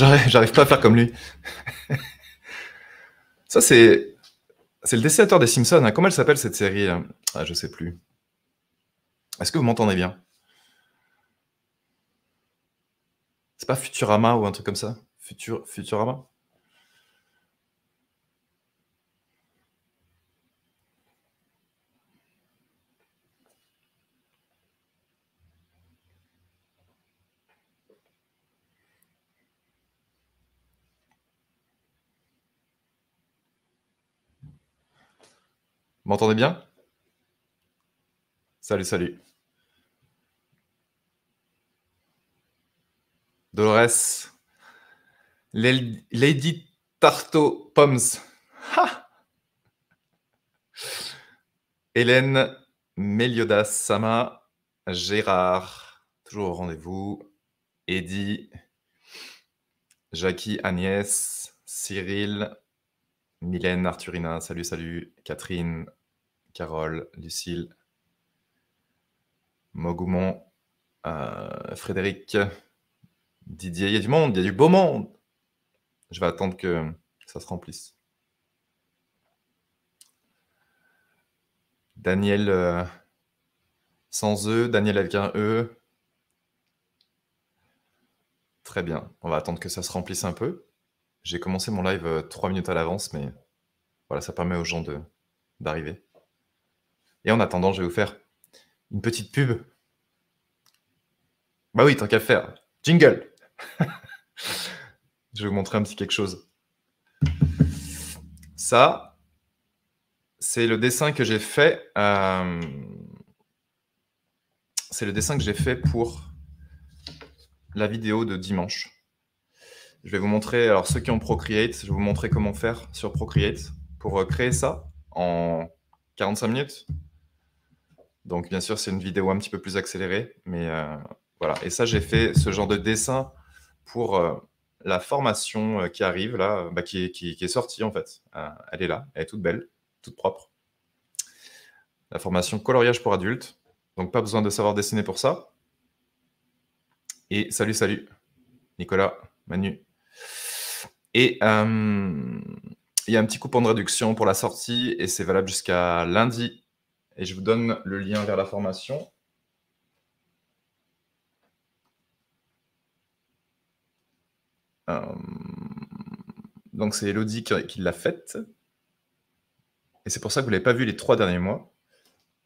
J'arrive pas à faire comme lui. Ça, c'est c'est le dessinateur des Simpsons. Hein. Comment elle s'appelle cette série hein? ah, Je sais plus. Est-ce que vous m'entendez bien C'est pas Futurama ou un truc comme ça Futur... Futurama M'entendez bien Salut, salut. Dolores. Lady Tarto Poms. Hélène Meliodas Sama. Gérard. Toujours au rendez-vous. Eddie. Jackie Agnès. Cyril. Mylène Arthurina. Salut, salut. Catherine. Carole, Lucille, Mogoumon, euh, Frédéric, Didier. Il y a du monde, il y a du beau monde. Je vais attendre que ça se remplisse. Daniel euh, sans E, Daniel avec un E. Très bien. On va attendre que ça se remplisse un peu. J'ai commencé mon live euh, trois minutes à l'avance, mais voilà, ça permet aux gens d'arriver. Et en attendant, je vais vous faire une petite pub. Bah oui, tant qu'à faire. Jingle Je vais vous montrer un petit quelque chose. Ça, c'est le dessin que j'ai fait. Euh, c'est le dessin que j'ai fait pour la vidéo de dimanche. Je vais vous montrer, alors ceux qui ont Procreate, je vais vous montrer comment faire sur Procreate pour euh, créer ça en 45 minutes. Donc, bien sûr, c'est une vidéo un petit peu plus accélérée, mais euh, voilà. Et ça, j'ai fait ce genre de dessin pour euh, la formation euh, qui arrive là, bah, qui, qui, est sortie en fait. elle est là, elle est toute belle, toute propre. La formation coloriage pour adultes. Donc, pas besoin de savoir dessiner pour ça. Et salut, salut, Nicolas, Manu. Et il y a un petit coupon de réduction pour la sortie et c'est valable jusqu'à lundi et je vous donne le lien vers la formation. Euh, donc c'est Elodie qui, l'a faite. Et c'est pour ça que vous ne l'avez pas vu les trois derniers mois.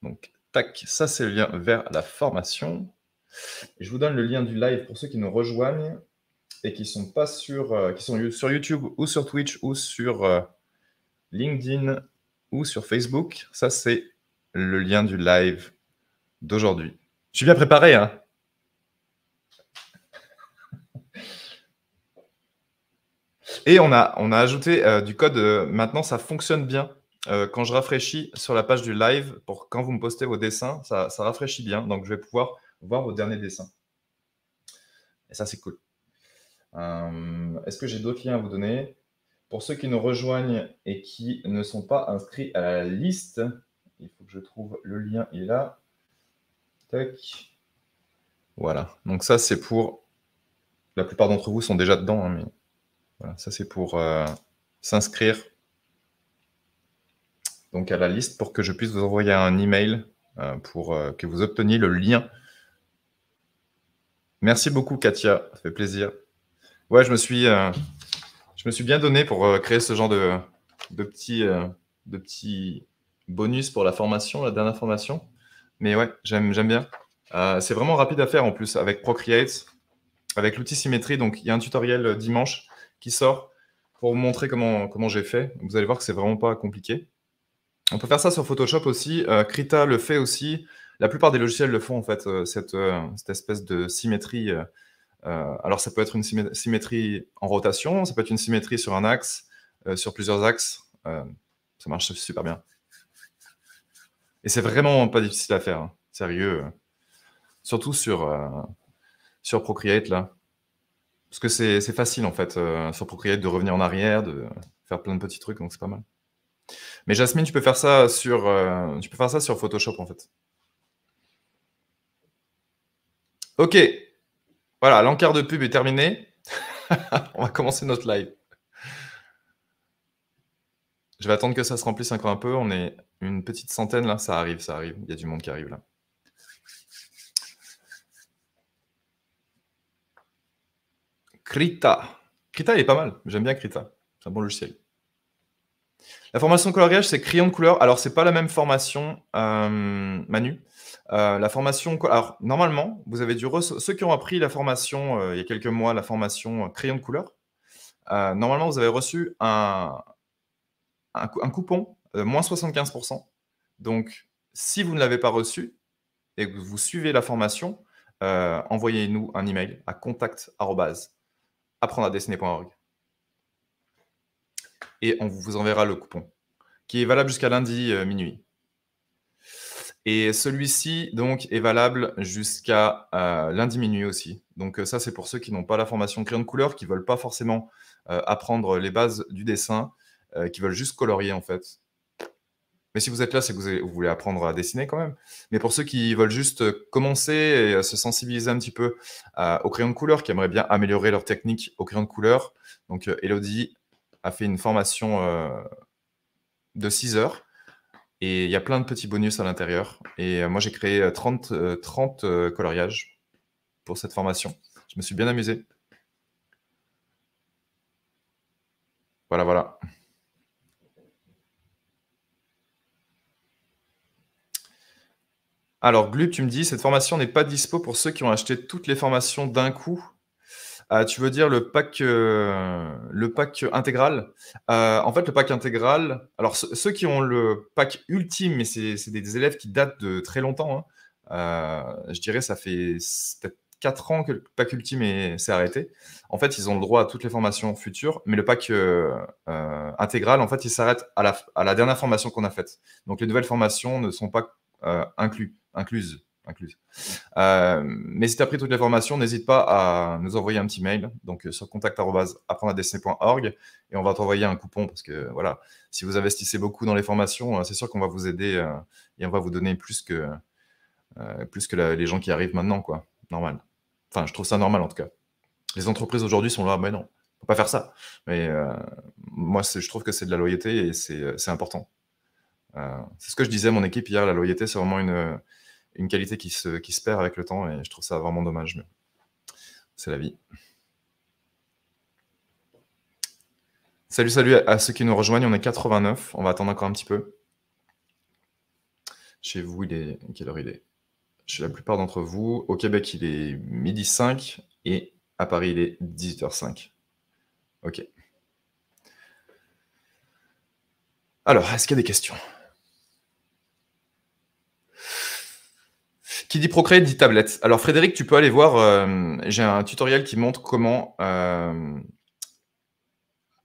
Donc, tac, ça c'est le lien vers la formation. je vous donne le lien du live pour ceux qui nous rejoignent et qui sont pas sur, euh, qui sont sur YouTube ou sur Twitch ou sur euh, LinkedIn ou sur Facebook. Ça c'est le lien du live d'aujourd'hui. Je suis bien préparé, hein Et on a, on a ajouté euh, du code. Euh, maintenant, ça fonctionne bien. Euh, quand je rafraîchis sur la page du live, pour quand vous me postez vos dessins, ça, ça rafraîchit bien. Donc, je vais pouvoir voir vos derniers dessins. Et ça, c'est cool. Est-ce que j'ai d'autres liens à vous donner Pour ceux qui nous rejoignent et qui ne sont pas inscrits à la liste, il faut que je trouve le lien. Il est là. Tac. Voilà. Donc ça, c'est pour... La plupart d'entre vous sont déjà dedans, hein, mais voilà, ça, c'est pour euh, s'inscrire donc à la liste pour que je puisse vous envoyer un email euh, pour euh, que vous obteniez le lien. Merci beaucoup, Katia. Ça fait plaisir. Ouais, je me suis, je me suis bien donné pour créer ce genre de, de petits, de petits bonus pour la formation, la dernière formation. Mais ouais, j'aime bien. Euh, c'est vraiment rapide à faire en plus avec Procreate, avec l'outil symétrie. Donc il y a un tutoriel euh, dimanche qui sort pour vous montrer comment, comment j'ai fait. Vous allez voir que c'est vraiment pas compliqué. On peut faire ça sur Photoshop aussi. Euh, Krita le fait aussi. La plupart des logiciels le font en fait, cette, espèce de symétrie. alors ça peut être une symétrie en rotation, ça peut être une symétrie sur un axe, sur plusieurs axes. ça marche super bien. Et c'est vraiment pas difficile à faire, hein. sérieux. Euh. Surtout sur, euh, sur Procreate, là. Parce que c'est facile, en fait, euh, sur Procreate, de revenir en arrière, de faire plein de petits trucs, donc c'est pas mal. Mais Jasmine, tu peux faire ça sur, tu peux faire ça sur Photoshop, en fait. Ok. Voilà, l'encart de pub est terminé. On va commencer notre live. Je vais attendre que ça se remplisse encore un peu. On est une petite centaine là, ça arrive, ça arrive. Il y a du monde qui arrive là. Krita. Krita, il est pas mal. J'aime bien Krita. C'est un bon logiciel. La formation coloriage, c'est crayon de couleur. Alors, c'est pas la même formation, euh, Manu. Euh, la formation, alors normalement, vous avez dû ceux qui ont appris la formation euh, il y a quelques mois, la formation crayon de couleur. normalement, vous avez reçu un, un coupon euh, moins 75%. Donc, si vous ne l'avez pas reçu et que vous suivez la formation, euh, envoyez-nous un email à contact à Et on vous enverra le coupon qui est valable jusqu'à lundi euh, minuit. Et celui-ci, donc, est valable jusqu'à lundi minuit aussi. Donc, ça, c'est pour ceux qui n'ont pas la formation crayon de couleur, qui ne veulent pas forcément apprendre les bases du dessin, qui veulent juste colorier, en fait. Mais si vous êtes là, c'est que vous, voulez apprendre à dessiner quand même. Mais pour ceux qui veulent juste euh, commencer et euh, se sensibiliser un petit peu euh, au crayon de couleur, qui aimeraient bien améliorer leur technique au crayon de couleur, donc Elodie a fait une formation de 6 heures. Et il y a plein de petits bonus à l'intérieur. Et moi, j'ai créé 30, 30 coloriages pour cette formation. Je me suis bien amusé. Voilà, voilà. Alors, Glub, tu me dis, cette formation n'est pas dispo pour ceux qui ont acheté toutes les formations d'un coup. Euh, tu veux dire le pack, euh, le pack intégral euh, En fait, le pack intégral, alors ceux qui ont le pack ultime, mais c'est des, élèves qui datent de très longtemps, hein, je dirais ça fait peut-être 4 ans que le pack ultime s'est arrêté. En fait, ils ont le droit à toutes les formations futures, mais le pack intégral, en fait, il s'arrête à la, dernière formation qu'on a faite. Donc, les nouvelles formations ne sont pas euh, inclus, incluse. incluse. Euh, mais si tu as pris toute la formation, n'hésite pas à nous envoyer un petit mail donc euh, sur contact.apprendredessiner.org et on va t'envoyer un coupon parce que voilà, si vous investissez beaucoup dans les formations, c'est sûr qu'on va vous aider et on va vous donner plus que, plus que les gens qui arrivent maintenant, quoi. Normal. Enfin, je trouve ça normal en tout cas. Les entreprises aujourd'hui sont là, mais non, faut pas faire ça. Mais moi, je trouve que c'est de la loyauté et c'est important. Euh, c'est ce que je disais à mon équipe hier, la loyauté, c'est vraiment euh, une, qualité qui se, qui se perd avec le temps et je trouve ça vraiment dommage. Mais c'est la vie. Salut, salut à ceux qui nous rejoignent. On est 89. On va attendre encore un petit peu. Chez vous, il est. Quelle heure il est Chez la plupart d'entre vous, au Québec, il est midi 5 et à Paris, il est 18h05. Ok. Alors, est-ce qu'il y a des questions Qui dit procréer dit tablette. Alors Frédéric, tu peux aller voir, euh, j'ai un tutoriel qui montre comment, euh,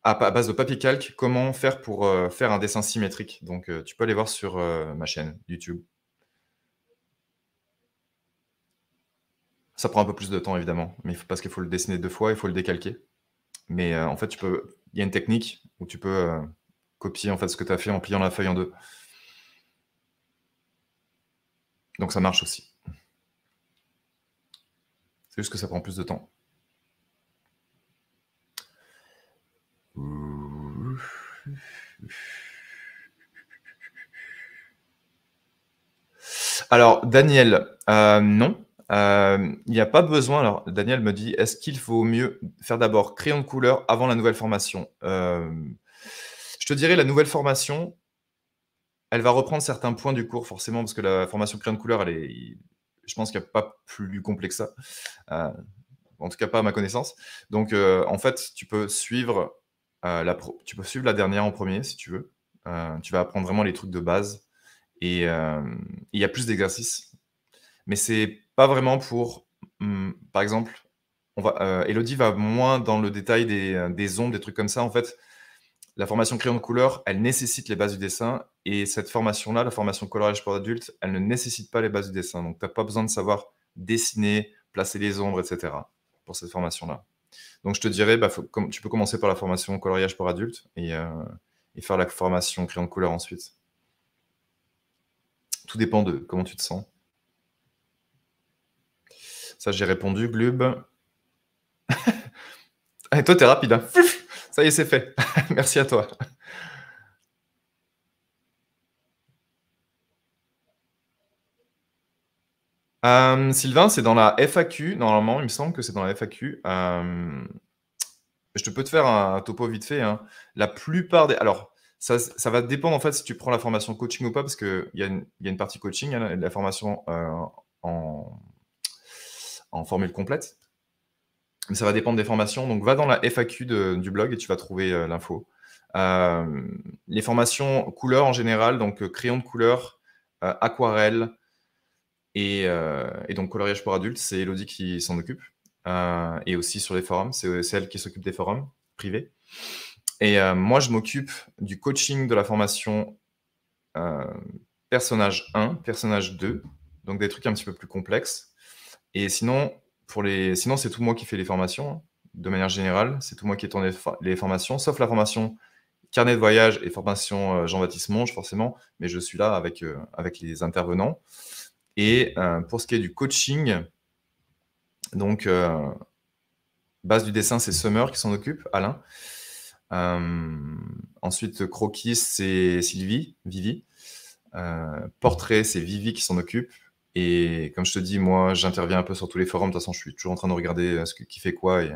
à, base de papier calque, comment faire pour euh, faire un dessin symétrique. Donc tu peux aller voir sur ma chaîne YouTube. Ça prend un peu plus de temps évidemment, mais parce qu'il faut le dessiner deux fois, il faut le décalquer. Mais en fait, tu peux, il y a une technique où tu peux copier en fait ce que tu as fait en pliant la feuille en deux. Donc ça marche aussi que ça prend plus de temps. Alors, Daniel, euh, non. Euh, il n'y a pas besoin. Alors, Daniel me dit, est-ce qu'il faut mieux faire d'abord crayon de couleur avant la nouvelle formation euh, Je te dirais, la nouvelle formation, elle va reprendre certains points du cours, forcément, parce que la formation crayon de couleur, elle est, je pense qu'il n'y a pas plus complexe que ça. Euh, en tout cas, pas à ma connaissance. Donc, euh, en fait, tu peux suivre euh, la tu peux suivre la dernière en premier si tu veux. tu vas apprendre vraiment les trucs de base. Et il y a plus d'exercices. Mais c'est pas vraiment pour. Hum, par exemple, Elodie va moins dans le détail des, des ondes, des trucs comme ça. En fait, la formation crayon de couleur, elle nécessite les bases du dessin. Et cette formation-là, la formation coloriage pour adultes, elle ne nécessite pas les bases du dessin. Donc, tu n'as pas besoin de savoir dessiner, placer les ombres, etc. pour cette formation-là. Donc, je te dirais, bah, tu peux commencer par la formation coloriage pour adultes euh, et, faire la formation crayon de couleur ensuite. Tout dépend de comment tu te sens. Ça, j'ai répondu, Glub. et toi, t'es rapide. Hein. Ça y est, c'est fait. Merci à toi. Euh, Sylvain, c'est dans la FAQ. Normalement, il me semble que c'est dans la FAQ. Euh, je te peux te faire un topo vite fait. Hein. La plupart des. Alors, ça, va dépendre en fait si tu prends la formation coaching ou pas, parce qu'il y, y, a une partie coaching, de hein, la formation euh, en formule complète ça va dépendre des formations. Donc, va dans la FAQ du blog et tu vas trouver euh, l'info. Euh, les formations couleurs en général, donc euh, crayon de couleur, aquarelle et, et, donc coloriage pour adultes, c'est Elodie qui s'en occupe. et aussi sur les forums, c'est elle qui s'occupe des forums privés. Et moi, je m'occupe du coaching de la formation personnage 1, personnage 2, donc des trucs un petit peu plus complexes. Et sinon, Sinon, c'est tout moi qui fais les formations. Hein. De manière générale, c'est tout moi qui ai les formations, sauf la formation carnet de voyage et formation euh, Jean-Baptiste Monge, forcément, mais je suis là avec, euh, avec les intervenants. Et euh, pour ce qui est du coaching, donc, base du dessin, c'est Summer qui s'en occupe, Alain. ensuite, croquis, c'est Sylvie, Vivi. portrait, c'est Vivi qui s'en occupe. Et comme je te dis, moi, j'interviens un peu sur tous les forums. De toute façon, je suis toujours en train de regarder euh, ce qui fait quoi. Et,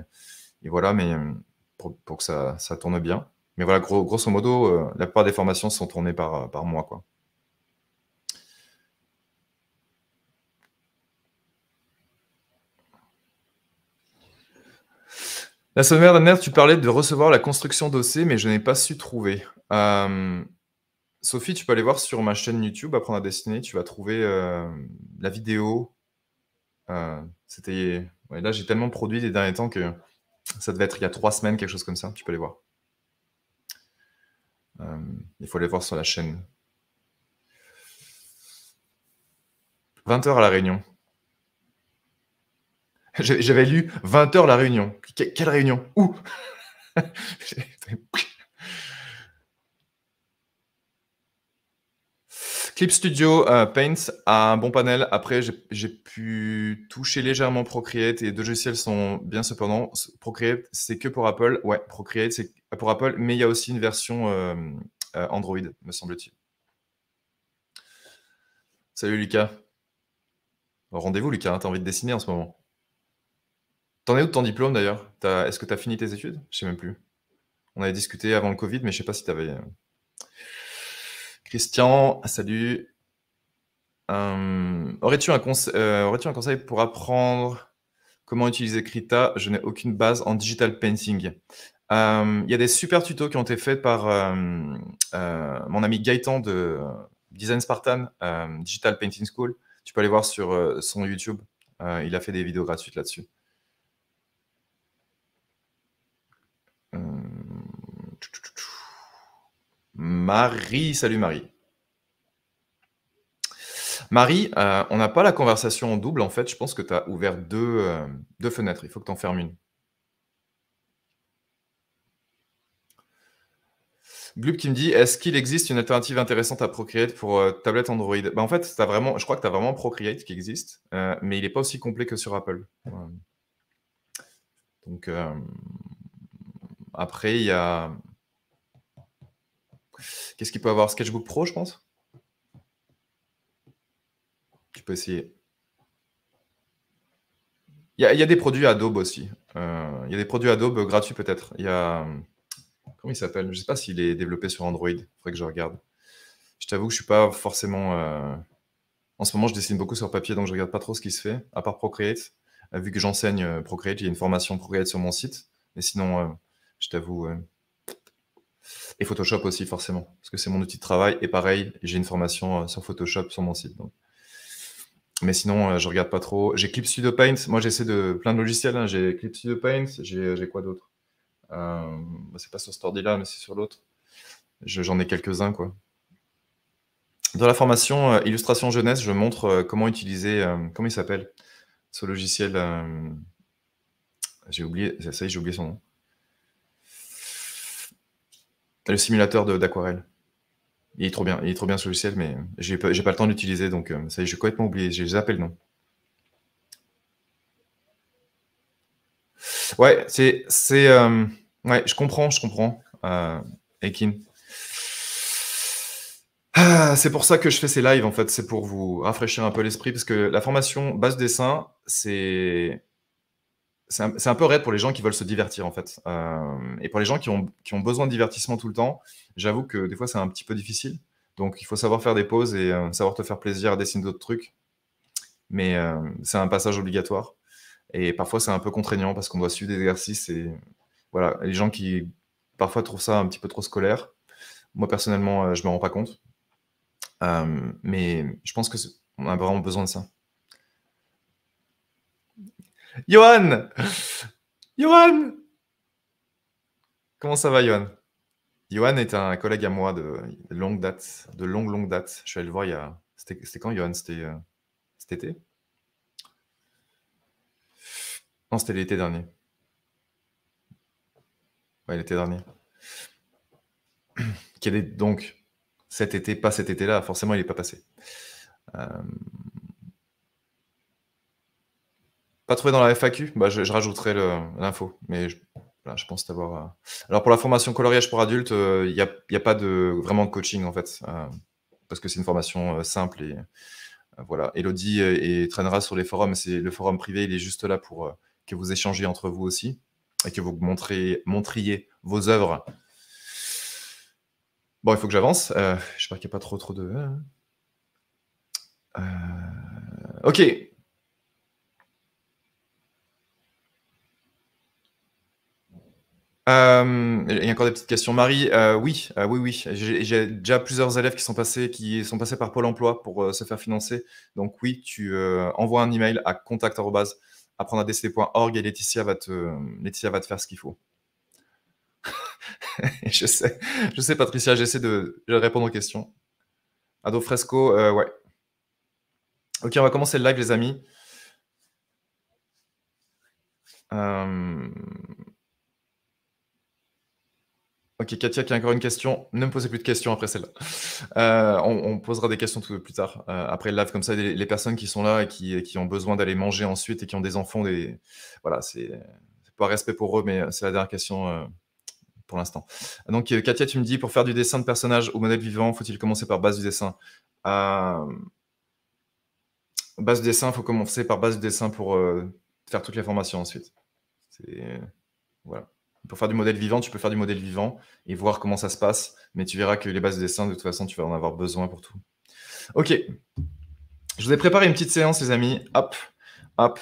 voilà, mais euh, pour, que ça, tourne bien. Mais voilà, grosso modo, euh, la plupart des formations sont tournées par, par moi. Quoi. La semaine dernière, tu parlais de recevoir la construction d'OC, mais je n'ai pas su trouver. Sophie, tu peux aller voir sur ma chaîne YouTube, Apprendre à dessiner, tu vas trouver euh, la vidéo. Euh, c'était. là, j'ai tellement produit les derniers temps que ça devait être il y a trois semaines, quelque chose comme ça. Tu peux aller voir. Euh, il faut aller voir sur la chaîne. 20h à La Réunion. J'avais lu 20h La Réunion. quelle réunion Où Clip Studio, euh, Paints a un bon panel. Après, j'ai pu toucher légèrement Procreate et deux logiciels sont bien cependant. Procreate, c'est que pour Apple. Ouais, Procreate, c'est pour Apple, mais il y a aussi une version euh, euh, Android, me semble-t-il. Salut Lucas. Rendez-vous Lucas, Tu hein, t'as envie de dessiner en ce moment. T'en es où de ton diplôme d'ailleurs Est-ce que tu as fini tes études Je sais même plus. On avait discuté avant le Covid, mais je sais pas si tu avais... Christian, salut. Euh, euh, aurais-tu un, conseil pour apprendre comment utiliser Krita Je n'ai aucune base en digital painting. Il euh, y a des super tutos qui ont été faits par mon ami Gaëtan de Design Spartan, Digital Painting School. Tu peux aller voir sur son YouTube. il a fait des vidéos gratuites là-dessus. Marie. Salut Marie. Marie, euh, on n'a pas la conversation en double, en fait. Je pense que tu as ouvert deux, euh, deux, fenêtres. Il faut que tu en fermes une. Glub qui me dit est-ce qu'il existe une alternative intéressante à Procreate pour euh, tablette Android bah, En fait, vraiment, je crois que tu as vraiment Procreate qui existe, mais il n'est pas aussi complet que sur Apple. Donc, après, il y a. Qu'est-ce qu'il peut avoir Sketchbook Pro, je pense Tu peux essayer. Il y, a des produits Adobe aussi. Euh, il y a des produits Adobe gratuits peut-être. Il y a. Comment il s'appelle Je ne sais pas s'il est développé sur Android. Il faudrait que je regarde. Je t'avoue que je ne suis pas forcément. Euh, en ce moment, je dessine beaucoup sur papier, donc je ne regarde pas trop ce qui se fait, à part Procreate. Euh, vu que j'enseigne Procreate, il y a une formation Procreate sur mon site. Mais sinon, je t'avoue, et Photoshop aussi, forcément, parce que c'est mon outil de travail. Et pareil, j'ai une formation euh, sur Photoshop sur mon site. Mais sinon, euh, je regarde pas trop. J'ai Clip Studio Paint. Moi, j'essaie de plein de logiciels. Hein. J'ai Clip Studio Paint. Euh, j'ai quoi d'autre euh, bah, C'est pas sur ce story là mais c'est sur l'autre. J'en ai quelques-uns, quoi. Dans la formation Illustration Jeunesse, je montre comment utiliser, comment il s'appelle, ce logiciel. j'ai oublié, ça j'ai oublié son nom le simulateur d'aquarelle. Il est trop bien, il est trop bien ce logiciel, mais j'ai pas, pas le temps d'utiliser, donc euh, ça y est, j'ai complètement oublié, j'ai zappé le nom. Ouais, c'est. Euh, ouais, je comprends, je comprends, euh, Ekin. Ah, c'est pour ça que je fais ces lives, en fait, c'est pour vous rafraîchir un peu l'esprit, parce que la formation base dessin, c'est c'est un, peu raide pour les gens qui veulent se divertir en fait. Euh, et pour les gens qui ont, besoin de divertissement tout le temps, j'avoue que des fois c'est un petit peu difficile. Donc il faut savoir faire des pauses et euh, savoir te faire plaisir à dessiner d'autres trucs. Mais euh, c'est un passage obligatoire. Et parfois c'est un peu contraignant parce qu'on doit suivre des exercices. Et voilà, les gens qui parfois trouvent ça un petit peu trop scolaire, moi personnellement je ne me rends pas compte. mais je pense qu'on a vraiment besoin de ça. Johan Johan Comment ça va, Johan Johan est un collègue à moi de longue date, de longue, longue date. Je suis allé le voir il y a. C'était quand, Johan C'était euh, cet été Non, c'était l'été dernier. Ouais, l'été dernier. Quel est donc cet été, pas cet été-là, forcément, il n'est pas passé. Euh... Pas trouvé dans la FAQ bah, je, rajouterai l'info. Mais je, je pense d'avoir euh, Alors pour la formation coloriage pour adultes, il euh, n'y a, pas de, vraiment de coaching en fait. Euh, parce que c'est une formation simple. Et voilà. Elodie et, traînera sur les forums. Le forum privé, il est juste là pour que vous échangez entre vous aussi et que vous montrez, montriez vos œuvres. Bon, il faut que j'avance. J'espère qu'il n'y a pas trop, trop de. Hein. Ok, Euh, il y a encore des petites questions, Marie. Euh, euh, oui, oui, oui, J'ai déjà plusieurs élèves qui sont passés, qui sont passés par Pôle Emploi pour se faire financer. Donc oui, tu envoies un email à contact.org et Laetitia va te, Laetitia va te faire ce qu'il faut. je sais, je sais, Patricia, j'essaie de, répondre aux questions. Ado Fresco, ouais. Ok, on va commencer le live, les amis. Euh... Katia qui a encore une question. Ne me posez plus de questions après celle-là. Euh, on, posera des questions plus tard. Euh, après le live, comme ça, les, personnes qui sont là et qui, ont besoin d'aller manger ensuite et qui ont des enfants, voilà, c'est pas respect pour eux, mais c'est la dernière question euh, pour l'instant. Donc Katia, tu me dis, pour faire du dessin de personnage au modèle vivant, faut-il commencer par base du dessin Base du dessin, faut commencer par base du dessin pour faire toutes les formations ensuite. C'est... Voilà. Pour faire du modèle vivant, tu peux faire du modèle vivant et voir comment ça se passe, mais tu verras que les bases de dessin, de toute façon, tu vas en avoir besoin pour tout. Ok. Je vous ai préparé une petite séance, les amis. Hop, hop.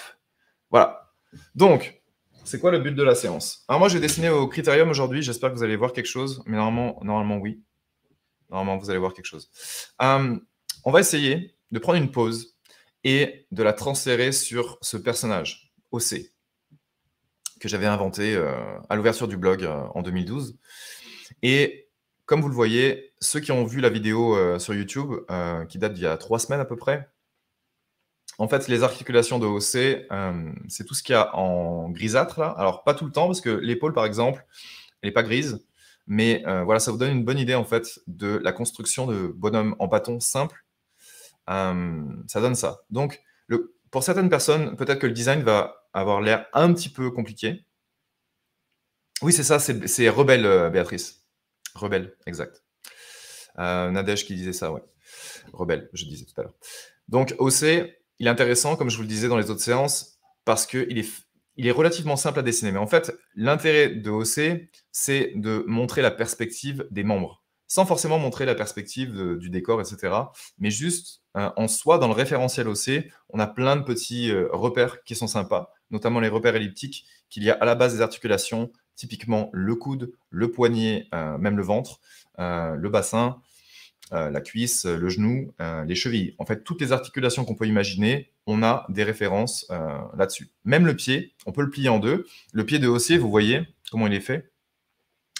Voilà. Donc, c'est quoi le but de la séance Alors moi, je vais dessiner au critérium aujourd'hui. J'espère que vous allez voir quelque chose, mais normalement, normalement oui. Normalement, vous allez voir quelque chose. Hum, on va essayer de prendre une pause et de la transférer sur ce personnage, OC que j'avais inventé euh, à l'ouverture du blog euh, en 2012. Et comme vous le voyez, ceux qui ont vu la vidéo euh, sur YouTube, qui date d'il y a trois semaines à peu près, en fait, les articulations de OC, c'est tout ce qu'il y a en grisâtre. Là. Alors, pas tout le temps, parce que l'épaule, par exemple, elle n'est pas grise. Mais voilà, ça vous donne une bonne idée, en fait, de la construction de bonhomme en bâton simple. ça donne ça. Donc, le, pour certaines personnes, peut-être que le design va avoir l'air un petit peu compliqué. Oui, c'est ça, c'est rebelle, euh, Béatrice. Rebelle, exact. Euh, Nadège qui disait ça, oui. Rebelle, je disais tout à l'heure. Donc, OC, il est intéressant, comme je vous le disais dans les autres séances, parce qu'il est, il est relativement simple à dessiner. Mais en fait, l'intérêt de OC, c'est de montrer la perspective des membres, sans forcément montrer la perspective du décor, etc. Mais juste euh, en soi, dans le référentiel OC, on a plein de petits euh, repères qui sont sympas notamment les repères elliptiques, qu'il y a à la base des articulations, typiquement le coude, le poignet, euh, même le ventre, euh, le bassin, euh, la cuisse, le genou, les chevilles. En fait, toutes les articulations qu'on peut imaginer, on a des références là-dessus. Même le pied, on peut le plier en deux. Le pied de haussier, vous voyez comment il est fait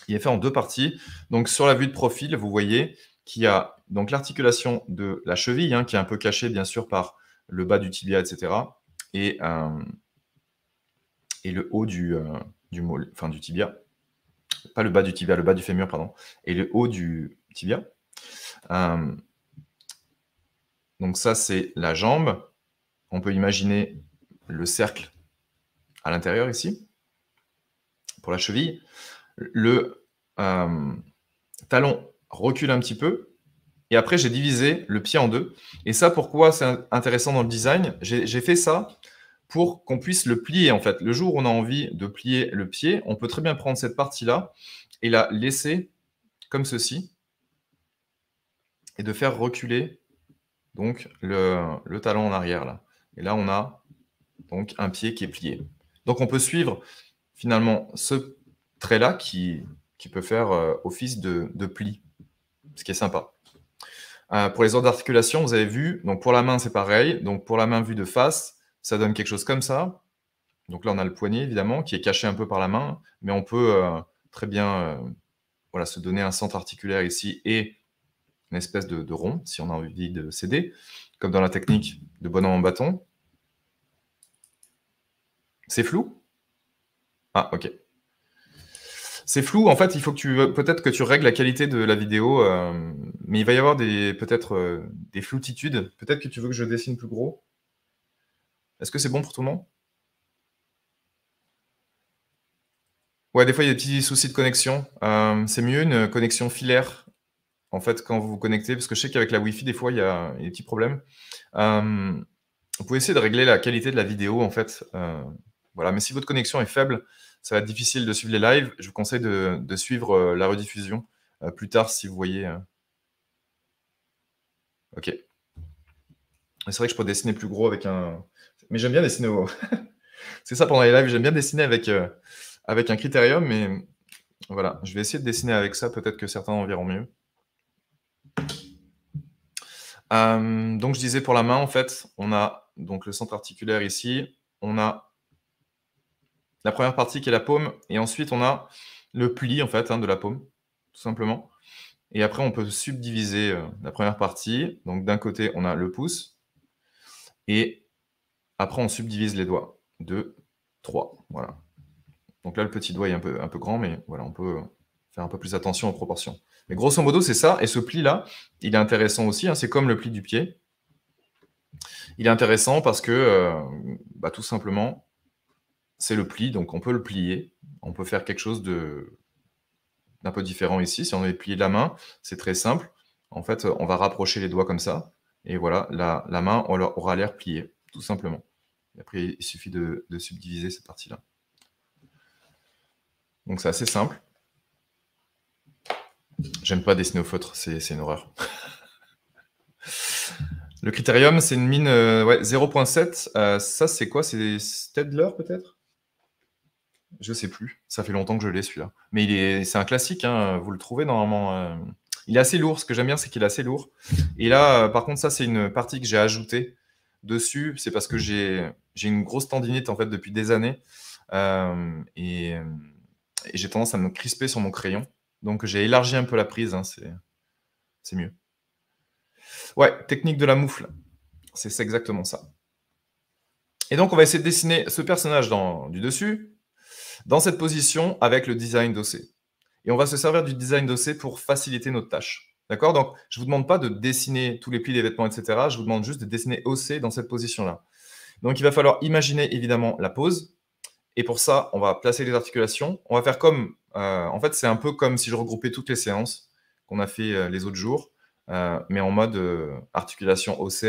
Il est fait en deux parties. Donc sur la vue de profil, vous voyez qu'il y a donc l'articulation de la cheville, hein, qui est un peu cachée bien sûr par le bas du tibia, etc. Et et le haut du, euh, du, enfin, du tibia. Pas le bas du tibia, le bas du fémur, pardon. Et le haut du tibia. Euh, donc ça, c'est la jambe. On peut imaginer le cercle à l'intérieur ici, pour la cheville. Le euh, talon recule un petit peu. Et après, j'ai divisé le pied en deux. Et ça, pourquoi c'est intéressant dans le design J'ai fait ça pour qu'on puisse le plier en fait. Le jour où on a envie de plier le pied, on peut très bien prendre cette partie-là et la laisser comme ceci et de faire reculer donc le, talon en arrière là. Et là on a donc un pied qui est plié. Donc on peut suivre finalement ce trait là qui, peut faire euh, office de, pli, ce qui est sympa. Euh, pour les ordres d'articulation, vous avez vu, donc pour la main c'est pareil, donc pour la main vue de face, ça donne quelque chose comme ça. Donc là, on a le poignet, évidemment, qui est caché un peu par la main, mais on peut euh, très bien euh, voilà, se donner un centre articulaire ici et une espèce de, rond, si on a envie de céder, comme dans la technique de bonhomme en bâton. C'est flou Ah, ok. C'est flou, en fait, il faut que tu peut-être que tu règles la qualité de la vidéo, euh, mais il va y avoir peut-être des floutitudes. Peut-être que tu veux que je dessine plus gros. Est-ce que c'est bon pour tout le monde Ouais, des fois, il y a des petits soucis de connexion. Euh, c'est mieux une connexion filaire, en fait, quand vous vous connectez, parce que je sais qu'avec la Wi-Fi, des fois, il y a, des petits problèmes. Euh, vous pouvez essayer de régler la qualité de la vidéo, en fait. Euh, voilà, mais si votre connexion est faible, ça va être difficile de suivre les lives. Je vous conseille de, de suivre la rediffusion plus tard si vous voyez. Ok. C'est vrai que je pourrais dessiner plus gros avec un, mais j'aime bien dessiner au... c'est ça pendant les lives, j'aime bien dessiner avec, euh, avec un critérium, mais voilà, je vais essayer de dessiner avec ça, peut-être que certains en verront mieux. Euh, donc je disais pour la main, en fait, on a donc le centre articulaire ici, on a la première partie qui est la paume, et ensuite on a le pli en fait hein, de la paume, tout simplement. Et après, on peut subdiviser euh, la première partie. Donc d'un côté, on a le pouce, et après, on subdivise les doigts. 2, 3. Voilà. Donc là, le petit doigt est un peu, un peu grand, mais voilà, on peut faire un peu plus attention aux proportions. Mais grosso modo, c'est ça. Et ce pli-là, il est intéressant aussi. Hein. c'est comme le pli du pied. Il est intéressant parce que, euh, bah, tout simplement, c'est le pli. Donc on peut le plier. On peut faire quelque chose d'un peu différent ici. Si on avait plié la main, c'est très simple. En fait, on va rapprocher les doigts comme ça. Et voilà, la, la main aura l'air pliée, tout simplement après, il suffit de, subdiviser cette partie-là. Donc c'est assez simple. J'aime pas dessiner au feutre, c'est une horreur. Le critérium, c'est une mine 0.7. Euh, euh, ça, c'est quoi C'est Stedler, peut-être Je sais plus. Ça fait longtemps que je l'ai, celui-là. Mais il c'est un classique. Hein. Vous le trouvez normalement. Euh. Il est assez lourd. Ce que j'aime bien, c'est qu'il est assez lourd. Et là, par contre, ça, c'est une partie que j'ai ajoutée dessus. C'est parce que j'ai j'ai une grosse tendinite en fait depuis des années euh, euh, et, j'ai tendance à me crisper sur mon crayon. Donc j'ai élargi un peu la prise, hein, c'est mieux. Ouais, technique de la moufle, c'est exactement ça. Et donc on va essayer de dessiner ce personnage du dessus, dans cette position avec le design d'OC. Et on va se servir du design d'OC pour faciliter notre tâche. D'accord Donc je ne vous demande pas de dessiner tous les plis des vêtements, etc. Je vous demande juste de dessiner OC dans cette position-là. Donc il va falloir imaginer évidemment la pause. Et pour ça, on va placer les articulations. On va faire comme, euh, en fait, c'est un peu comme si je regroupais toutes les séances qu'on a fait euh, les autres jours, euh, mais en mode articulation OC,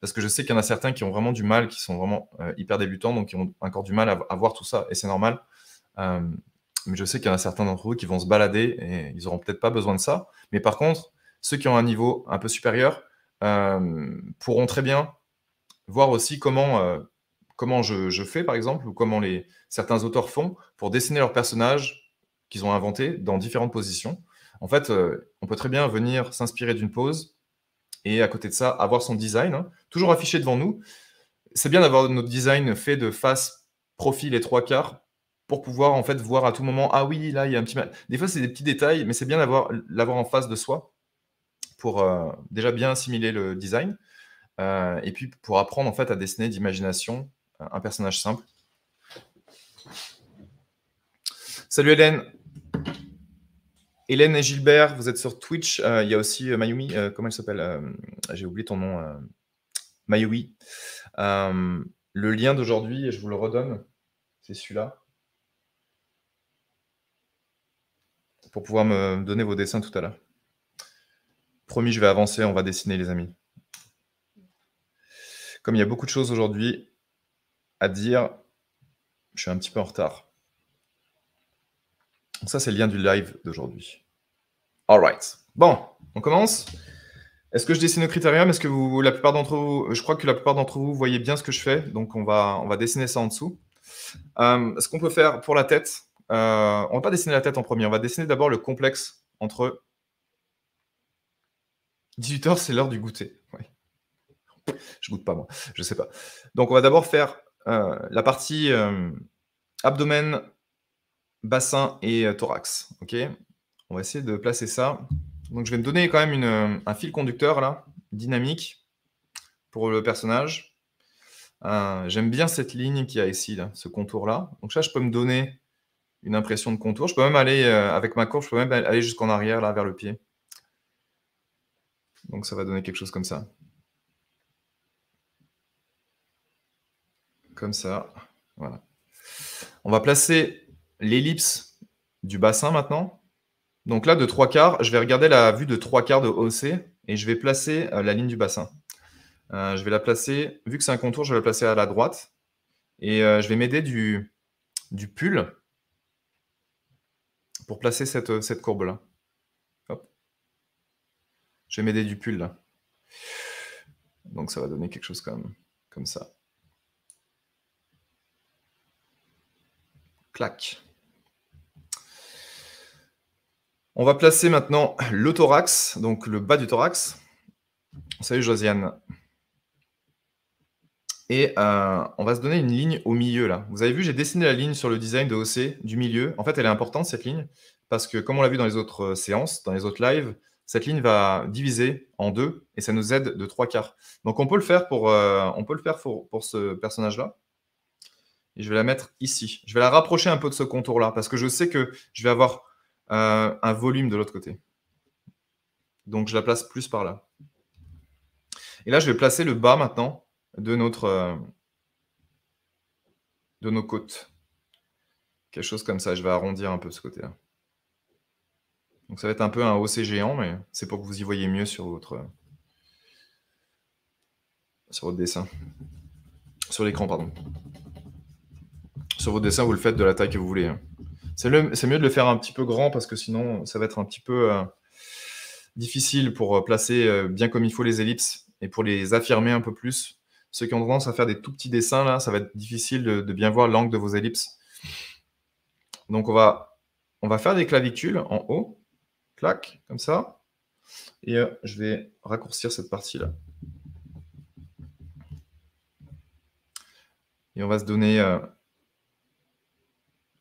parce que je sais qu'il y en a certains qui ont vraiment du mal, qui sont vraiment hyper débutants, donc qui ont encore du mal à, à voir tout ça, et c'est normal. mais je sais qu'il y en a certains d'entre vous qui vont se balader et ils n'auront peut-être pas besoin de ça. Mais par contre, ceux qui ont un niveau un peu supérieur pourront très bien voir aussi comment, euh, comment je, fais, par exemple, ou comment les, certains auteurs font pour dessiner leurs personnages qu'ils ont inventés dans différentes positions. En fait, euh, on peut très bien venir s'inspirer d'une pose et à côté de ça, avoir son design, hein, toujours affiché devant nous. C'est bien d'avoir notre design fait de face, profil et trois quarts pour pouvoir en fait voir à tout moment, ah oui, là, il y a un petit... Mal. Des fois, c'est des petits détails, mais c'est bien d'avoir l'avoir en face de soi pour euh, déjà bien assimiler le design. Euh, et puis pour apprendre en fait à dessiner d'imagination euh, un personnage simple. Salut Hélène. Hélène et Gilbert, vous êtes sur Twitch. Euh, il y a aussi Mayumi, comment elle s'appelle J'ai oublié ton nom. Mayumi. le lien d'aujourd'hui, je vous le redonne. C'est celui-là. Pour pouvoir me donner vos dessins tout à l'heure. Promis, je vais avancer, on va dessiner les amis comme il y a beaucoup de choses aujourd'hui à dire, je suis un petit peu en retard. ça, c'est le lien du live d'aujourd'hui. All right. Bon, on commence. Est-ce que je dessine le critérium Est-ce que vous, la plupart d'entre vous, je crois que la plupart d'entre vous voyez bien ce que je fais, donc on va, on va dessiner ça en dessous. Euh, ce qu'on peut faire pour la tête, on euh, on va pas dessiner la tête en premier, on va dessiner d'abord le complexe entre 18h, c'est l'heure du goûter. Ouais. Je goûte pas, moi. Je sais pas. Donc, on va d'abord faire euh, la partie euh, abdomen, bassin et euh, thorax. OK On va essayer de placer ça. Donc, je vais me donner quand même un fil conducteur, là, dynamique, pour le personnage. J'aime bien cette ligne qui a ici, ce contour-là. Donc, ça, je peux me donner une impression de contour. Je peux même aller, avec ma courbe, je peux même aller jusqu'en arrière, là, vers le pied. Donc, ça va donner quelque chose comme ça. comme ça. Voilà. On va placer l'ellipse du bassin maintenant. Donc là, de trois quarts, je vais regarder la vue de trois quarts de OC et je vais placer euh, la ligne du bassin. Euh, je vais la placer, vu que c'est un contour, je vais la placer à la droite. Et euh, je vais m'aider du, pull pour placer cette, courbe-là. Je vais m'aider du pull là. Donc ça va donner quelque chose comme, comme ça. On va placer maintenant le thorax, donc le bas du thorax. Salut Josiane. Et euh, on va se donner une ligne au milieu là. Vous avez vu, j'ai dessiné la ligne sur le design de OC du milieu. En fait, elle est importante cette ligne parce que comme on l'a vu dans les autres euh, séances, dans les autres lives, cette ligne va diviser en deux et ça nous aide de trois quarts. Donc on peut le faire pour, euh, on peut le faire pour ce personnage là et je vais la mettre ici. Je vais la rapprocher un peu de ce contour-là parce que je sais que je vais avoir euh, un volume de l'autre côté. Donc je la place plus par là. Et là, je vais placer le bas maintenant de notre euh, de nos côtes. Quelque chose comme ça. Je vais arrondir un peu ce côté-là. Donc ça va être un peu un OC géant, mais c'est pour que vous y voyez mieux sur votre, sur votre dessin. Sur l'écran, pardon. Sur vos dessins, vous le faites de la taille que vous voulez. Hein. C'est mieux de le faire un petit peu grand parce que sinon, ça va être un petit peu euh, difficile pour euh, placer euh, bien comme il faut les ellipses et pour les affirmer un peu plus. Ceux qui ont tendance à faire des tout petits dessins, là, ça va être difficile de, bien voir l'angle de vos ellipses. Donc, on va, faire des clavicules en haut. Clac, comme ça. Et je vais raccourcir cette partie-là. Et on va se donner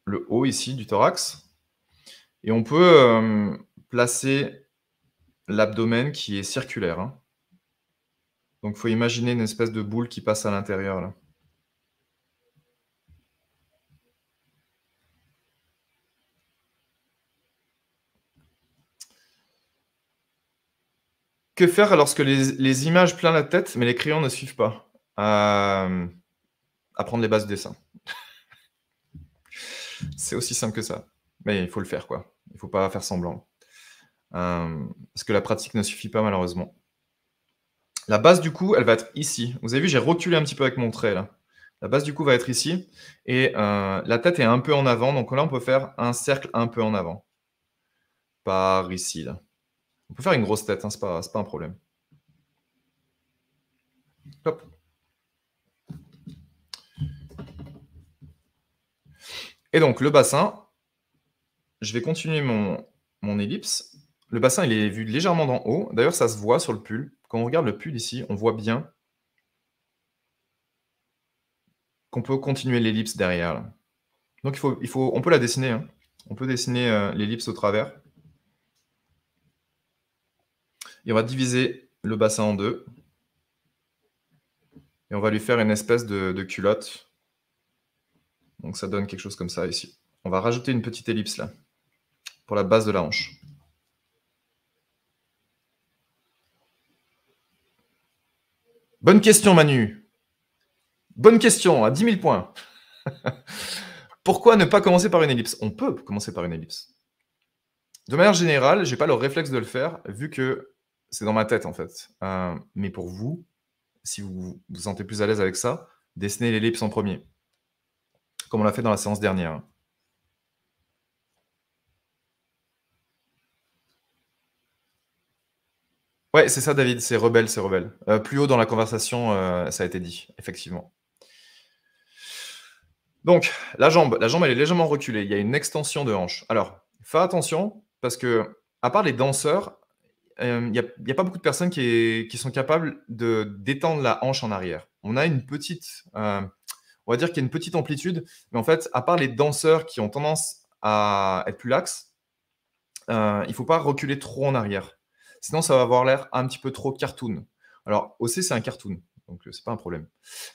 le haut ici du thorax. Et on peut euh, placer l'abdomen qui est circulaire. Hein. Donc il faut imaginer une espèce de boule qui passe à l'intérieur là. Que faire lorsque les, les, images plein la tête, mais les crayons ne suivent pas euh, Apprendre les bases de dessin. C'est aussi simple que ça. Mais il faut le faire, quoi. Il ne faut pas faire semblant. Euh, parce que la pratique ne suffit pas, malheureusement. La base, du coup, elle va être ici. Vous avez vu, j'ai reculé un petit peu avec mon trait, là. La base, du coup, va être ici. Et euh, la tête est un peu en avant. Donc là, on peut faire un cercle un peu en avant. Par ici, là. On peut faire une grosse tête, hein. ce n'est pas, pas un problème. Hop. Et donc, le bassin, je vais continuer mon, ellipse. Le bassin, il est vu légèrement d'en haut. D'ailleurs, ça se voit sur le pull. Quand on regarde le pull ici, on voit bien qu'on peut continuer l'ellipse derrière. Donc, il faut, il faut, on peut la dessiner. Hein. On peut dessiner euh, l'ellipse au travers. Et on va diviser le bassin en deux. Et on va lui faire une espèce de culotte donc ça donne quelque chose comme ça ici. On va rajouter une petite ellipse là, pour la base de la hanche. Bonne question, Manu. Bonne question, à 10 000 points. Pourquoi ne pas commencer par une ellipse On peut commencer par une ellipse. De manière générale, je n'ai pas le réflexe de le faire, vu que c'est dans ma tête, en fait. Euh, mais pour vous, si vous vous sentez plus à l'aise avec ça, dessinez l'ellipse en premier comme on l'a fait dans la séance dernière. Ouais, c'est ça, David, c'est rebelle, c'est rebelle. Euh, plus haut dans la conversation, euh, ça a été dit, effectivement. Donc, la jambe, la jambe, elle est légèrement reculée. Il y a une extension de hanche. Alors, fais attention, parce que, à part les danseurs, euh, il n'y a, pas beaucoup de personnes qui, sont capables de détendre la hanche en arrière. On a une petite, on va dire qu'il y a une petite amplitude, mais en fait, à part les danseurs qui ont tendance à être plus laxes, euh, il ne faut pas reculer trop en arrière. Sinon, ça va avoir l'air un petit peu trop cartoon. Alors, aussi, c'est un cartoon, donc euh, ce n'est pas un problème.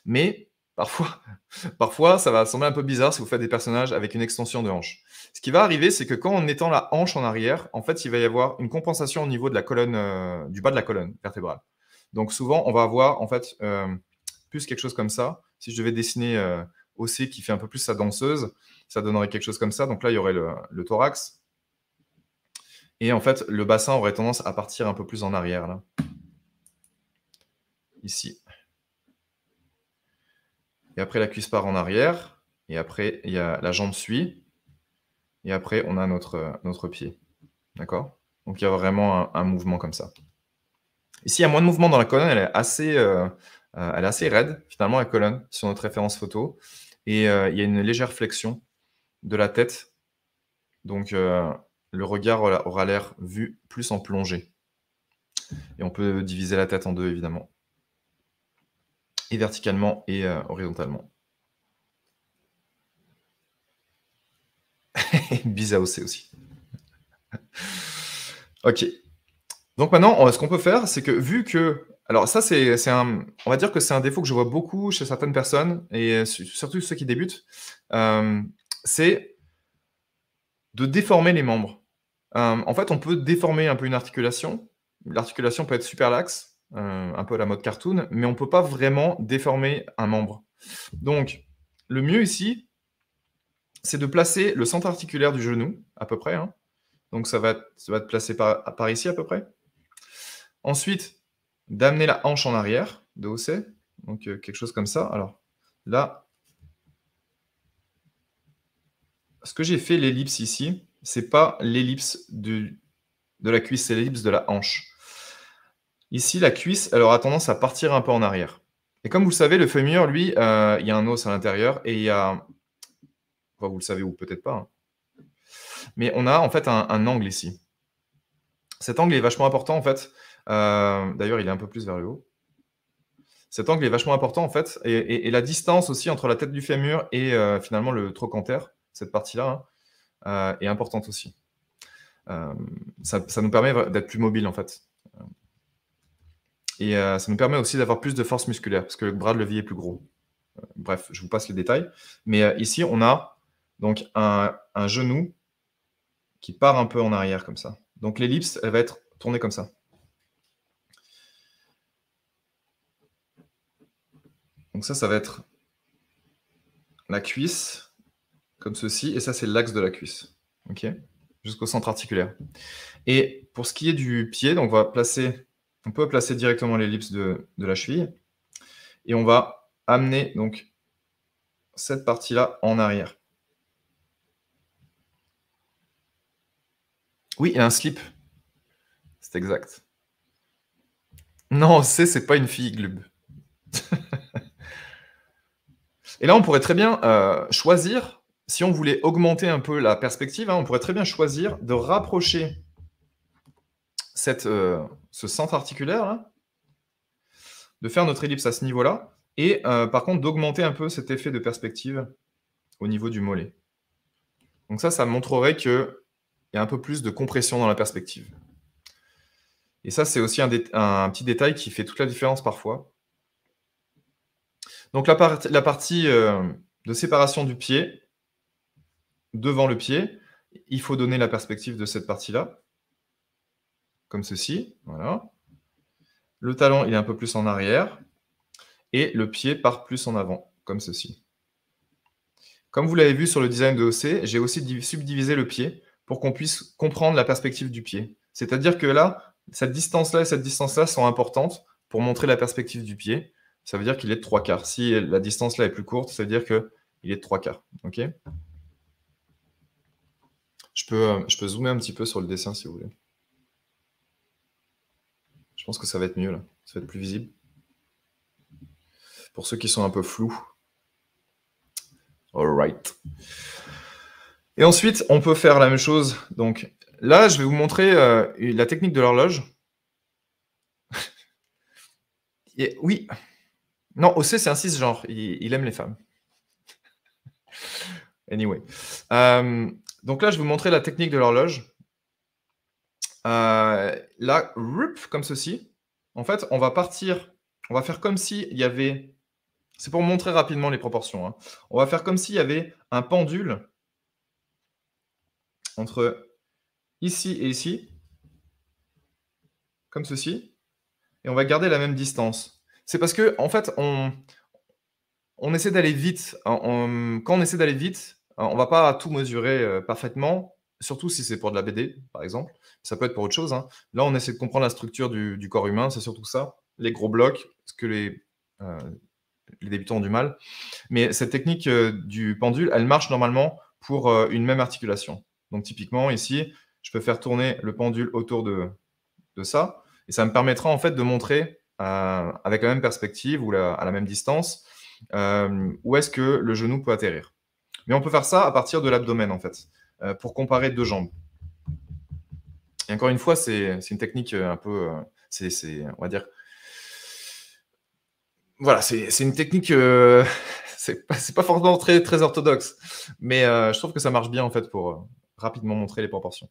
Mais parfois, parfois, ça va sembler un peu bizarre si vous faites des personnages avec une extension de hanche. Ce qui va arriver, c'est que quand on étend la hanche en arrière, en fait, il va y avoir une compensation au niveau de la colonne, euh, du bas de la colonne vertébrale. Donc souvent, on va avoir en fait plus quelque chose comme ça. Si je devais dessiner OC euh, qui fait un peu plus sa danseuse, ça donnerait quelque chose comme ça. Donc là, il y aurait le, thorax. Et en fait, le bassin aurait tendance à partir un peu plus en arrière, là. Ici. Et après, la cuisse part en arrière. Et après, il y a la jambe suit. Et après, on a notre, notre pied. D'accord Donc, il y a vraiment un, mouvement comme ça. Ici, il y a moins de mouvement dans la colonne. Elle est assez, euh, euh, elle est assez raide, finalement, la colonne, sur notre référence photo. Et euh, il y a une légère flexion de la tête. Donc, euh, le regard aura l'air vu plus en plongée. Et on peut diviser la tête en deux, évidemment. Et verticalement et horizontalement. Bise à aussi. ok. Donc maintenant, ce qu'on peut faire, c'est que vu que alors ça, c'est, un, on va dire que c'est un défaut que je vois beaucoup chez certaines personnes, et surtout ceux qui débutent, euh, c'est de déformer les membres. Euh, en fait, on peut déformer un peu une articulation. L'articulation peut être super laxe, euh, un peu la mode cartoon, mais on ne peut pas vraiment déformer un membre. Donc, le mieux ici, c'est de placer le centre articulaire du genou, à peu près. Hein. Donc, ça va, ça va te placer par ici, à peu près. Ensuite, d'amener la hanche en arrière, de hausser, donc euh, quelque chose comme ça. Alors là, ce que j'ai fait l'ellipse ici, c'est pas l'ellipse de la cuisse, c'est l'ellipse de la hanche. Ici, la cuisse, elle aura tendance à partir un peu en arrière. Et comme vous le savez, le fémur, lui, euh, il y a un os à l'intérieur et il y a... vous le savez ou peut-être pas. Hein. Mais on a en fait un, angle ici. Cet angle est vachement important en fait euh, d'ailleurs, il est un peu plus vers le haut. Cet angle est vachement important en fait. Et, la distance aussi entre la tête du fémur et euh, finalement le trochanter, cette partie-là, hein, euh, est importante aussi. Ça, nous permet d'être plus mobile en fait. Et ça nous permet aussi d'avoir plus de force musculaire parce que le bras de levier est plus gros. bref, je vous passe les détails. Mais ici, on a donc un, un genou qui part un peu en arrière comme ça. Donc l'ellipse, elle va être tournée comme ça. Donc ça, ça va être la cuisse, comme ceci, et ça, c'est l'axe de la cuisse. OK Jusqu'au centre articulaire. Et pour ce qui est du pied, donc on, va placer, on peut placer directement l'ellipse de, la cheville, et on va amener donc cette partie-là en arrière. Oui, et un slip. C'est exact. Non, c'est, c'est pas une fille glube. Et là, on pourrait très bien euh, choisir, si on voulait augmenter un peu la perspective, hein, on pourrait très bien choisir de rapprocher cette, euh, ce centre articulaire, hein, de faire notre ellipse à ce niveau-là, et euh, par contre d'augmenter un peu cet effet de perspective au niveau du mollet. Donc ça, ça montrerait qu'il y a un peu plus de compression dans la perspective. Et ça, c'est aussi un petit détail qui fait toute la différence parfois. Donc la, partie euh, de séparation du pied, devant le pied, il faut donner la perspective de cette partie-là, comme ceci. Le talon, il est un peu plus en arrière, et le pied part plus en avant, comme ceci. Comme vous l'avez vu sur le design de OC, j'ai aussi subdivisé le pied pour qu'on puisse comprendre la perspective du pied. C'est-à-dire que là, cette distance-là et cette distance-là sont importantes pour montrer la perspective du pied ça veut dire qu'il est de trois quarts. Si la distance là est plus courte, ça veut dire qu'il est de trois quarts. Ok je peux, euh, je peux zoomer un petit peu sur le dessin si vous voulez. Je pense que ça va être mieux là. Ça va être plus visible. Pour ceux qui sont un peu flous. right. Et ensuite, on peut faire la même chose. Donc là, je vais vous montrer euh, la technique de l'horloge. oui, non, OC, c'est un cisgenre. Il, il aime les femmes. anyway. Euh, donc là, je vais vous montrer la technique de l'horloge. Euh, là, comme ceci. En fait, on va partir. On va faire comme s'il y avait. C'est pour montrer rapidement les proportions. Hein. On va faire comme s'il y avait un pendule entre ici et ici, comme ceci, et on va garder la même distance c'est parce que en fait, on, on essaie d'aller vite. Hein, quand on essaie d'aller vite, hein, on va pas tout mesurer euh, parfaitement, surtout si c'est pour de la BD, par exemple. Ça peut être pour autre chose. Hein. Là, on essaie de comprendre la structure du, corps humain, c'est surtout ça. Les gros blocs, ce que les, euh, débutants ont du mal. Mais cette technique euh, du pendule, elle marche normalement pour une même articulation. Donc typiquement, ici, je peux faire tourner le pendule autour de, de ça. Et ça me permettra en fait de montrer euh, avec la même perspective ou à la même distance, euh, où est-ce que le genou peut atterrir. Mais on peut faire ça à partir de l'abdomen, en fait, euh, pour comparer deux jambes. Et encore une fois, c'est une technique un peu. C'est... on va dire. Voilà, c'est une technique. c'est pas, forcément très, orthodoxe, mais je trouve que ça marche bien, en fait, pour rapidement montrer les proportions.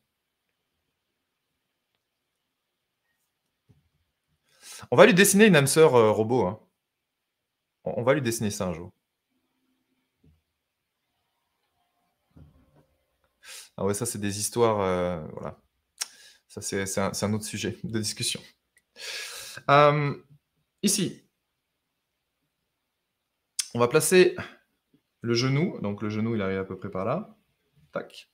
On va lui dessiner une âme sœur euh, robot. Hein. On va lui dessiner ça un jour. Ah ouais, ça, c'est des histoires. Euh, voilà. Ça, c'est un, autre sujet de discussion. Hum, ici, on va placer le genou. Donc, le genou, il arrive à peu près par là. Tac.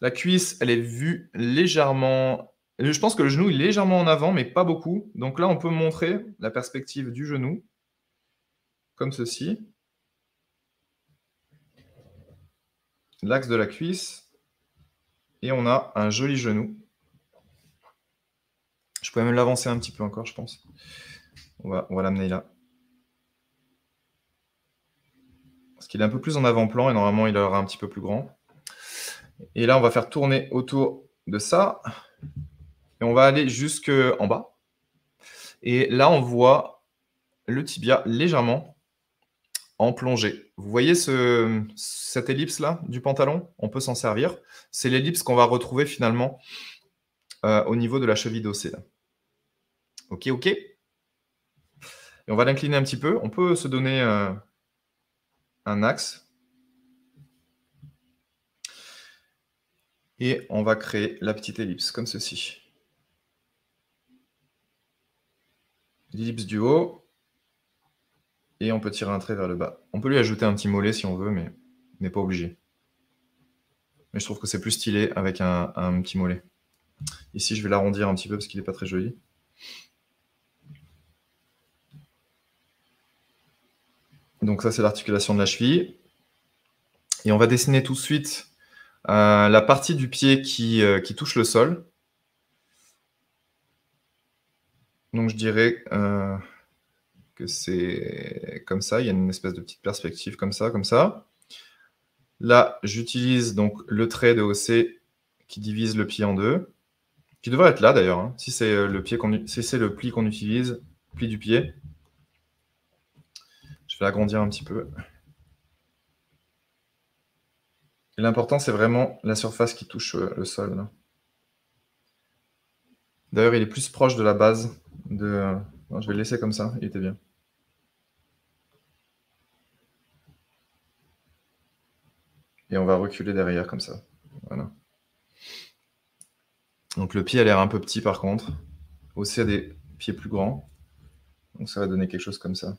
La cuisse, elle est vue légèrement je pense que le genou est légèrement en avant, mais pas beaucoup. Donc là, on peut montrer la perspective du genou, comme ceci. L'axe de la cuisse. Et on a un joli genou. Je pourrais même l'avancer un petit peu encore, je pense. On va, l'amener là. Parce qu'il est un peu plus en avant-plan et normalement, il aura un petit peu plus grand. Et là, on va faire tourner autour de ça. Et on va aller jusqu'en bas. Et là, on voit le tibia légèrement en plongée. Vous voyez cette ellipse-là du pantalon On peut s'en servir. C'est l'ellipse qu'on va retrouver finalement euh, au niveau de la cheville dossée. OK, OK. Et on va l'incliner un petit peu. On peut se donner euh, un axe. Et on va créer la petite ellipse, comme ceci. l'ellipse du haut, et on peut tirer un trait vers le bas. On peut lui ajouter un petit mollet si on veut, mais on n'est pas obligé. Mais je trouve que c'est plus stylé avec un, petit mollet. Ici, je vais l'arrondir un petit peu parce qu'il n'est pas très joli. Donc ça, c'est l'articulation de la cheville. Et on va dessiner tout de suite euh, la partie du pied qui euh, touche le sol. Donc je dirais euh, que c'est comme ça, il y a une espèce de petite perspective comme ça, comme ça. Là, j'utilise donc le trait de OC qui divise le pied en deux, qui devrait être là d'ailleurs, hein. si c'est euh, le, pied si c'est le pli qu'on utilise, pli du pied. Je vais l'agrandir un petit peu. L'important, c'est vraiment la surface qui touche euh, le sol. Hein. D'ailleurs, il est plus proche de la base je vais le laisser comme ça, il était bien. Et on va reculer derrière comme ça. Voilà. Donc le pied a l'air un peu petit par contre. Aussi à des pieds plus grands. Donc ça va donner quelque chose comme ça.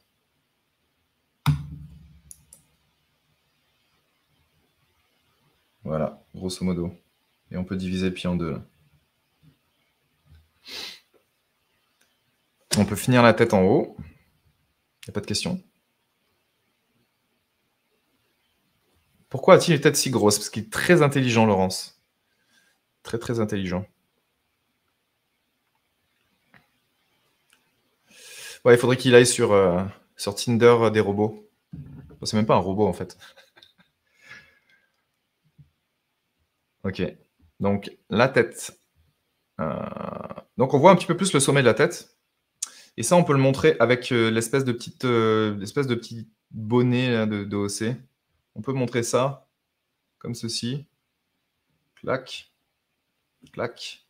Voilà, grosso modo. Et on peut diviser le pied en deux. On peut finir la tête en haut. Il n'y a pas de question. Pourquoi a-t-il une tête si grosse Parce qu'il est très intelligent, Laurence. Très, très intelligent. il faudrait qu'il aille sur, euh, sur Tinder euh, des robots. c'est même pas un robot, en fait. ok. Donc, la tête. Euh, donc, on voit un petit peu plus le sommet de la tête. Et ça, on peut le montrer avec euh, l'espèce de petite, euh, de petit bonnet là, de, On peut montrer ça comme ceci. Clac, clac.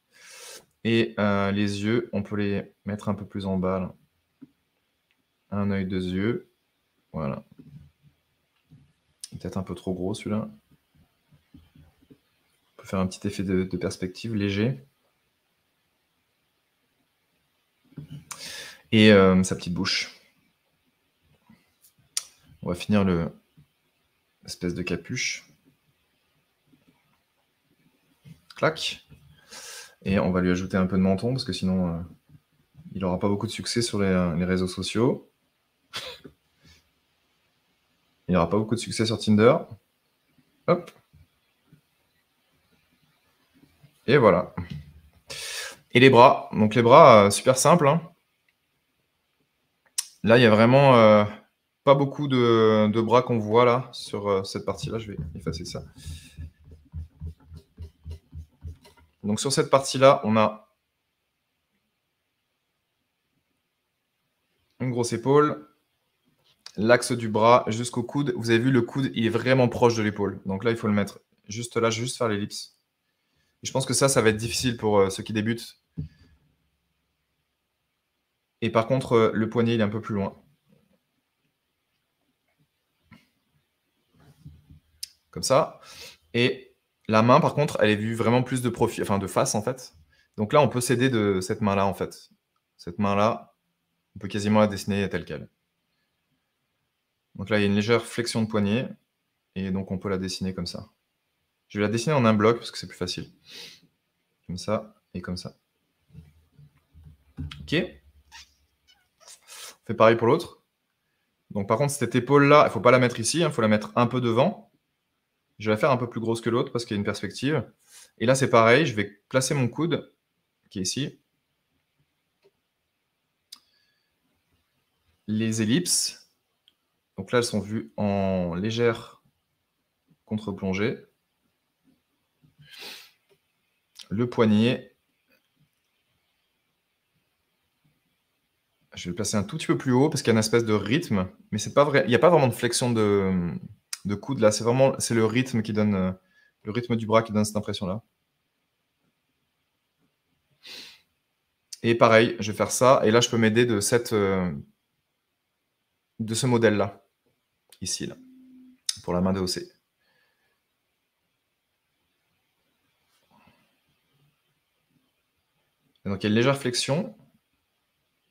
Et euh, les yeux, on peut les mettre un peu plus en bas. Un œil, deux yeux. Voilà. Peut-être un peu trop gros celui-là. On peut faire un petit effet de perspective léger. et euh, sa petite bouche. On va finir le espèce de capuche. Clac. Et on va lui ajouter un peu de menton parce que sinon euh, il n'aura pas beaucoup de succès sur les, euh, réseaux sociaux. il n'aura pas beaucoup de succès sur Tinder. Hop. Et voilà. Et les bras. Donc les bras, super simple. Hein. Là, il y a vraiment euh, pas beaucoup de, bras qu'on voit là sur euh, cette partie-là. Je vais effacer ça. Donc sur cette partie-là, on a une grosse épaule, l'axe du bras jusqu'au coude. Vous avez vu, le coude, il est vraiment proche de l'épaule. Donc là, il faut le mettre juste là, juste faire l'ellipse. Je pense que ça, ça va être difficile pour euh, ceux qui débutent et par contre, euh, le poignet, il est un peu plus loin. Comme ça. Et la main, par contre, elle est vue vraiment plus de profil, enfin de face, en fait. Donc là, on peut s'aider de cette main-là, en fait. Cette main-là, on peut quasiment la dessiner telle qu'elle. Donc là, il y a une légère flexion de poignet. Et donc, on peut la dessiner comme ça. Je vais la dessiner en un bloc parce que c'est plus facile. Comme ça et comme ça. OK fais pareil pour l'autre. Donc par contre, cette épaule-là, il ne faut pas la mettre ici, il hein, faut la mettre un peu devant. Je vais la faire un peu plus grosse que l'autre parce qu'il y a une perspective. Et là, c'est pareil, je vais placer mon coude, qui est ici. Les ellipses, donc là, elles sont vues en légère contre-plongée. Le poignet, Je vais le placer un tout petit peu plus haut parce qu'il y a une espèce de rythme, mais c'est pas vrai. Il n'y a pas vraiment de flexion de, de coude là. C'est vraiment c'est le rythme qui donne euh, le rythme du bras qui donne cette impression là. Et pareil, je vais faire ça. Et là, je peux m'aider de cette euh, de ce modèle là, ici là, pour la main de haussée. donc il y a une légère flexion,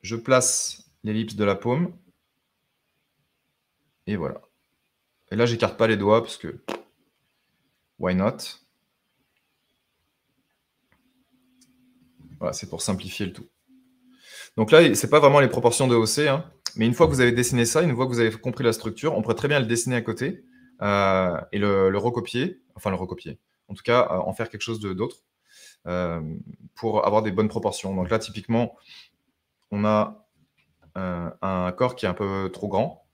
je place l'ellipse de la paume. Et voilà. Et là, j'écarte pas les doigts parce que why not? Voilà, c'est pour simplifier le tout. Donc là, ce n'est pas vraiment les proportions de OC, hein. mais une fois que vous avez dessiné ça, une fois que vous avez compris la structure, on pourrait très bien le dessiner à côté euh, et le, recopier, enfin le recopier, en tout cas euh, en faire quelque chose d'autre euh, pour avoir des bonnes proportions. Donc là, typiquement, on a euh, un corps qui est un peu trop grand,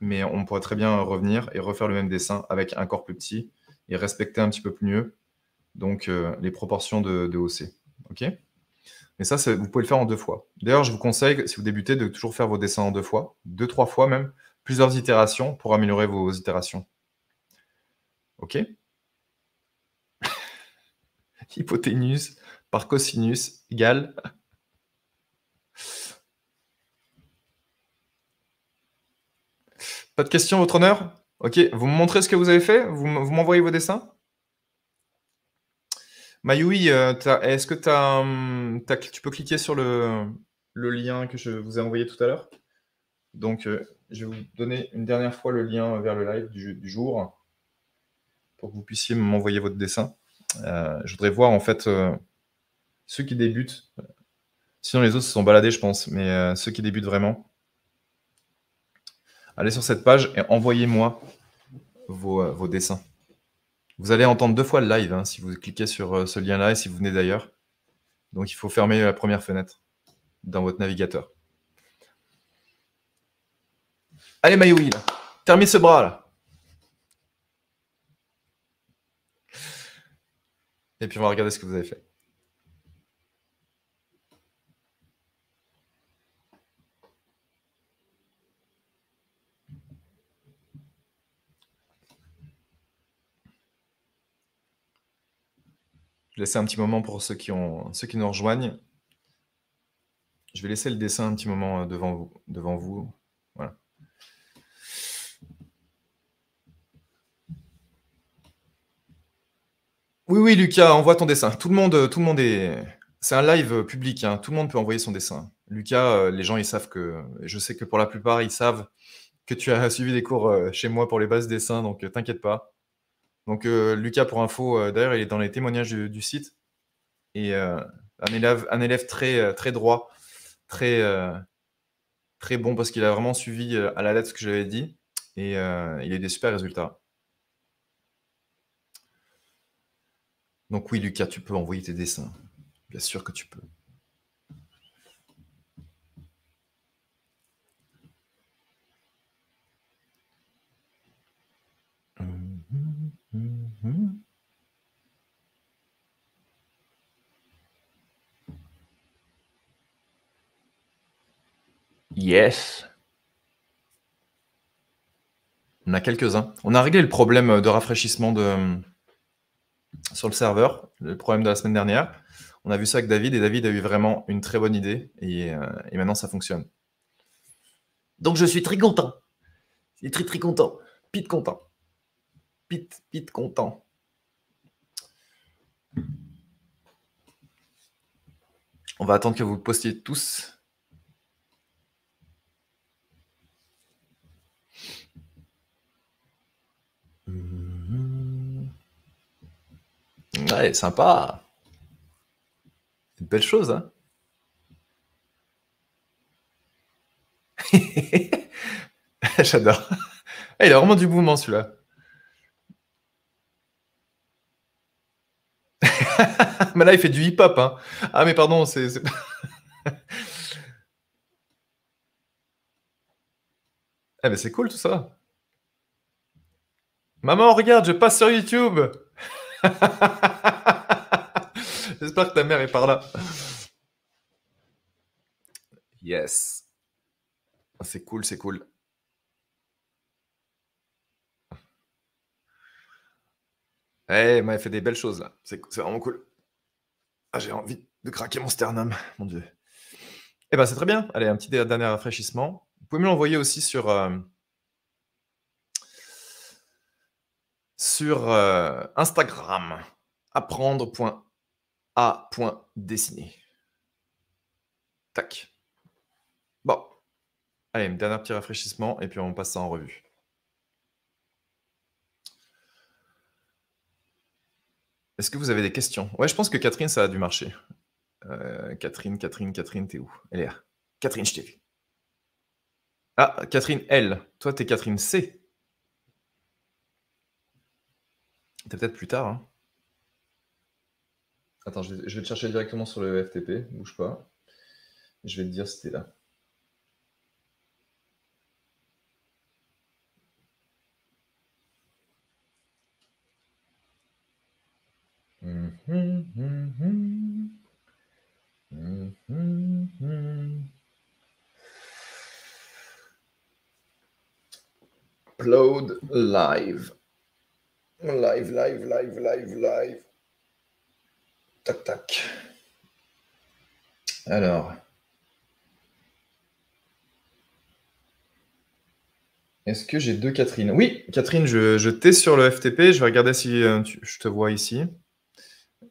mais on pourrait très bien revenir et refaire le même dessin avec un corps plus petit et respecter un petit peu plus mieux donc, euh, les proportions de, de OC. OK mais ça, vous pouvez le faire en deux fois. D'ailleurs, je vous conseille, si vous débutez, de toujours faire vos dessins en deux fois, deux, trois fois même, plusieurs itérations pour améliorer vos itérations. OK Hypoténuse par cosinus égale Pas de questions, votre honneur Ok, vous me montrez ce que vous avez fait Vous, m'envoyez vos dessins Mayoui, euh, est-ce que hum, tu peux cliquer sur le, lien que je vous ai envoyé tout à l'heure Donc, euh, je vais vous donner une dernière fois le lien vers le live du, jour pour que vous puissiez m'envoyer votre dessin. Euh, je voudrais voir en fait ceux qui débutent. Sinon, les autres se sont baladés, je pense, mais ceux qui débutent vraiment allez sur cette page et envoyez-moi euh, vos, dessins. Vous allez entendre deux fois le live hein, si vous cliquez sur euh, ce lien-là et si vous venez d'ailleurs. Donc il faut fermer la première fenêtre dans votre navigateur. Allez Mayoui, termine ce bras là. Et puis on va regarder ce que vous avez fait. Je vais laisser un petit moment pour ceux qui, ont, ceux qui nous rejoignent. Je vais laisser le dessin un petit moment euh, devant vous. Devant vous. Voilà. Oui, oui, Lucas, envoie ton dessin. Tout le monde, euh, tout le monde est. C'est un live euh, public, hein. tout le monde peut envoyer son dessin. Lucas, les gens, ils savent que. Je sais que pour la plupart, ils savent que tu as suivi des cours chez moi pour les bases dessin, donc t'inquiète pas. Donc, euh, Lucas, pour info, euh, d'ailleurs, il est dans les témoignages du, site. Et euh, un élève, un élève très, très droit, très, très bon, parce qu'il a vraiment suivi à la lettre ce que j'avais dit. Et il a eu des super résultats. Donc oui, Lucas, tu peux envoyer tes dessins. Bien sûr que tu peux. Yes. On a quelques-uns. On a réglé le problème de rafraîchissement de... sur le serveur, le problème de la semaine dernière. On a vu ça avec David et David a eu vraiment une très bonne idée et, euh, maintenant ça fonctionne. Donc je suis très content. Je suis très très content. Pit content. Pit pit content. On va attendre que vous postiez tous. Mm-hmm. Ouais, sympa. Une belle chose, hein J'adore. Ah, il a vraiment du mouvement celui-là. mais là, il fait du hip-hop. Hein. Ah, mais pardon, c'est. ah, mais c'est cool tout ça. Maman, regarde, je passe sur YouTube. J'espère que ta mère est par là. Yes. C'est cool, c'est cool. Eh, m'a fait des belles choses là. C'est vraiment cool. Ah, J'ai envie de craquer mon sternum, mon dieu. Eh ben, c'est très bien. Allez, un petit dernier rafraîchissement. Vous pouvez me l'envoyer aussi sur. Euh, sur euh, Instagram, apprendre.a.dessiner. Tac. Bon. Allez, un dernier petit rafraîchissement et puis on passe ça en revue. Est-ce que vous avez des questions Ouais, je pense que Catherine, ça a dû marcher. Euh, Catherine, Catherine, Catherine, t'es où Elle est là. Catherine, je t'ai vu. Ah, Catherine elle. Toi, t'es Catherine C. T'es peut-être plus tard. Hein. Attends, je vais, te chercher directement sur le FTP. Bouge pas. Je vais te dire si t'es là. Upload live. Live, live, live, live, live. Tac, tac. Alors. Est-ce que j'ai deux Catherine Oui, Catherine, je, je t'ai sur le FTP. Je vais regarder si euh, je te vois ici.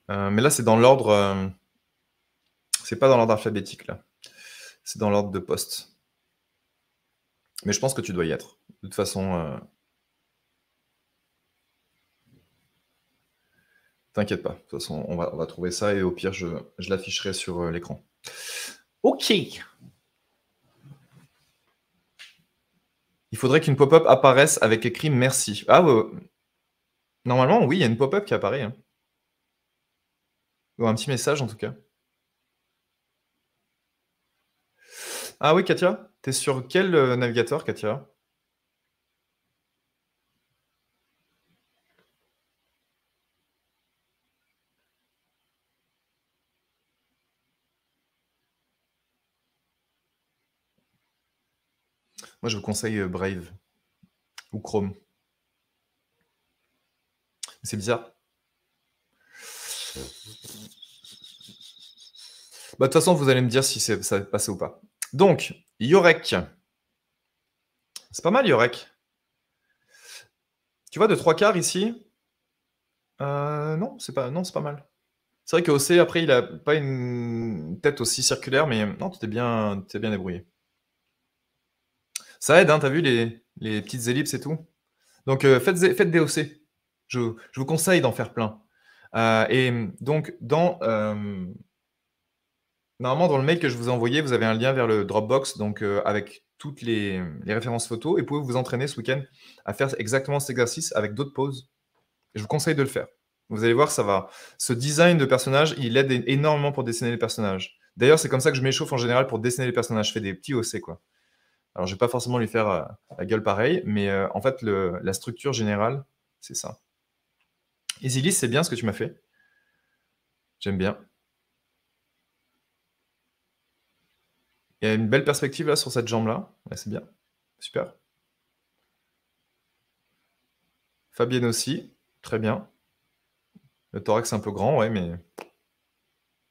Euh, mais là, c'est dans l'ordre. Euh, c'est pas dans l'ordre alphabétique, là. C'est dans l'ordre de poste. Mais je pense que tu dois y être. De toute façon. T'inquiète pas, de toute façon, on va, trouver ça et au pire, je, l'afficherai sur euh, l'écran. Ok. Il faudrait qu'une pop-up apparaisse avec écrit merci. Ah, normalement, oui, il y a une pop-up qui apparaît. Hein. Ou un petit message en tout cas. Ah oui, Katia, t'es sur quel euh, navigateur, Katia Moi, je vous conseille euh, Brave ou Chrome. C'est bizarre. Bah, de toute façon, vous allez me dire si ça va ou pas. Donc, Yorek. C'est pas mal, Yorek. Tu vois, de trois quarts ici. Euh, non, c'est pas, non, c'est pas mal. C'est vrai que OC, après, il a pas une tête aussi circulaire, mais non, tu t'es bien, bien débrouillé. Ça aide, hein, t'as vu les, petites ellipses et tout. Donc euh, faites, des OC. Je, vous conseille d'en faire plein. Euh, et donc, dans, euh, normalement, dans le mail que je vous ai envoyé, vous avez un lien vers le Dropbox, donc avec toutes les, références photos, et vous pouvez vous entraîner ce week-end à faire exactement cet exercice avec d'autres poses. je vous conseille de le faire. Vous allez voir, ça va. Ce design de personnage, il aide énormément pour dessiner les personnages. D'ailleurs, c'est comme ça que je m'échauffe en général pour dessiner les personnages. Je fais des petits OC, quoi. Alors, je ne vais pas forcément lui faire euh, la gueule pareille, mais euh, en fait, la structure générale, c'est ça. Isilis, c'est bien ce que tu m'as fait. J'aime bien. Il y a une belle perspective là sur cette jambe-là. c'est bien. Super. Fabienne aussi. Très bien. Le thorax est un peu grand, ouais, mais,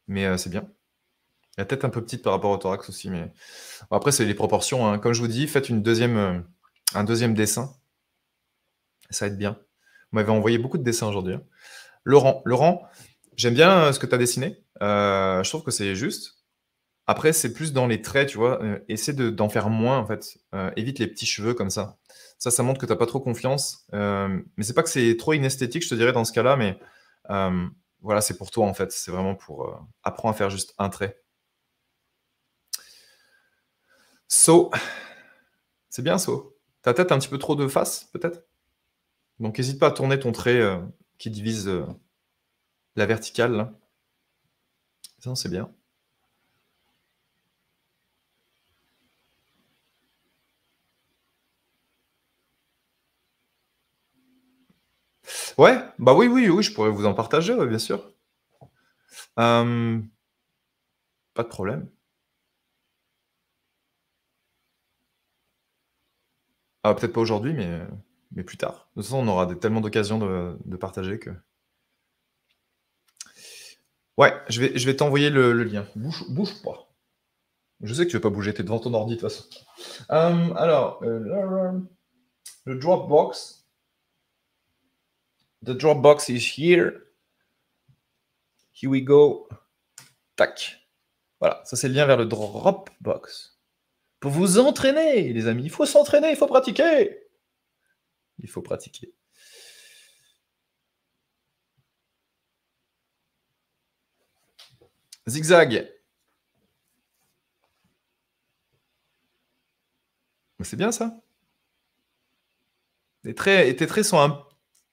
mais euh, c'est bien. La tête un peu petite par rapport au thorax aussi, mais après, c'est les proportions. Hein. Comme je vous dis, faites une deuxième, euh, un deuxième dessin. Ça aide bien. Vous m'avez envoyé beaucoup de dessins aujourd'hui. Hein. Laurent, Laurent j'aime bien euh, ce que tu as dessiné. Euh, je trouve que c'est juste. Après, c'est plus dans les traits, tu vois. essaie d'en faire moins, en fait. évite les petits cheveux comme ça. Ça, ça montre que tu n'as pas trop confiance. Mais mais c'est pas que c'est trop inesthétique, je te dirais, dans ce cas-là. Mais voilà, c'est pour toi, en fait. C'est vraiment pour. apprendre à faire juste un trait. So. C'est bien, So. Ta tête un petit peu trop de face, peut-être Donc n'hésite pas à tourner ton trait euh, qui divise euh, la verticale. Ça, c'est bien. Ouais, bah oui, oui, oui, je pourrais vous en partager, bien sûr. Euh, pas de problème. Ah, peut-être pas aujourd'hui, mais, mais plus tard. De toute façon, on aura tellement d'occasions de, partager que. Ouais, je vais, je vais t'envoyer le, lien. Bouge, bouge pas. Je sais que tu veux pas bouger, tu es devant ton ordi de toute façon. Euh, alors, euh, le Dropbox. The Dropbox is here. Here we go. Tac. Voilà, ça c'est le lien vers le Dropbox pour vous entraîner, les amis. Il faut s'entraîner, il faut pratiquer. Il faut pratiquer. Zigzag. C'est bien ça. Les traits, tes traits sont un,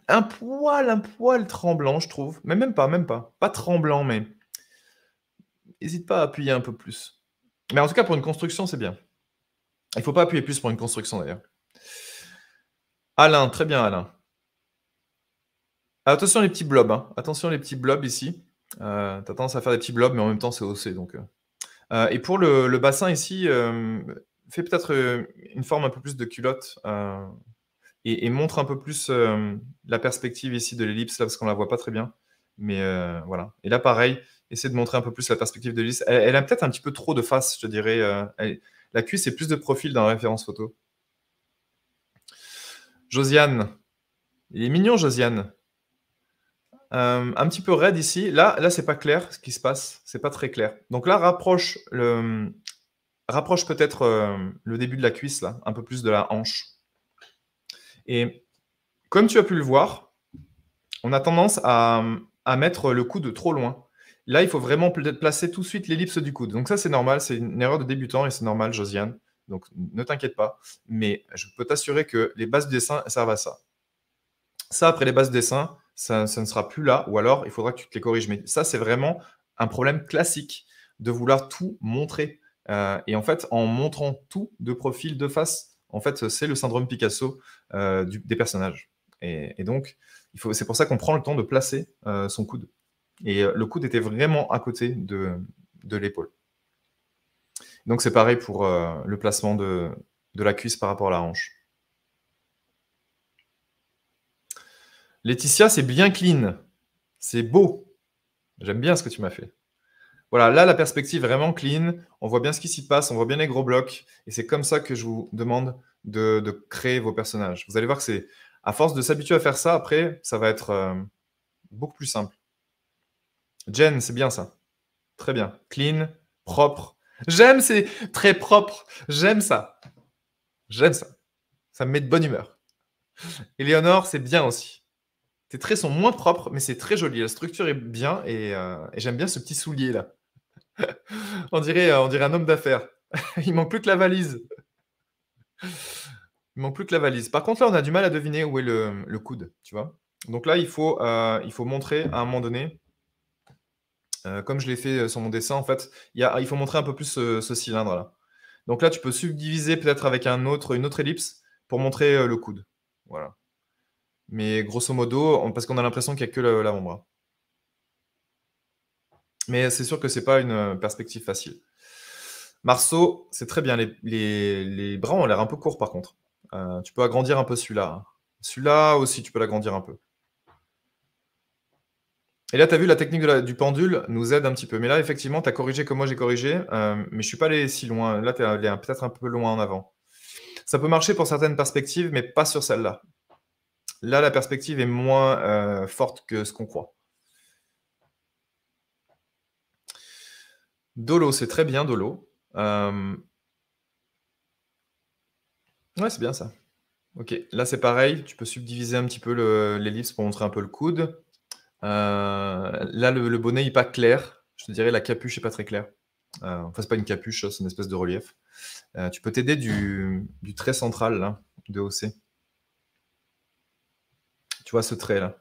un, poil, un poil tremblant, je trouve. Mais même pas, même pas. Pas tremblant, mais. N'hésite pas à appuyer un peu plus. Mais en tout cas, pour une construction, c'est bien. Il ne faut pas appuyer plus pour une construction d'ailleurs. Alain, très bien Alain. Ah, attention les petits blobs. Hein. Attention les petits blobs ici. Euh, tu as tendance à faire des petits blobs, mais en même temps c'est haussé. Donc, euh. Euh, et pour le, bassin ici, fais peut-être une forme un peu plus de culotte et, montre un peu plus la perspective ici de l'ellipse, parce qu'on la voit pas très bien. Mais voilà. Et là, pareil, essaie de montrer un peu plus la perspective de l'ellipse. Elle, a peut-être un petit peu trop de face, je dirais. La cuisse est plus de profil dans la référence photo. Josiane. Il est mignon, Josiane. Euh, un petit peu raide ici. Là, là c'est pas clair ce qui se passe. C'est pas très clair. Donc là, rapproche, le... rapproche peut-être euh, le début de la cuisse, là, un peu plus de la hanche. Et comme tu as pu le voir, on a tendance à, à mettre le coude trop loin. Là, il faut vraiment placer tout de suite l'ellipse du coude. Donc ça, c'est normal, c'est une erreur de débutant et c'est normal, Josiane. Donc ne t'inquiète pas, mais je peux t'assurer que les bases de dessin servent à ça. Ça, après les bases de dessin, ça, ne sera plus là, ou alors il faudra que tu te les corriges. Mais ça, c'est vraiment un problème classique de vouloir tout montrer. Euh, et en fait, en montrant tout de profil, de face, en fait, c'est le syndrome Picasso euh, des personnages. Et, donc, c'est pour ça qu'on prend le temps de placer euh, son coude. Et euh, le coude était vraiment à côté de, l'épaule. Donc c'est pareil pour euh, le placement de, la cuisse par rapport à la hanche. Laetitia, c'est bien clean. C'est beau. J'aime bien ce que tu m'as fait. Voilà, là, la perspective vraiment clean. On voit bien ce qui s'y passe, on voit bien les gros blocs. Et c'est comme ça que je vous demande de, créer vos personnages. Vous allez voir que c'est à force de s'habituer à faire ça, après, ça va être euh, beaucoup plus simple. Jen, c'est bien ça. Très bien. Clean, propre. J'aime, c'est très propre. J'aime ça. J'aime ça. Ça me met de bonne humeur. Eleonore, c'est bien aussi. Tes traits sont moins propres, mais c'est très joli. La structure est bien et, euh, j'aime bien ce petit soulier là. on, dirait, euh, on dirait un homme d'affaires. Il manque plus que la valise. Il manque plus que la valise. Par contre, là, on a du mal à deviner où est le, coude, tu vois. Donc là, il faut, euh, il faut montrer à un moment donné euh, comme je l'ai fait euh, sur mon dessin, en fait, il faut montrer un peu plus euh, ce, cylindre-là. Donc là, tu peux subdiviser peut-être avec un autre, une autre ellipse pour montrer le coude. Voilà. Mais grosso modo, parce qu'on a l'impression qu'il n'y a que l'avant-bras. Mais c'est sûr que ce n'est pas une perspective facile. Marceau, c'est très bien. Les, bras ont l'air un peu courts par contre. tu peux agrandir un peu celui-là. Hein. Celui-là aussi, tu peux l'agrandir un peu. Et là, tu as vu, la technique du pendule nous aide un petit peu. Mais là, effectivement, tu as corrigé comme moi j'ai corrigé, euh, mais je suis pas allé si loin. Là, tu es allé peut-être un peu loin en avant. Ça peut marcher pour certaines perspectives, mais pas sur celle-là. Là, la perspective est moins euh, forte que ce qu'on croit. Dolo, c'est très bien, Dolo. Euh... Ouais, c'est bien ça. Ok, là c'est pareil, tu peux subdiviser un petit peu l'ellipse pour montrer un peu le coude. Euh, là, le, bonnet, il n'est pas clair. Je te dirais, la capuche n'est pas très claire. Euh, enfin, ce pas une capuche, hein, c'est une espèce de relief. Euh, tu peux t'aider du, trait central de OC. Tu vois ce trait là,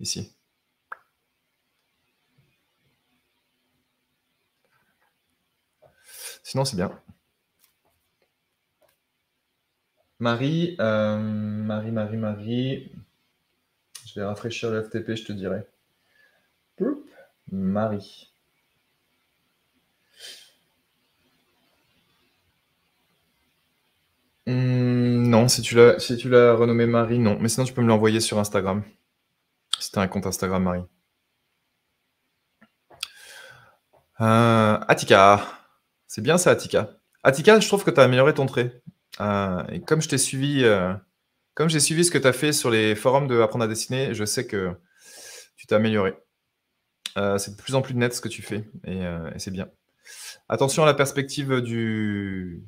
ici. Sinon, c'est bien. Marie, Marie, Marie, Marie. Je vais rafraîchir le FTP, je te dirai. Marie. Hmm, non, si tu l'as si renommé Marie, non. Mais sinon, tu peux me l'envoyer sur Instagram. Si tu as un compte Instagram, Marie. Euh, Atika. C'est bien ça, Atika. Atika, je trouve que tu as amélioré ton trait. Euh, et comme je t'ai suivi euh, comme j'ai suivi ce que tu as fait sur les forums de Apprendre à dessiner, je sais que tu t'es amélioré. Euh, c'est de plus en plus net ce que tu fais euh, et, c'est bien. Attention à la perspective du,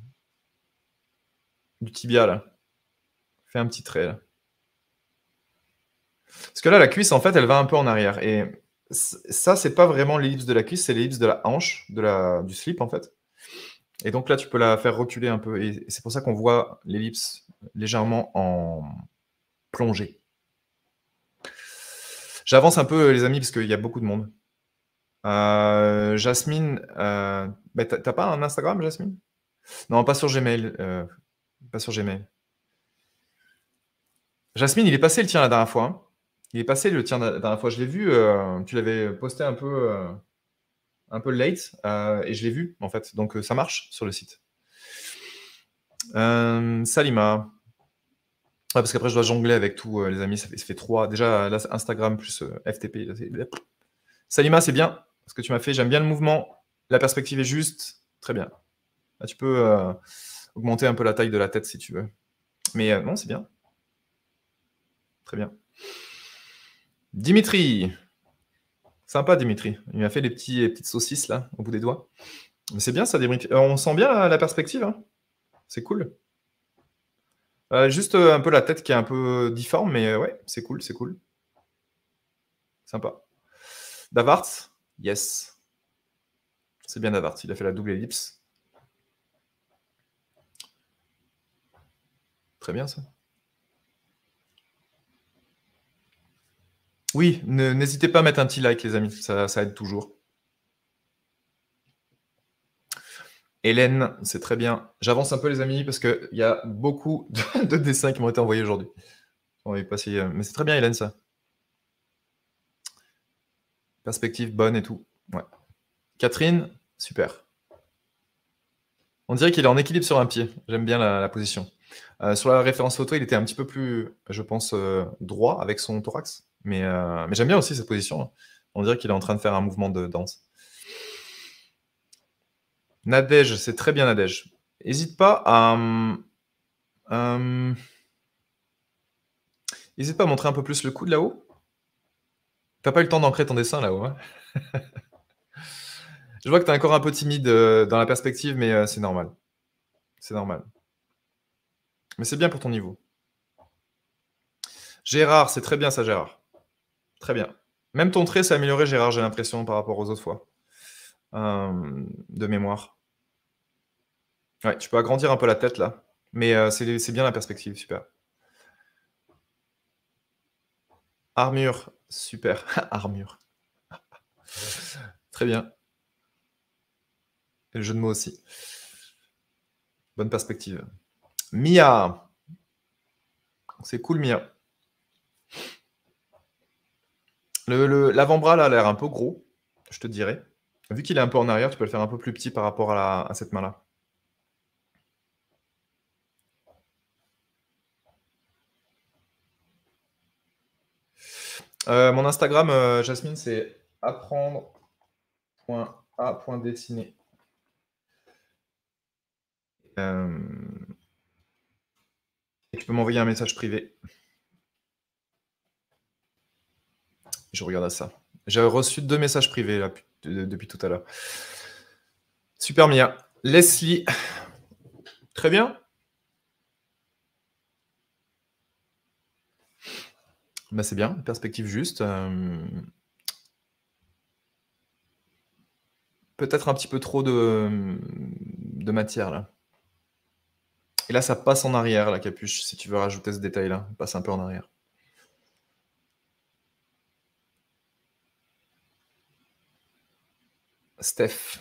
du tibia là. Fais un petit trait là. Parce que là, la cuisse, en fait, elle va un peu en arrière. Et ça, c'est pas vraiment l'ellipse de la cuisse, c'est l'ellipse de la hanche, de la... du slip en fait. Et donc là, tu peux la faire reculer un peu. Et c'est pour ça qu'on voit l'ellipse légèrement en plongée. J'avance un peu, euh, les amis, parce qu'il y a beaucoup de monde. Euh, Jasmine, euh, bah, t'as pas un Instagram, Jasmine Non, pas sur Gmail. pas sur Gmail. Jasmine, il est passé le tien la dernière fois. Hein. Il est passé le tien la dernière fois. Je l'ai vu. tu l'avais posté un peu, un peu late, et je l'ai vu en fait. Donc ça marche sur le site. Salima parce qu'après, je dois jongler avec tout euh, les amis. Ça fait, fait trois. Déjà, là, Instagram plus euh, FTP. Salima, c'est bien ce que tu m'as fait. J'aime bien le mouvement. La perspective est juste. Très bien. tu peux euh, augmenter un peu la taille de la tête si tu veux. Mais non, c'est bien. Très bien. Dimitri. Sympa, Dimitri. Il m'a fait des petits, petites saucisses là, au bout des doigts. C'est bien ça, Dimitri. on sent bien la perspective. Hein. C'est cool. Euh, juste euh, un peu la tête qui est un peu difforme, mais euh, ouais, c'est cool, c'est cool. Sympa. Davart, Yes. C'est bien Davart, il a fait la double ellipse. Très bien ça. Oui, n'hésitez pas à mettre un petit like, les amis, ça aide toujours. Hélène, c'est très bien. J'avance un peu, les amis, parce qu'il y a beaucoup de, dessins qui m'ont été envoyés aujourd'hui. On euh, Mais c'est très bien, Hélène, ça. Perspective bonne et tout. Catherine, super. On dirait qu'il est en équilibre sur un pied. J'aime bien la, position. Euh, sur la référence photo, il était un petit peu plus, je pense, euh, droit avec son thorax. Mais, mais j'aime bien aussi cette position. On dirait qu'il est en train de faire un mouvement de danse. Nadège, c'est très bien Nadège. N'hésite pas à... Euh, euh, pas à montrer un peu plus le coude là-haut. T'as pas eu le temps d'ancrer ton dessin là-haut. Hein. Je vois que tu es encore un peu timide euh, dans la perspective, mais c'est normal. C'est normal. Mais c'est bien pour ton niveau. Gérard, c'est très bien ça, Gérard. Très bien. Même ton trait s'est amélioré, Gérard, j'ai l'impression, par rapport aux autres fois. de mémoire. Ouais, tu peux agrandir un peu la tête là. Mais euh, c'est bien la perspective, super. Armure, super. Armure. Très bien. Et le jeu de mots aussi. Bonne perspective. Mia. C'est cool, Mia. L'avant-bras, là, a l'air un peu gros, je te dirais. Vu qu'il est un peu en arrière, tu peux le faire un peu plus petit par rapport à cette main-là. Euh, mon Instagram, euh, Jasmine, c'est apprendre.a.dessiner. Euh, et tu peux m'envoyer un message privé. Je regarde à ça. J'ai reçu deux messages privés depuis tout à l'heure. Super Mia. Leslie. Très bien. Bah, c'est bien, perspective juste. Euh, peut-être un petit peu trop de... matière là. Et là, ça passe en arrière, la capuche, si tu veux rajouter ce détail-là. Passe un peu en arrière. Steph.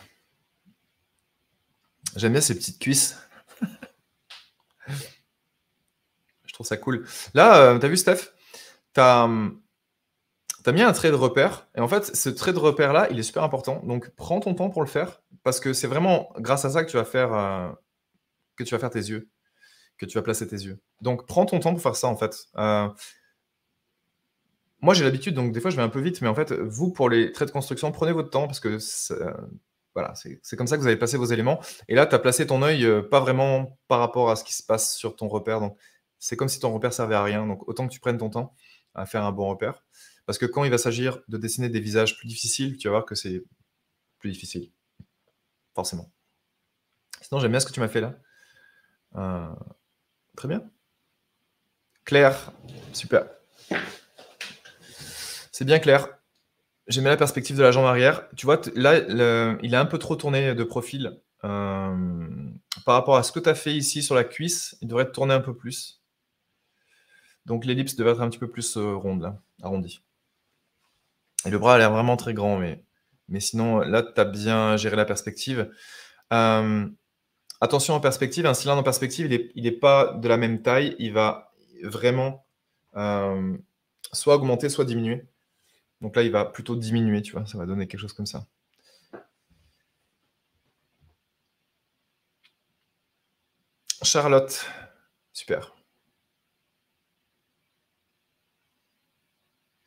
J'aime bien ces petites cuisses. Je trouve ça cool. Là, euh, t'as vu Steph tu as, hum, mis un trait de repère. Et en fait, ce trait de repère-là, il est super important. Donc, prends ton temps pour le faire parce que c'est vraiment grâce à ça que tu vas faire, euh, que tu vas faire tes yeux, que tu vas placer tes yeux. Donc, prends ton temps pour faire ça, en fait. Euh, moi, j'ai l'habitude, donc des fois, je vais un peu vite, mais en fait, vous, pour les traits de construction, prenez votre temps parce que voilà, c'est comme ça que vous avez placer vos éléments. Et là, tu as placé ton œil euh, pas vraiment par rapport à ce qui se passe sur ton repère. Donc, c'est comme si ton repère servait à rien. Donc, autant que tu prennes ton temps à faire un bon repère. Parce que quand il va s'agir de dessiner des visages plus difficiles, tu vas voir que c'est plus difficile. Forcément. Sinon, j'aime bien ce que tu m'as fait là. Euh, très bien. Claire, super. C'est bien clair. J'aimais la perspective de la jambe arrière. Tu vois, là, il est un peu trop tourné de profil. Euh, par rapport à ce que tu as fait ici sur la cuisse, il devrait tourner un peu plus. Donc l'ellipse devait être un petit peu plus euh, ronde, arrondie. Et le bras a l'air vraiment très grand, mais, mais sinon, là, tu as bien géré la perspective. Euh, attention en perspective, un cylindre en perspective, il n'est pas de la même taille. Il va vraiment euh, soit augmenter, soit diminuer. Donc là, il va plutôt diminuer, tu vois, ça va donner quelque chose comme ça. Charlotte, super.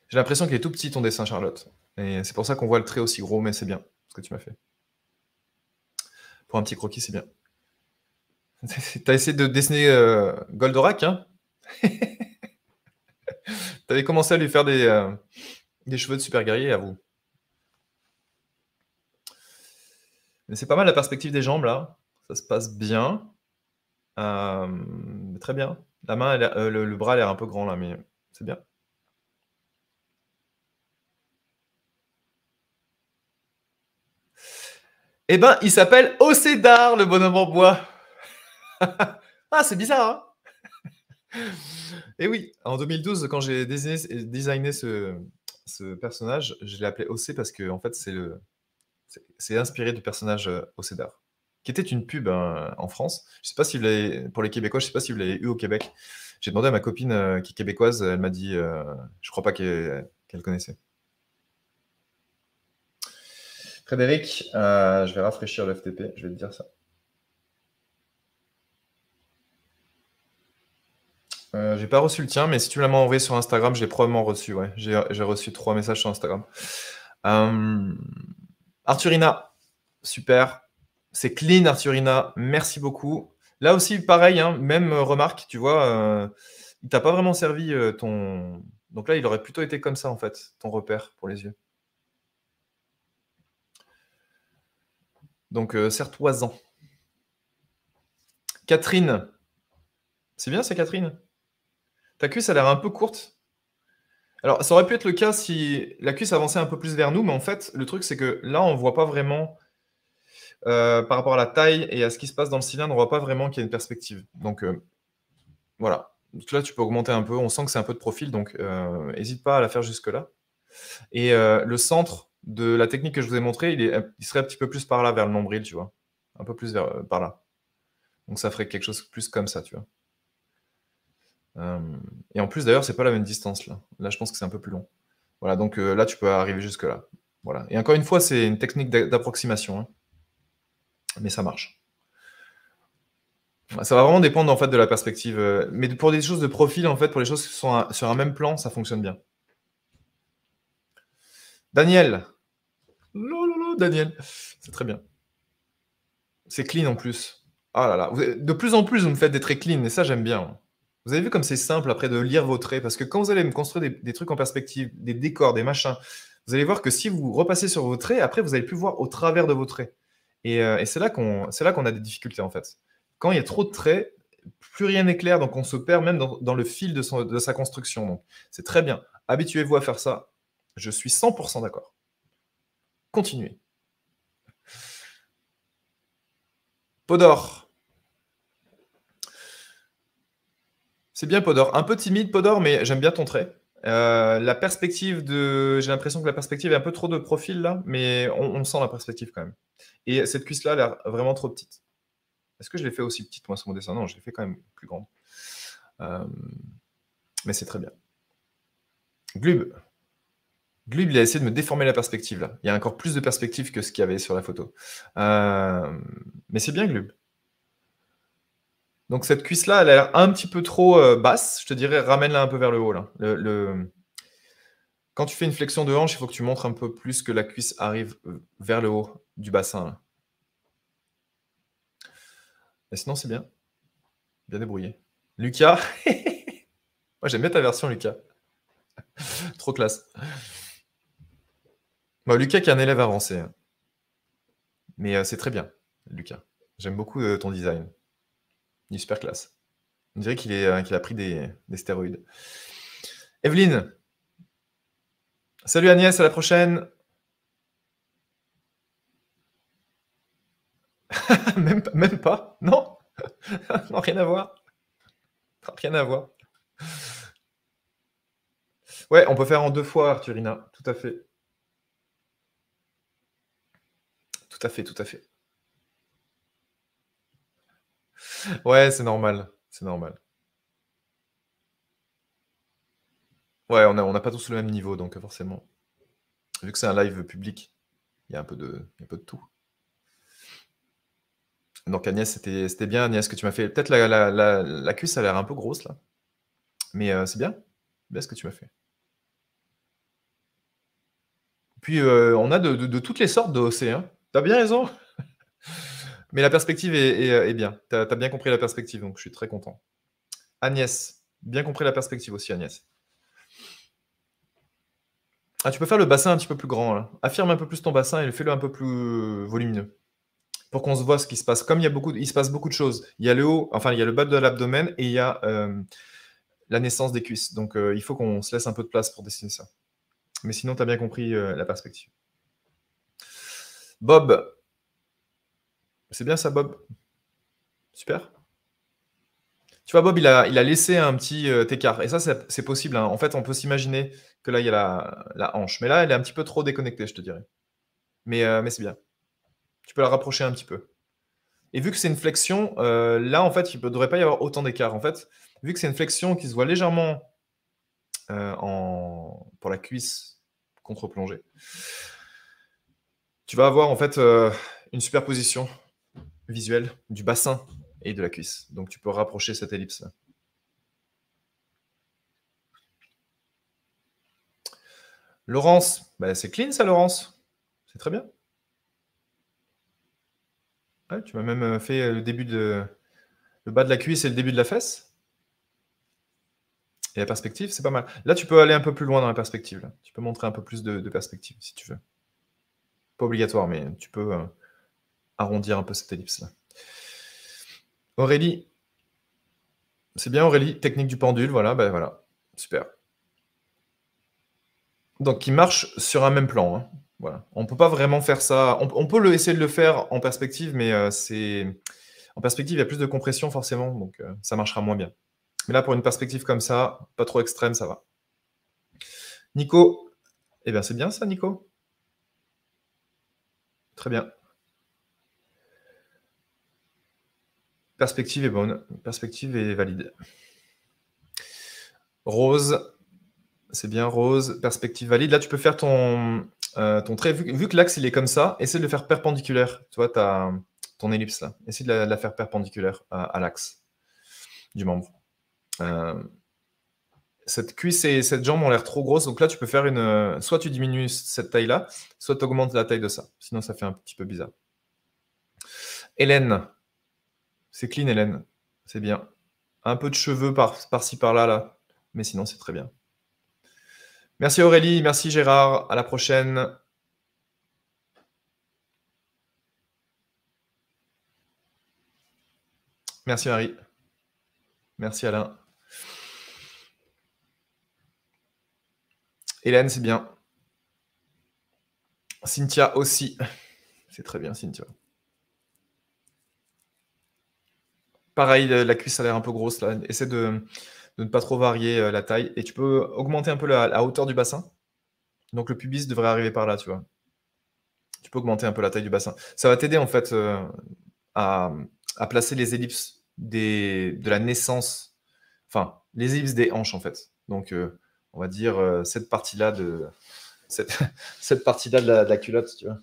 J'ai l'impression qu'il est tout petit ton dessin, Charlotte. Et c'est pour ça qu'on voit le trait aussi gros, mais c'est bien ce que tu m'as fait. Pour un petit croquis, c'est bien. T'as essayé de dessiner euh, Goldorak, hein T'avais commencé à lui faire des, euh, des cheveux de super guerrier, à vous. Mais c'est pas mal la perspective des jambes, là. Ça se passe bien. Euh, très bien. La main, le, le bras, a l'air un peu grand, là, mais c'est bien. Eh ben, il s'appelle Océdar, le bonhomme en bois. ah, c'est bizarre, hein. Eh Et oui, en 2012, quand j'ai designé ce, personnage, je l'ai appelé Océ parce que, en fait, c'est inspiré du personnage euh, Océdar, qui était une pub hein, en France. Je sais pas si pour les Québécois, je sais pas si vous l'avez eu au Québec. J'ai demandé à ma copine euh, qui est québécoise, elle m'a dit, euh, je crois pas qu'elle connaissait. Frédéric, euh, je vais rafraîchir le FTP, je vais te dire ça. Je euh, j'ai pas reçu le tien, mais si tu l'as envoyé sur Instagram, j'ai probablement reçu. J'ai reçu trois messages sur Instagram. Euh, Arthurina, super. C'est clean, Arthurina. Merci beaucoup. Là aussi, pareil, hein, même remarque, tu vois, euh, il t'a pas vraiment servi ton. Donc là, il aurait plutôt été comme ça, en fait, ton repère pour les yeux. Donc, euh, ans. Catherine. C'est bien, c'est Catherine Ta cuisse a l'air un peu courte. Alors, ça aurait pu être le cas si la cuisse avançait un peu plus vers nous, mais en fait, le truc, c'est que là, on ne voit pas vraiment, euh, par rapport à la taille et à ce qui se passe dans le cylindre, on ne voit pas vraiment qu'il y a une perspective. Donc, euh, voilà. Donc là, tu peux augmenter un peu. On sent que c'est un peu de profil, donc n'hésite euh, pas à la faire jusque-là. Et le centre, de la technique que je vous ai montrée, il, serait un petit peu plus par là, vers le nombril, tu vois. Un peu plus vers, euh, par là. Donc ça ferait quelque chose plus comme ça, tu vois. Euh, et en plus, d'ailleurs, c'est pas la même distance là. Là, je pense que c'est un peu plus long. Voilà, donc euh, là, tu peux arriver jusque-là. Voilà. Et encore une fois, c'est une technique d'approximation. Hein. Mais ça marche. Ça va vraiment dépendre en fait de la perspective. Mais pour des choses de profil, en fait, pour les choses qui sont sur un même plan, ça fonctionne bien. Daniel. Daniel. C'est très bien. C'est clean en plus. Ah là de plus en plus, vous me faites des traits clean, et ça, j'aime bien. Vous avez vu comme c'est simple après de lire vos traits, parce que quand vous allez me construire des, trucs en perspective, des décors, des machins, vous allez voir que si vous repassez sur vos traits, après, vous allez plus voir au travers de vos traits. Et, euh, c'est là qu'on a des difficultés, en fait. Quand il y a trop de traits, plus rien n'est clair, donc on se perd même dans, le fil de, de sa construction. Donc, c'est très bien. Habituez-vous à faire ça. Je suis 100% d'accord. Continuez. Podor. C'est bien Podor. Un peu timide Podor, mais j'aime bien ton trait. Euh, la perspective de. J'ai l'impression que la perspective est un peu trop de profil là, mais on, sent la perspective quand même. Et cette cuisse là, elle l'air vraiment trop petite. Est-ce que je l'ai fait aussi petite moi sur mon dessin Non, je l'ai fait quand même plus grande. Euh, mais c'est très bien. Glube. Glub, il a essayé de me déformer la perspective là. Il y a encore plus de perspective que ce qu'il y avait sur la photo. Euh, mais c'est bien Glub. Donc cette cuisse là, elle a l'air un petit peu trop euh, basse. Je te dirais, ramène-la un peu vers le haut Le, Quand tu fais une flexion de hanche, il faut que tu montres un peu plus que la cuisse arrive euh, vers le haut du bassin. Et sinon, c'est bien. Bien débrouillé. Lucas. Moi, j'aime bien ta version, Lucas. Trop classe. Lucas qui est un élève avancé. Mais euh, c'est très bien, Lucas. J'aime beaucoup euh, ton design. Il est super classe. On dirait qu'il euh, a pris des, stéroïdes. Evelyne. Salut Agnès, à la prochaine. même, pas Non Non, rien à voir. Rien à voir. Ouais, on peut faire en deux fois, Arthurina. Tout à fait. Tout à fait, tout à fait. Ouais, c'est normal. C'est normal. Ouais, on n'a on pas tous le même niveau, donc forcément. Vu que c'est un live public, il y a un peu de, tout. Donc Agnès, c'était bien. Agnès, ce que tu m'as fait. Peut-être la, la, la, cuisse a l'air un peu grosse là. Mais euh, c'est bien. Bien ce que tu m'as fait. Puis euh, on a de, toutes les sortes de T'as bien raison. Mais la perspective est, euh, bien. T'as as bien compris la perspective, donc je suis très content. Agnès, bien compris la perspective aussi, Agnès. Ah, tu peux faire le bassin un petit peu plus grand. Hein. Affirme un peu plus ton bassin et fais-le un peu plus volumineux pour qu'on se voit ce qui se passe. Comme il, y a beaucoup, il se passe beaucoup de choses. Il y a le haut, enfin il y a le bas de l'abdomen et il y a euh, la naissance des cuisses. Donc euh, il faut qu'on se laisse un peu de place pour dessiner ça. Mais sinon, tu as bien compris la perspective. Bob. C'est bien ça, Bob. Super. Tu vois, Bob, il a, laissé un petit euh, écart. Et ça, c'est possible. Hein. En fait, on peut s'imaginer que là, il y a la, hanche. Mais là, elle est un petit peu trop déconnectée, je te dirais. Euh, mais, c'est bien. Tu peux la rapprocher un petit peu. Et vu que c'est une flexion, euh, là, en fait, il ne devrait pas y avoir autant d'écart. En fait, vu que c'est une flexion qui se voit légèrement en... pour la cuisse contre-plongée, tu vas avoir en fait euh, une superposition visuelle du bassin et de la cuisse. Donc tu peux rapprocher cette ellipse. Laurence, bah, c'est clean ça Laurence. C'est très bien. tu m'as même euh, fait euh, le début de le bas de la cuisse et le début de la fesse. Et la perspective, c'est pas mal. Là, tu peux aller un peu plus loin dans la perspective. Tu peux montrer un peu plus de perspective si tu veux pas obligatoire, mais tu peux euh, arrondir un peu cette ellipse-là. Aurélie, c'est bien Aurélie, technique du pendule, voilà, ben voilà, super. Donc qui marche sur un même plan. Hein. Voilà. On ne peut pas vraiment faire ça. On, peut le, essayer de le faire en perspective, mais euh, c'est. En perspective, il y a plus de compression forcément, donc euh, ça marchera moins bien. Mais là, pour une perspective comme ça, pas trop extrême, ça va. Nico, eh bien c'est bien ça, Nico. Très bien. Perspective est bonne. Perspective est valide. Rose, c'est bien Rose. Perspective valide. Là, tu peux faire ton, euh, ton trait. Vu, que l'axe, il est comme ça, essaie de le faire perpendiculaire. Tu ton ellipse là. Essaie de la, faire perpendiculaire euh, à, l'axe du membre. Euh, cette cuisse et cette jambe ont l'air trop grosses. Donc là, tu peux faire une. Euh, soit tu diminues cette taille-là, soit tu augmentes la taille de ça. Sinon, ça fait un petit peu bizarre. Hélène. C'est clean, Hélène. C'est bien. Un peu de cheveux par-ci, par ci par là là. Mais sinon, c'est très bien. Merci Aurélie. Merci Gérard. À la prochaine. Merci Marie. Merci Alain. Hélène, c'est bien. Cynthia aussi. C'est très bien, Cynthia. Pareil, la cuisse a l'air un peu grosse là. Essaie de, ne pas trop varier euh, la taille. Et tu peux augmenter un peu la, hauteur du bassin. Donc le pubis devrait arriver par là, tu vois. Tu peux augmenter un peu la taille du bassin. Ça va t'aider en fait euh, à, placer les ellipses des, de la naissance. Enfin, les ellipses des hanches en fait. Donc euh, on va dire, euh, cette partie-là de cette, partie-là de, la culotte, tu vois.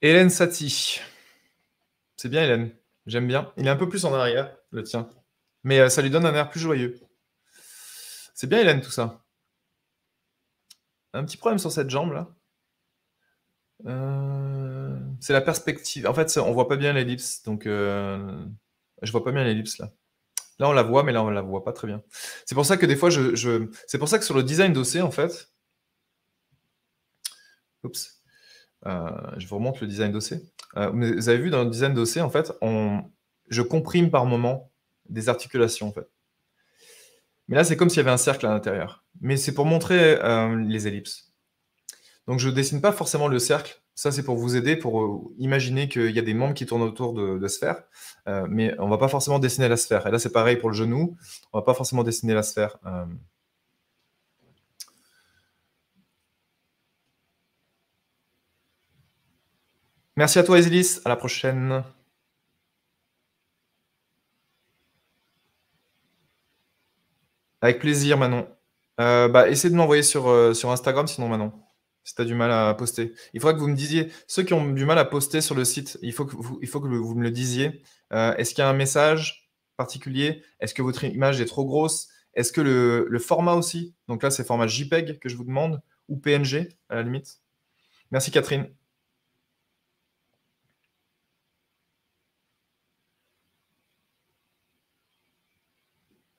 Hélène Sati, C'est bien Hélène, j'aime bien. Il est un peu plus en arrière, le tien. Mais euh, ça lui donne un air plus joyeux. C'est bien Hélène tout ça. Un petit problème sur cette jambe là. Euh c'est la perspective. En fait, on voit pas bien l'ellipse, donc euh, je vois pas bien l'ellipse là. Là, on la voit, mais là, on la voit pas très bien. C'est pour ça que des fois, je, c'est pour ça que sur le design d'OC, en fait, oups, euh, je vous remonte le design d'OC. Euh, vous avez vu dans le design d'OC, en fait, on... je comprime par moment des articulations, en fait. Mais là, c'est comme s'il y avait un cercle à l'intérieur. Mais c'est pour montrer euh, les ellipses. Donc, je dessine pas forcément le cercle, ça, c'est pour vous aider, pour euh, imaginer qu'il y a des membres qui tournent autour de, la sphère, euh, mais on ne va pas forcément dessiner la sphère. Et là, c'est pareil pour le genou, on ne va pas forcément dessiner la sphère. Euh. Merci à toi, Isilis. À la prochaine. Avec plaisir, Manon. bah, essayez de m'envoyer sur, sur Instagram, sinon, Manon si tu as du mal à poster. Il faudra que vous me disiez, ceux qui ont du mal à poster sur le site, il faut que vous, me le disiez. Euh, est-ce qu'il y a un message particulier Est-ce que votre image est trop grosse Est-ce que le, format aussi Donc là, c'est format JPEG que je vous demande, ou PNG à la limite. Merci Catherine.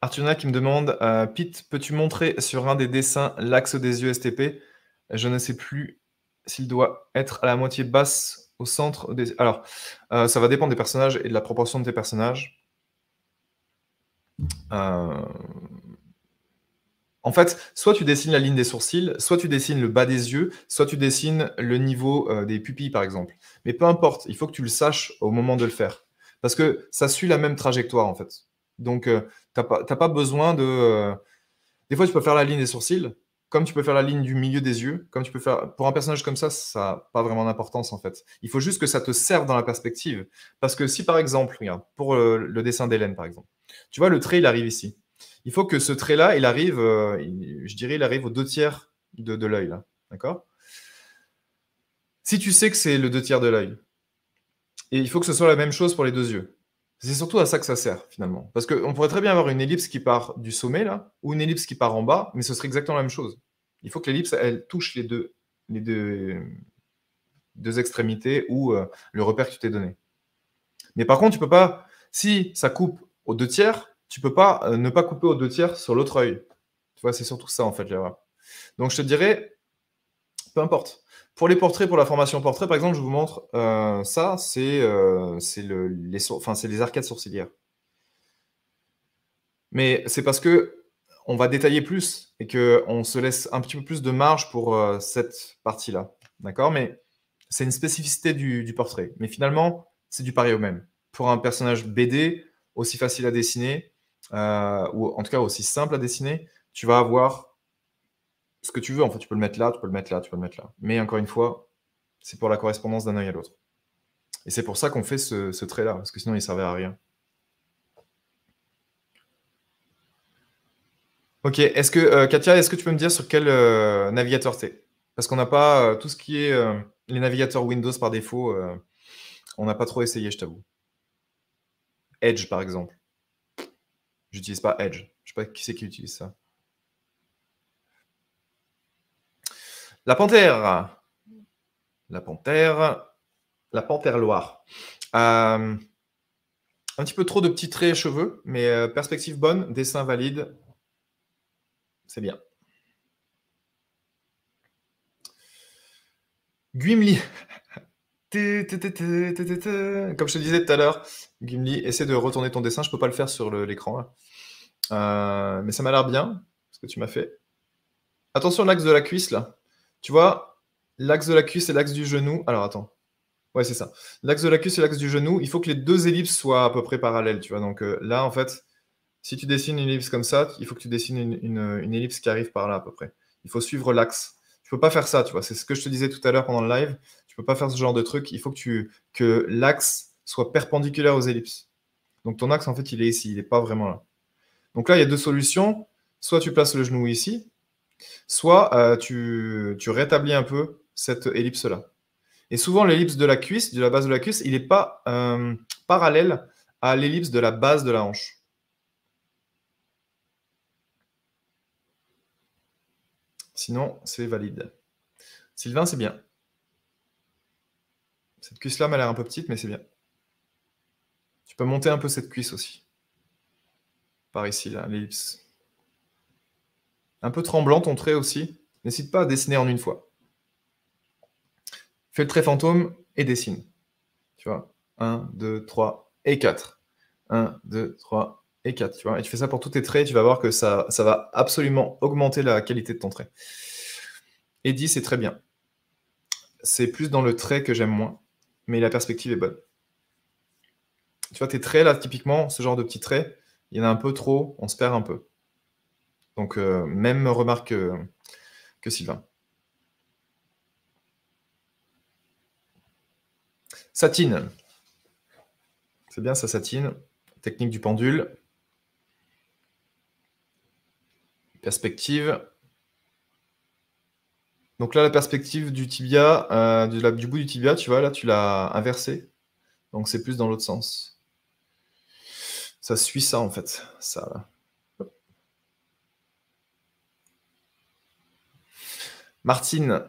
arthurna qui me demande, euh, Pete, peux-tu montrer sur un des dessins l'axe des yeux STP je ne sais plus s'il doit être à la moitié basse au centre Alors, euh, ça va dépendre des personnages et de la proportion de tes personnages. Euh, en fait, soit tu dessines la ligne des sourcils, soit tu dessines le bas des yeux, soit tu dessines le niveau euh, des pupilles, par exemple. Mais peu importe, il faut que tu le saches au moment de le faire. Parce que ça suit la même trajectoire, en fait. Donc, tu n'as pas, besoin de... Des fois, tu peux faire la ligne des sourcils, comme tu peux faire la ligne du milieu des yeux, comme tu peux faire pour un personnage comme ça, ça n'a pas vraiment d'importance en fait. Il faut juste que ça te serve dans la perspective, parce que si par exemple, pour euh, le, dessin d'Hélène par exemple, tu vois le trait il arrive ici. Il faut que ce trait là, il arrive, euh, je dirais, il arrive aux deux tiers de, de l'œil d'accord Si tu sais que c'est le deux tiers de l'œil, et il faut que ce soit la même chose pour les deux yeux. C'est surtout à ça que ça sert finalement. Parce qu'on pourrait très bien avoir une ellipse qui part du sommet là, ou une ellipse qui part en bas, mais ce serait exactement la même chose. Il faut que l'ellipse, elle touche les deux, les deux, deux extrémités ou euh, le repère que tu t'es donné. Mais par contre, tu peux pas, si ça coupe aux deux tiers, tu peux pas euh, ne pas couper aux deux tiers sur l'autre œil. Tu vois, c'est surtout ça en fait l'erreur. Donc je te dirais, peu importe. Pour les portraits, pour la formation portrait, par exemple, je vous montre euh, ça, c'est euh, les, les arcades sourcilières. Mais c'est parce que on va détailler plus et qu'on se laisse un petit peu plus de marge pour euh, cette partie-là. D'accord Mais c'est une spécificité du, du, portrait. Mais finalement, c'est du pari au même. Pour un personnage BD, aussi facile à dessiner, ou en tout cas aussi simple à dessiner, tu vas avoir ce que tu veux, en fait, tu peux le mettre là, tu peux le mettre là, tu peux le mettre là. Mais encore une fois, c'est pour la correspondance d'un œil à l'autre. Et c'est pour ça qu'on fait ce, trait-là, parce que sinon il servait à rien. Ok, est-ce que euh, Katia, est-ce que tu peux me dire sur quel euh, navigateur es Parce qu'on n'a pas euh, tout ce qui est les navigateurs Windows par défaut, on n'a pas trop essayé, je t'avoue. Edge par exemple. J'utilise pas Edge. Je ne sais pas qui c'est qui utilise ça. La panthère. La panthère. La panthère Loire. Euh, un petit peu trop de petits traits cheveux, mais euh, perspective bonne, dessin valide. C'est bien. Guimli. Comme je te disais tout à l'heure, Gimli, essaie de retourner ton dessin. Je ne peux pas le faire sur l'écran. Euh, mais ça m'a l'air bien, ce que tu m'as fait. Attention l'axe de la cuisse, là. Tu vois, l'axe de la cuisse et l'axe du genou. Alors attends. Ouais, c'est ça. L'axe de la cuisse et l'axe du genou, il faut que les deux ellipses soient à peu près parallèles, tu vois. Donc euh, là, en fait, si tu dessines une ellipse comme ça, il faut que tu dessines une, ellipse qui arrive par là à peu près. Il faut suivre l'axe. Tu peux pas faire ça, tu vois. C'est ce que je te disais tout à l'heure pendant le live. Tu peux pas faire ce genre de truc. Il faut que, tu, que l'axe soit perpendiculaire aux ellipses. Donc ton axe, en fait, il est ici. Il n'est pas vraiment là. Donc là, il y a deux solutions. Soit tu places le genou ici, soit euh, tu, rétablis un peu cette ellipse-là. Et souvent, l'ellipse de la cuisse, de la base de la cuisse, il n'est pas euh, parallèle à l'ellipse de la base de la hanche. Sinon, c'est valide. Sylvain, c'est bien. Cette cuisse-là m'a l'air un peu petite, mais c'est bien. Tu peux monter un peu cette cuisse aussi. Par ici, là, l'ellipse. Un peu tremblant ton trait aussi. N'hésite pas à dessiner en une fois. Fais le trait fantôme et dessine. Tu vois 1, 2, 3 et 4. 1, 2, 3 et 4. Tu vois et tu fais ça pour tous tes traits. Tu vas voir que ça, ça va absolument augmenter la qualité de ton trait. Et c'est très bien. C'est plus dans le trait que j'aime moins. Mais la perspective est bonne. Tu vois, tes traits, là, typiquement, ce genre de petits traits, il y en a un peu trop, on se perd un peu. Donc, euh, même remarque que, Sylvain. Satine. C'est bien ça, satine. Technique du pendule. Perspective. Donc là, la perspective du tibia, euh, du, bout du tibia, tu vois, là, tu l'as inversé. Donc c'est plus dans l'autre sens. Ça suit ça, en fait. Ça, là. Martine.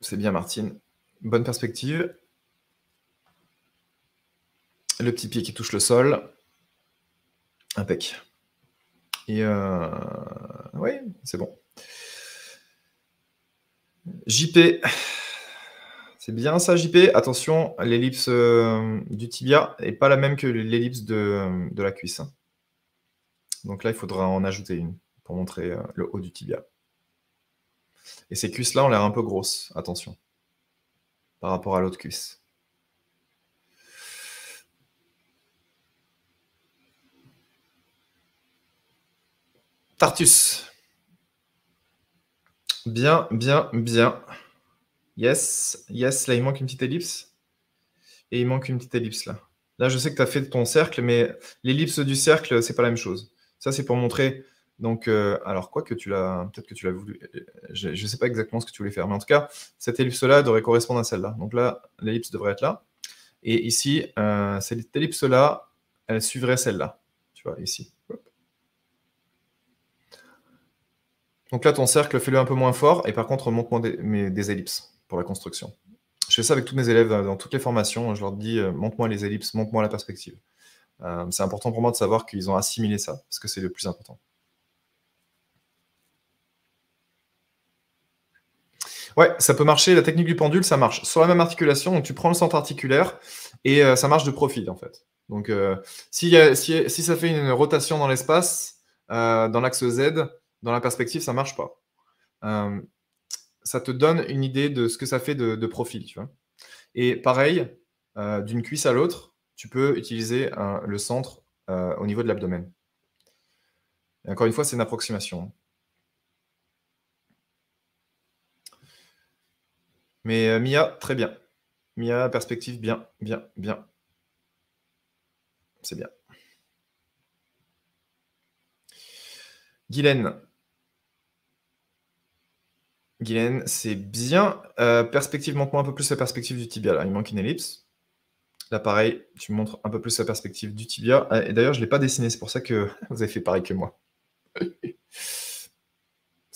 C'est bien, Martine. Bonne perspective. Le petit pied qui touche le sol. Impec. Et euh, oui, c'est bon. JP. C'est bien ça, JP. Attention, l'ellipse euh, du tibia n'est pas la même que l'ellipse de la cuisse. Donc là, il faudra en ajouter une pour montrer euh, le haut du tibia. Et ces cuisses-là ont l'air un peu grosses, attention, par rapport à l'autre cuisse. Tartus. Bien, bien, bien. Yes, yes, là il manque une petite ellipse. Et il manque une petite ellipse là. Là je sais que tu as fait ton cercle, mais l'ellipse du cercle, c'est pas la même chose. Ça c'est pour montrer donc, euh, alors quoi que tu l'as, peut-être que tu l'as voulu, euh, je ne sais pas exactement ce que tu voulais faire, mais en tout cas, cette ellipse-là devrait correspondre à celle-là. Donc là, l'ellipse devrait être là. Et ici, euh, cette ellipse-là, elle suivrait celle-là. Tu vois, ici. Donc là, ton cercle, fais-le un peu moins fort, et par contre, monte moi des, ellipses pour la construction. Je fais ça avec tous mes élèves dans, toutes les formations. Je leur dis, monte montre-moi les ellipses, montre-moi la perspective. c'est important pour moi de savoir qu'ils ont assimilé ça, parce que c'est le plus important. Ouais, ça peut marcher. La technique du pendule, ça marche. Sur la même articulation, tu prends le centre articulaire et euh, ça marche de profil, en fait. Donc, euh, si, ça fait une rotation dans l'espace, euh, dans l'axe Z, dans la perspective, ça marche pas. ça te donne une idée de ce que ça fait de, profil, tu vois. Et pareil, d'une cuisse à l'autre, tu peux utiliser le centre au niveau de l'abdomen. encore une fois, c'est une approximation. Mais euh, Mia, très bien. Mia, perspective, bien, bien, bien. C'est bien. Guylaine. Guylaine, c'est bien. Euh, perspective, montre-moi un peu plus la perspective du tibia. Là. Il manque une ellipse. Là, pareil, tu montres un peu plus la perspective du tibia. Ah, et d'ailleurs, je ne l'ai pas dessiné, c'est pour ça que vous avez fait pareil que moi.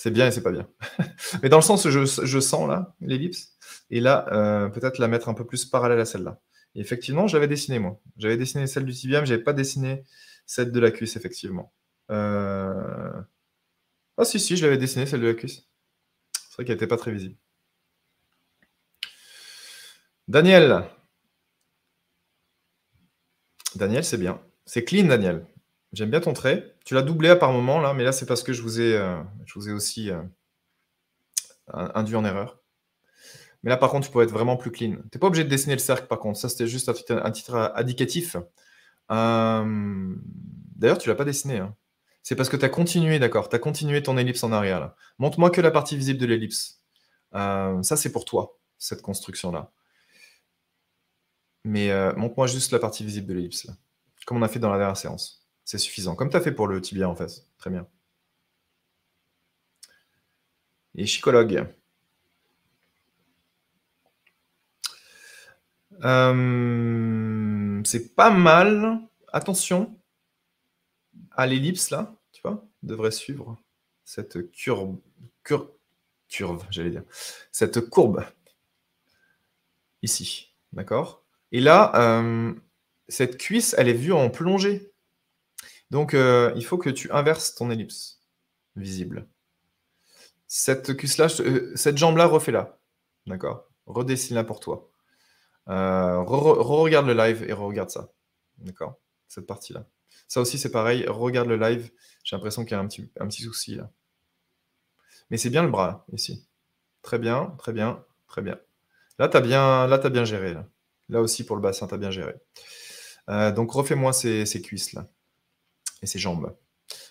C'est bien et c'est pas bien. Mais dans le sens, je, je sens là l'ellipse, et là, euh, peut-être la mettre un peu plus parallèle à celle-là. effectivement, j'avais dessiné moi. J'avais dessiné celle du je j'avais pas dessiné celle de la cuisse, effectivement. Euh, ah si, si, je l'avais dessinée, celle de la cuisse. C'est vrai qu'elle n'était pas très visible. Daniel. Daniel, c'est bien. C'est clean, Daniel. J'aime bien ton trait. Tu l'as doublé à par moment, là, mais là, c'est parce que je vous ai, euh, je vous ai aussi euh, induit en erreur. Mais là, par contre, tu pourrais être vraiment plus clean. Tu n'es pas obligé de dessiner le cercle, par contre. Ça, c'était juste un titre, indicatif. Euh, d'ailleurs, tu ne l'as pas dessiné. Hein. C'est parce que tu as continué, d'accord Tu as continué ton ellipse en arrière, Montre-moi que la partie visible de l'ellipse. ça, c'est pour toi, cette construction-là. Mais montre-moi juste la partie visible de l'ellipse, Comme on a fait dans la dernière séance. C'est suffisant. Comme tu as fait pour le tibia en face. Très bien. Et chicologue. Euh, c'est pas mal. Attention à l'ellipse là, tu vois, devrait suivre cette courbe, j'allais dire, cette courbe ici, d'accord. Et là, euh, cette cuisse, elle est vue en plongée. Donc, euh, il faut que tu inverses ton ellipse visible. Cette, cuisse-là, euh, cette jambe-là, refais-la. D'accord Redessine-la pour toi. Euh, re-regarde le live et re regarde ça. D'accord Cette partie-là. Ça aussi, c'est pareil. regarde le live. J'ai l'impression qu'il y a un petit, souci là. Mais c'est bien le bras, ici. Très bien, très bien, très bien. Là, tu as, bien, bien géré. Là. aussi, pour le bassin, tu as bien géré. donc, refais-moi ces cuisses là et ses jambes.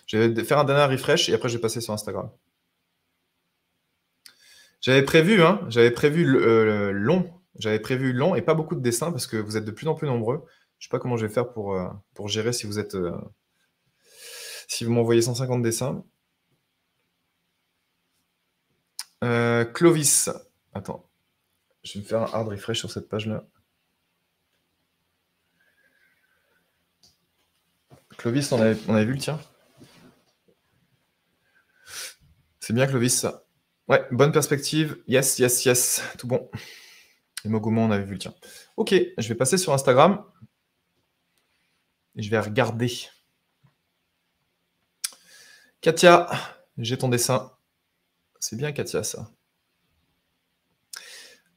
Je vais faire un dernier refresh et après je vais passer sur Instagram. J'avais prévu, hein, j'avais prévu euh, le, long, j'avais prévu long et pas beaucoup de dessins parce que vous êtes de plus en plus nombreux. Je ne sais pas comment je vais faire pour, euh, pour gérer si vous êtes euh, si vous m'envoyez 150 dessins. Clovis, attends, je vais faire un hard refresh sur cette page là. Clovis, on avait, vu le tien C'est bien, Clovis, ça. Ouais, bonne perspective. Yes, yes, yes. Tout bon. Et Mogoman, on avait vu le tien. Ok, je vais passer sur Instagram. Et je vais regarder. Katia, j'ai ton dessin. C'est bien, Katia, ça.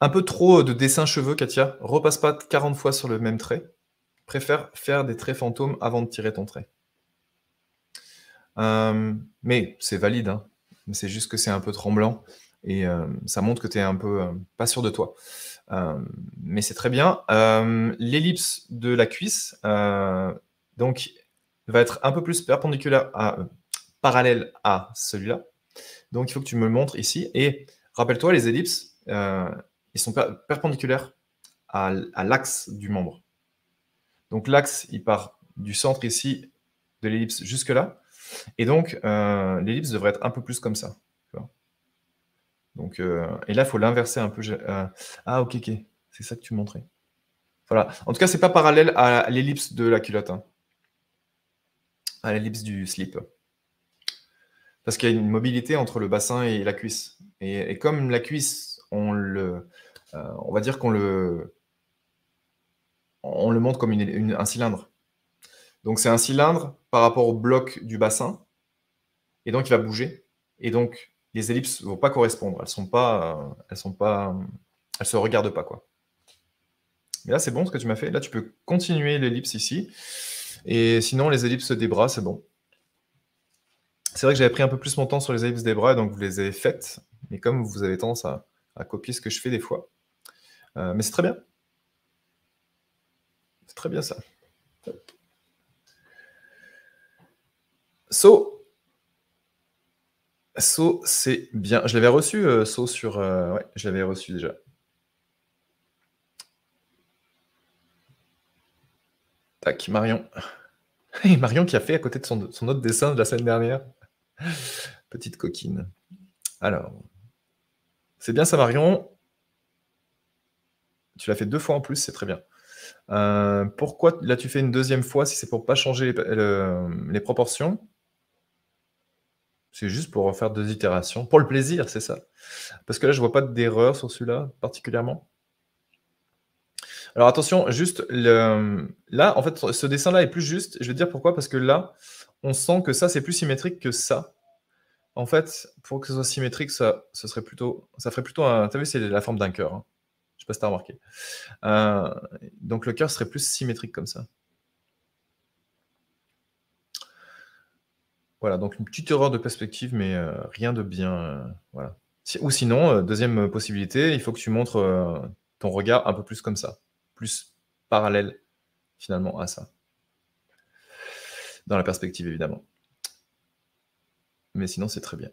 Un peu trop de dessin cheveux, Katia. Repasse pas 40 fois sur le même trait. Préfère faire des traits fantômes avant de tirer ton trait. Euh, mais c'est valide, hein. c'est juste que c'est un peu tremblant et euh, ça montre que tu es un peu euh, pas sûr de toi. mais c'est très bien. L'ellipse de la cuisse donc, va être un peu plus perpendiculaire à, parallèle à celui-là. Donc il faut que tu me le montres ici. Et rappelle-toi, les ellipses, ils sont perpendiculaires à l'axe du membre. Donc l'axe, il part du centre ici de l'ellipse jusque là. Et donc, euh, l'ellipse devrait être un peu plus comme ça. Donc, euh, et là, il faut l'inverser un peu. Euh, ah, ok, ok. C'est ça que tu montrais. Voilà. En tout cas, c'est pas parallèle à l'ellipse de la culotte. Hein. À l'ellipse du slip. Parce qu'il y a une mobilité entre le bassin et la cuisse. Et, et comme la cuisse, on, le, on va dire qu'on le, on le montre comme un cylindre. Donc c'est un cylindre par rapport au bloc du bassin, et donc il va bouger. Et donc les ellipses ne vont pas correspondre, elles sont pas, euh, elles sont pas, euh, elles se regardent pas quoi. Mais là c'est bon ce que tu m'as fait. Là tu peux continuer l'ellipse ici, et sinon les ellipses des bras c'est bon. C'est vrai que j'avais pris un peu plus mon temps sur les ellipses des bras, donc vous les avez faites. Mais comme vous avez tendance à, copier ce que je fais des fois, euh, mais c'est très bien. C'est très bien ça. So, so c'est bien. Je l'avais reçu, euh, So, sur... Euh, ouais, je l'avais reçu déjà. Tac, Marion. Et Marion qui a fait à côté de son, son autre dessin de la semaine dernière. Petite coquine. Alors, c'est bien ça, Marion. Tu l'as fait deux fois en plus, c'est très bien. Euh, pourquoi là tu fais une deuxième fois si c'est pour pas changer les, proportions C'est juste pour faire deux itérations, pour le plaisir, c'est ça. Parce que là, je vois pas d'erreur sur celui-là particulièrement. Alors attention, juste là, en fait, ce dessin-là est plus juste. Je vais te dire pourquoi, parce que là, on sent que ça, c'est plus symétrique que ça. En fait, pour que ce soit symétrique, ça, serait plutôt, ça ferait plutôt un. as vu, c'est la forme d'un cœur. Hein sais pas si as remarqué. Euh, donc le cœur serait plus symétrique comme ça. Voilà, donc une petite erreur de perspective, mais euh, rien de bien. Euh, voilà. ou sinon, deuxième possibilité, il faut que tu montres ton regard un peu plus comme ça, plus parallèle finalement à ça. Dans la perspective, évidemment. Mais sinon, c'est très bien.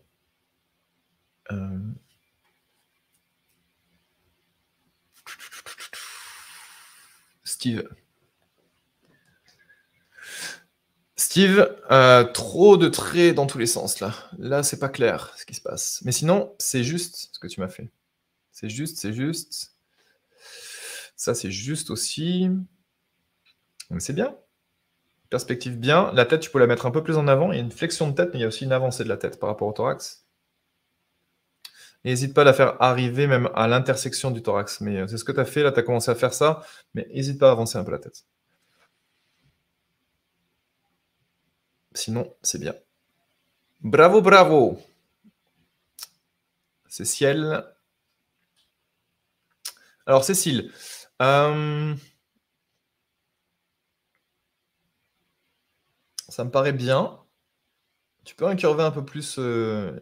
Steve. Euh, trop de traits dans tous les sens là. Là, c'est pas clair ce qui se passe. Mais sinon, c'est juste ce que tu m'as fait. C'est juste, c'est juste. Ça, c'est juste aussi. C'est bien. Perspective bien. La tête, tu peux la mettre un peu plus en avant. Il y a une flexion de tête, mais il y a aussi une avancée de la tête par rapport au thorax n'hésite pas à la faire arriver même à l'intersection du thorax. Mais euh, c'est ce que tu as fait, là, tu as commencé à faire ça, mais n'hésite pas à avancer un peu la tête. Sinon, c'est bien. Bravo, bravo Cécile. Alors, Cécile, euh, ça me paraît bien. Tu peux incurver un peu plus euh,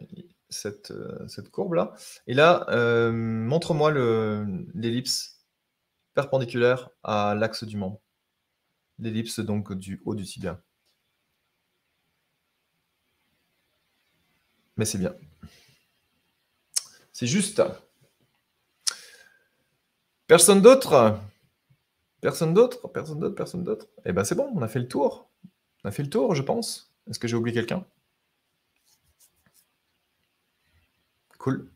euh, cette, courbe-là. Et là, euh, montre-moi l'ellipse perpendiculaire à l'axe du membre. L'ellipse donc du haut du tibia. Mais c'est bien. C'est juste. Personne d'autre Personne d'autre Personne d'autre Personne d'autre Eh ben c'est bon, on a fait le tour. On a fait le tour, je pense. Est-ce que j'ai oublié quelqu'un Cool.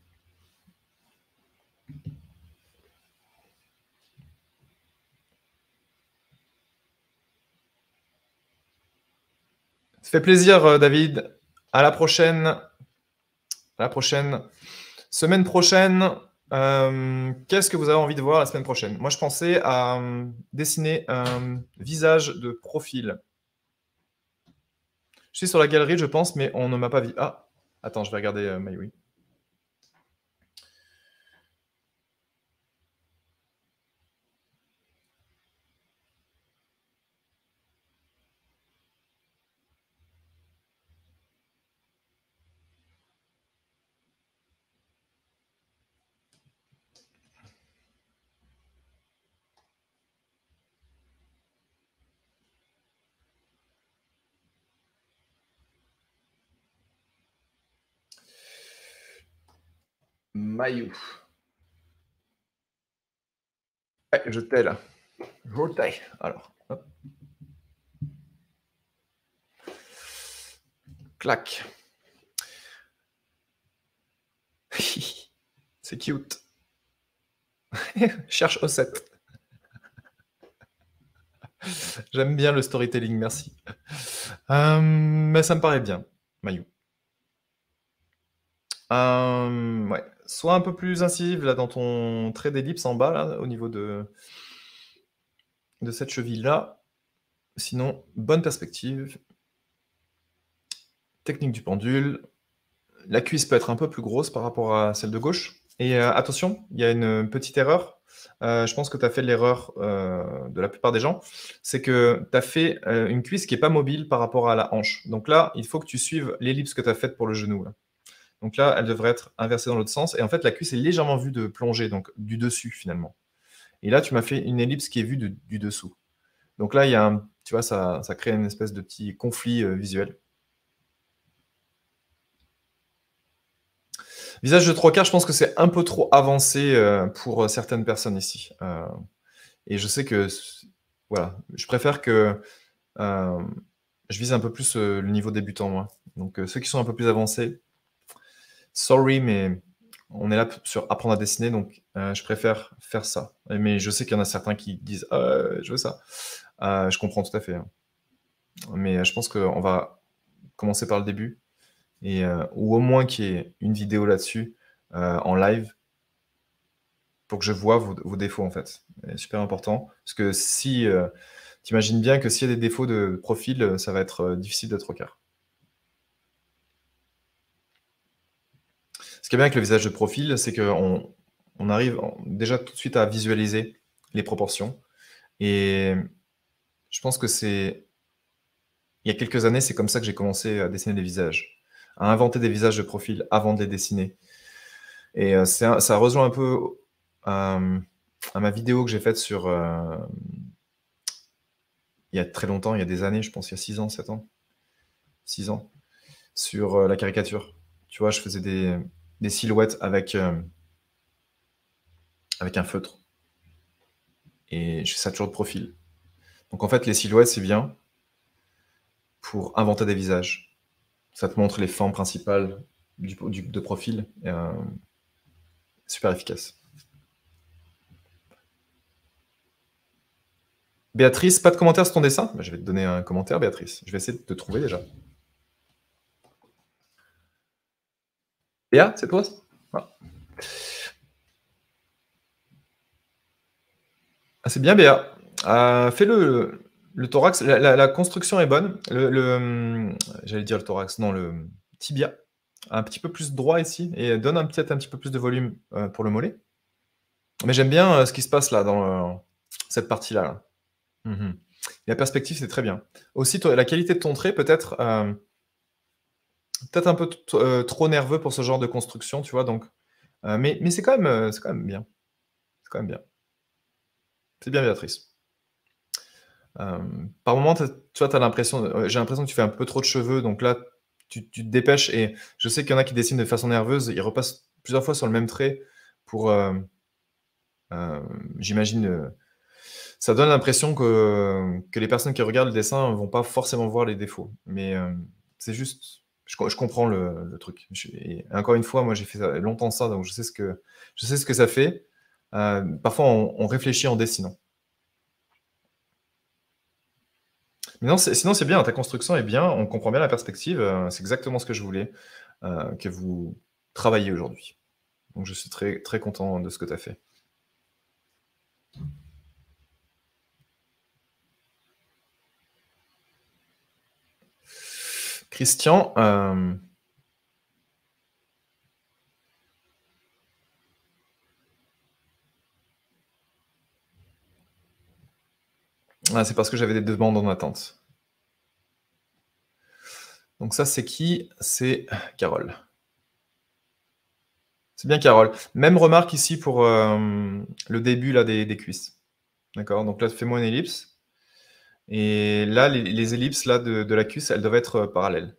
Ça fait plaisir, euh, David. À la prochaine. À la prochaine. Semaine prochaine, euh, qu'est-ce que vous avez envie de voir la semaine prochaine Moi, je pensais à euh, dessiner un visage de profil. Je suis sur la galerie, je pense, mais on ne m'a pas vu. Ah, attends, je vais regarder euh, Eh, je t'ai là. Je t'ai. Alors. Clac. C'est cute. Cherche O7 J'aime bien le storytelling, merci. Euh, mais ça me paraît bien, Mayou. Euh, ouais sois un peu plus incisive là dans ton trait d'ellipse en bas, au niveau de, de cette cheville-là. Sinon, bonne perspective. Technique du pendule. La cuisse peut être un peu plus grosse par rapport à celle de gauche. Et euh, attention, il y a une petite erreur. Euh, je pense que tu as fait l'erreur euh, de la plupart des gens. C'est que tu as fait une cuisse qui n'est pas mobile par rapport à la hanche. Donc là, il faut que tu suives l'ellipse que tu as faite pour le genou. Donc là, elle devrait être inversée dans l'autre sens. Et en fait, la cuisse est légèrement vue de plongée, donc du dessus finalement. Et là, tu m'as fait une ellipse qui est vue du dessous. Donc là, il y a un, tu vois, ça, crée une espèce de petit conflit euh, visuel. Visage de trois quarts, je pense que c'est un peu trop avancé euh, pour euh, certaines personnes ici. et je sais que, voilà, je préfère que je vise un peu plus le niveau débutant, moi. Donc ceux qui sont un peu plus avancés, sorry, mais on est là sur apprendre à dessiner, donc euh, je préfère faire ça. Mais je sais qu'il y en a certains qui disent ah, je veux ça. Euh, je comprends tout à fait. Hein. Mais euh, je pense qu'on va commencer par le début, et, ou au moins qu'il y ait une vidéo là-dessus en live pour que je vois vos, défauts en fait. C'est super important. Parce que si, tu imagines bien que s'il y a des défauts de profil, ça va être difficile d'être au Ce qui est bien avec le visage de profil, c'est qu'on arrive déjà tout de suite à visualiser les proportions. Et je pense que c'est. Il y a quelques années, c'est comme ça que j'ai commencé à dessiner des visages, à inventer des visages de profil avant de les dessiner. Et ça, euh, ça rejoint un peu euh, à, ma vidéo que j'ai faite sur. Euh, il y a très longtemps, il y a des années, je pense, il y a 6 ans, 7 ans, 6 ans, sur la caricature. Tu vois, je faisais des, des silhouettes avec, euh, avec un feutre. Et je fais ça toujours de profil. Donc en fait, les silhouettes, c'est bien pour inventer des visages. Ça te montre les formes principales du, de profil. Euh, super efficace. Béatrice, pas de commentaire sur ton dessin bah, Je vais te donner un commentaire, Béatrice. Je vais essayer de te trouver déjà. Béa, c'est toi ah, C'est bien, Béa. Euh, Fais-le. Le thorax, la, construction est bonne. Le, euh, J'allais dire le thorax, non, le tibia. Un petit peu plus droit ici et donne un, peut un petit peu plus de volume euh, pour le mollet. Mais j'aime bien ce qui se passe là, dans cette partie-là. Mhm. La perspective, c'est très bien. Aussi, la qualité de ton trait, peut-être peut-être un peu euh, trop nerveux pour ce genre de construction, tu vois. Donc, euh, mais, c'est quand même, euh, quand même bien. C'est quand même bien. C'est bien, Béatrice. par moment, tu vois, l'impression, j'ai l'impression que tu fais un peu trop de cheveux, donc là, tu, te dépêches. Et je sais qu'il y en a qui dessinent de façon nerveuse, ils repassent plusieurs fois sur le même trait pour, j'imagine, ça donne l'impression que, les personnes qui regardent le dessin ne vont pas forcément voir les défauts. Mais c'est juste, je, comprends le, truc. encore une fois, moi, j'ai fait longtemps ça, donc je sais ce que, je sais ce que ça fait. Euh, parfois, on, réfléchit en dessinant. sinon, c'est bien, ta construction est bien, on comprend bien la perspective, euh, c'est exactement ce que je voulais euh, que vous travailliez aujourd'hui. Donc, je suis très, très content de ce que tu as fait. Christian, euh, ah, c'est parce que j'avais des demandes en attente. Donc ça, c'est qui C'est Carole. C'est bien Carole. Même remarque ici pour euh, le début là, des, des cuisses. D'accord Donc là, fais-moi une ellipse. Et là, les, ellipses là, de, la cuisse, elles doivent être euh, parallèles.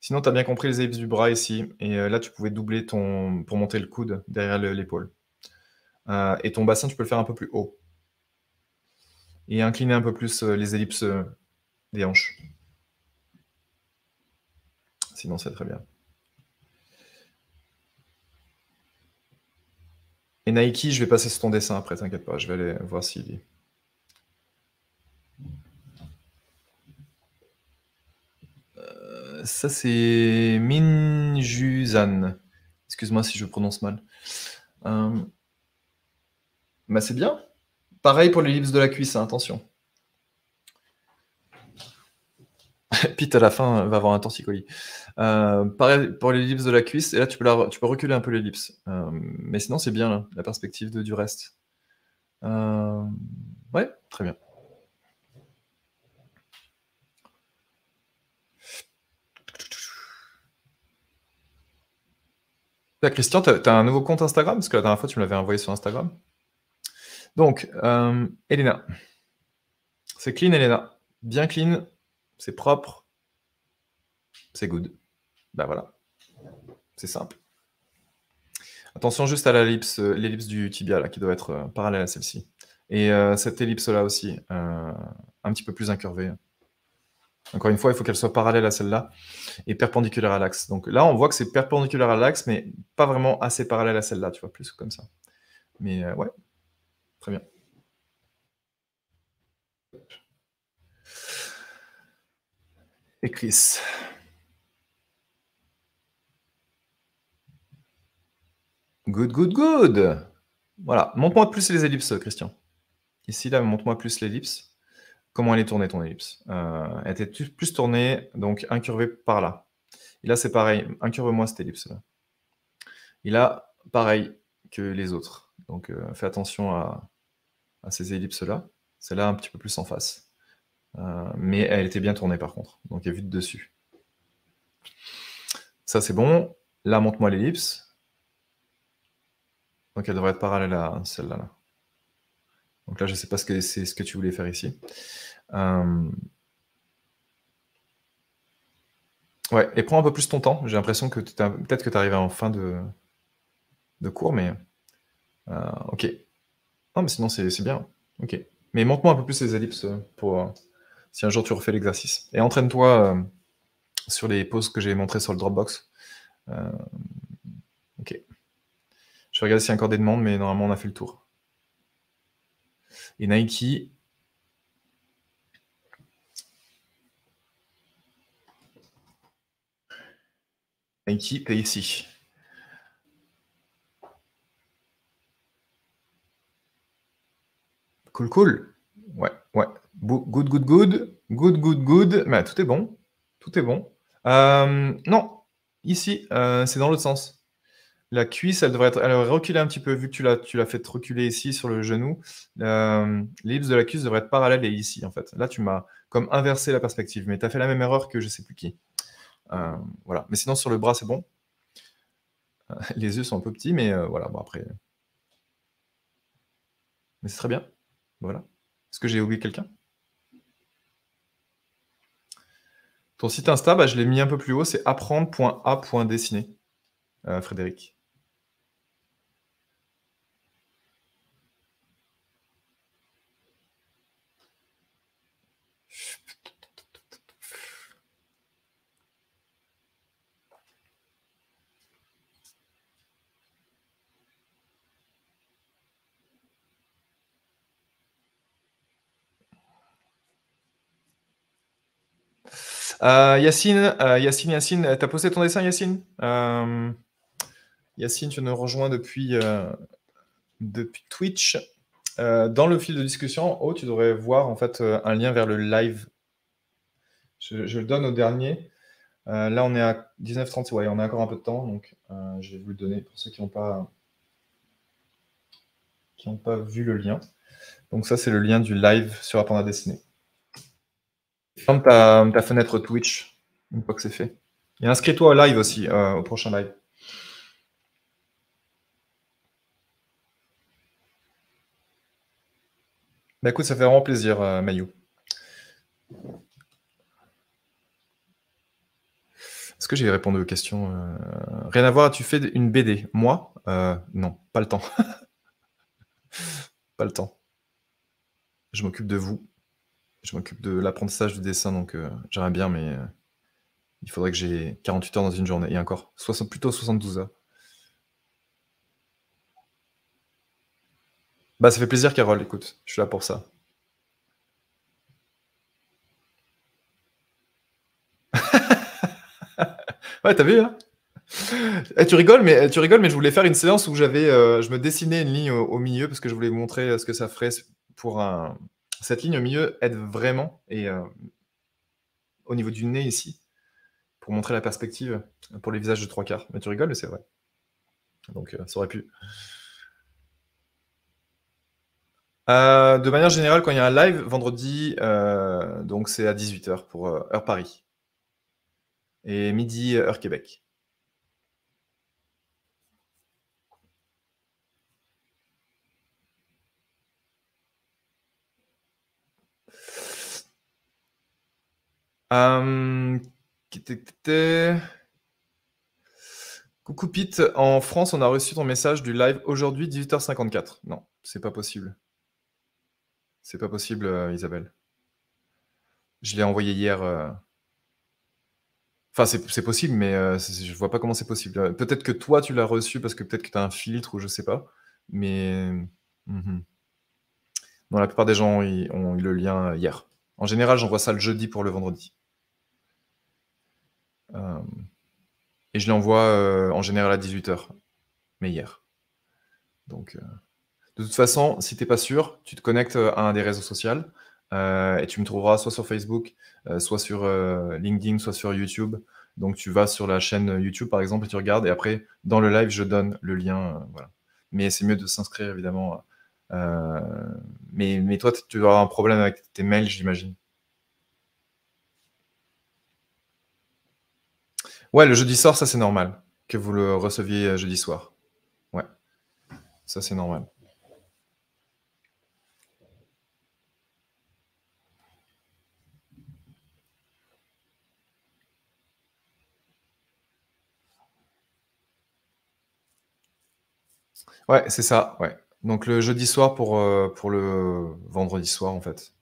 Sinon, tu as bien compris les ellipses du bras ici. Et euh, là, tu pouvais doubler ton, pour monter le coude derrière l'épaule. Euh, et ton bassin, tu peux le faire un peu plus haut. Et incliner un peu plus les ellipses des hanches. Sinon, c'est très bien. Et Nike, je vais passer sur ton dessin après, t'inquiète pas, je vais aller voir s'il ça c'est Minjuzan. Excuse-moi si je prononce mal. Euh, bah, c'est bien. Pareil pour l'ellipse de la cuisse, hein, attention. Pete à la fin va avoir un torticolis. Euh, pareil pour l'ellipse de la cuisse, et là tu peux, tu peux reculer un peu l'ellipse. Euh, mais sinon c'est bien la perspective de, du reste. ouais, très bien. Christian, tu as, un nouveau compte Instagram Parce que la dernière fois, tu me l'avais envoyé sur Instagram. Donc, euh, Elena. C'est clean, Elena. Bien clean. C'est propre. C'est good. Ben voilà. C'est simple. Attention juste à l'ellipse euh, du tibia qui doit être euh, parallèle à celle-ci. Et cette ellipse-là aussi, un petit peu plus incurvée. Encore une fois, il faut qu'elle soit parallèle à celle-là et perpendiculaire à l'axe. Donc là, on voit que c'est perpendiculaire à l'axe, mais pas vraiment assez parallèle à celle-là, tu vois, plus comme ça. Mais euh, ouais, très bien. Et Chris. Good, good, good. Voilà. Montre-moi plus les ellipses, Christian. Ici, là, montre-moi plus l'ellipse comment elle est tournée ton ellipse euh, Elle était plus tournée, donc incurvée par là. Et là, c'est pareil, incurve-moi cette ellipse-là. Et là, pareil que les autres. Donc euh, fais attention à, ces ellipses-là. Celle-là, un petit peu plus en face. Euh, mais elle était bien tournée par contre, donc de dessus. Ça, c'est bon. Là, monte-moi l'ellipse. Donc elle devrait être parallèle à celle-là. là donc là, je ne sais pas ce que c'est ce que tu voulais faire ici. Euh, ouais, et prends un peu plus ton temps. J'ai l'impression que peut-être que tu arrives en fin de, cours, mais euh, ok. Non, mais sinon, c'est bien. Ok. Mais montre moi un peu plus les ellipses pour euh, si un jour tu refais l'exercice. Et entraîne-toi sur les pauses que j'ai montrées sur le Dropbox. ok. Je regarde regarder s'il y a encore des demandes, mais normalement, on a fait le tour. Et Nike, Nike est ici. Cool, cool. Ouais, ouais. Good, good, good. Good, good, good. Mais tout est bon. Tout est bon. Euh, non, ici, euh, c'est dans l'autre sens la cuisse, elle devrait être, alors reculer un petit peu vu que tu l'as, tu l'as fait reculer ici sur le genou. Euh, de la cuisse devrait être parallèle et ici en fait. Là, tu m'as comme inversé la perspective, mais tu as fait la même erreur que je sais plus qui. Euh, voilà. Mais sinon sur le bras, c'est bon. Euh, les yeux sont un peu petits, mais euh, voilà. Bon après, mais c'est très bien. Voilà. Est-ce que j'ai oublié quelqu'un Ton site Insta, bah, je l'ai mis un peu plus haut, c'est apprendre.a.dessiner. Frédéric. Euh, Yacine, euh, Yacine, tu as posté ton dessin, Yacine euh, Yacine, tu nous rejoins depuis, euh, depuis Twitch. Euh, dans le fil de discussion, oh, tu devrais voir en fait un lien vers le live. Je, le donne au dernier. là, on est à 19h30, on a encore un peu de temps, donc je vais vous le donner pour ceux qui n'ont pas, qui pas vu le lien. Donc ça, c'est le lien du live sur Apprendre à dessiner. Ferme ta, fenêtre Twitch une fois que c'est fait. Et inscris-toi au live aussi, euh, au prochain live. Bah écoute, ça fait vraiment plaisir, euh, Est-ce que j'ai répondu aux questions euh, Rien à voir, tu fais une BD Moi euh, Non, pas le temps. pas le temps. Je m'occupe de vous. Je m'occupe de l'apprentissage du dessin, donc euh, j'aimerais bien, mais euh, il faudrait que j'ai 48 heures dans une journée. Et encore, plutôt 72 heures. Bah, ça fait plaisir, Carole, écoute, je suis là pour ça. ouais, t'as vu, hein eh, tu rigoles, mais tu rigoles, mais je voulais faire une séance où j'avais, euh, je me dessinais une ligne au, au, milieu parce que je voulais vous montrer ce que ça ferait pour un, cette ligne au milieu aide vraiment, et euh, au niveau du nez ici, pour montrer la perspective pour les visages de trois quarts. Mais tu rigoles, c'est vrai. Donc euh, ça aurait pu. Euh, de manière générale, quand il y a un live, vendredi, donc c'est à 18h pour heure Paris. Et midi, heure Québec. Hum, Coucou Pete, en France, on a reçu ton message du live aujourd'hui, 18h54. Non, c'est pas possible. C'est pas possible, euh, Isabelle. Je l'ai envoyé hier. Euh. Enfin, c'est possible, mais euh, je vois pas comment c'est possible. Peut-être que toi, tu l'as reçu parce que peut-être que tu as un filtre ou je sais pas. Mais. Mm-hmm. la plupart des gens ils ont eu le lien hier. En général, j'envoie ça le jeudi pour le vendredi. Euh, et je l'envoie euh, en général à 18h, mais hier. Donc, euh, de toute façon, si tu n'es pas sûr, tu te connectes à un des réseaux sociaux et tu me trouveras soit sur Facebook, soit sur LinkedIn, soit sur YouTube. Donc tu vas sur la chaîne YouTube par exemple et tu regardes et après dans le live je donne le lien. voilà. Mais c'est mieux de s'inscrire évidemment. mais, mais toi tu auras un problème avec tes mails j'imagine. Ouais, le jeudi soir, ça c'est normal que vous le receviez euh, jeudi soir. Ouais, ça c'est normal. Ouais, c'est ça, ouais. Donc le jeudi soir pour, euh, pour le vendredi soir en fait.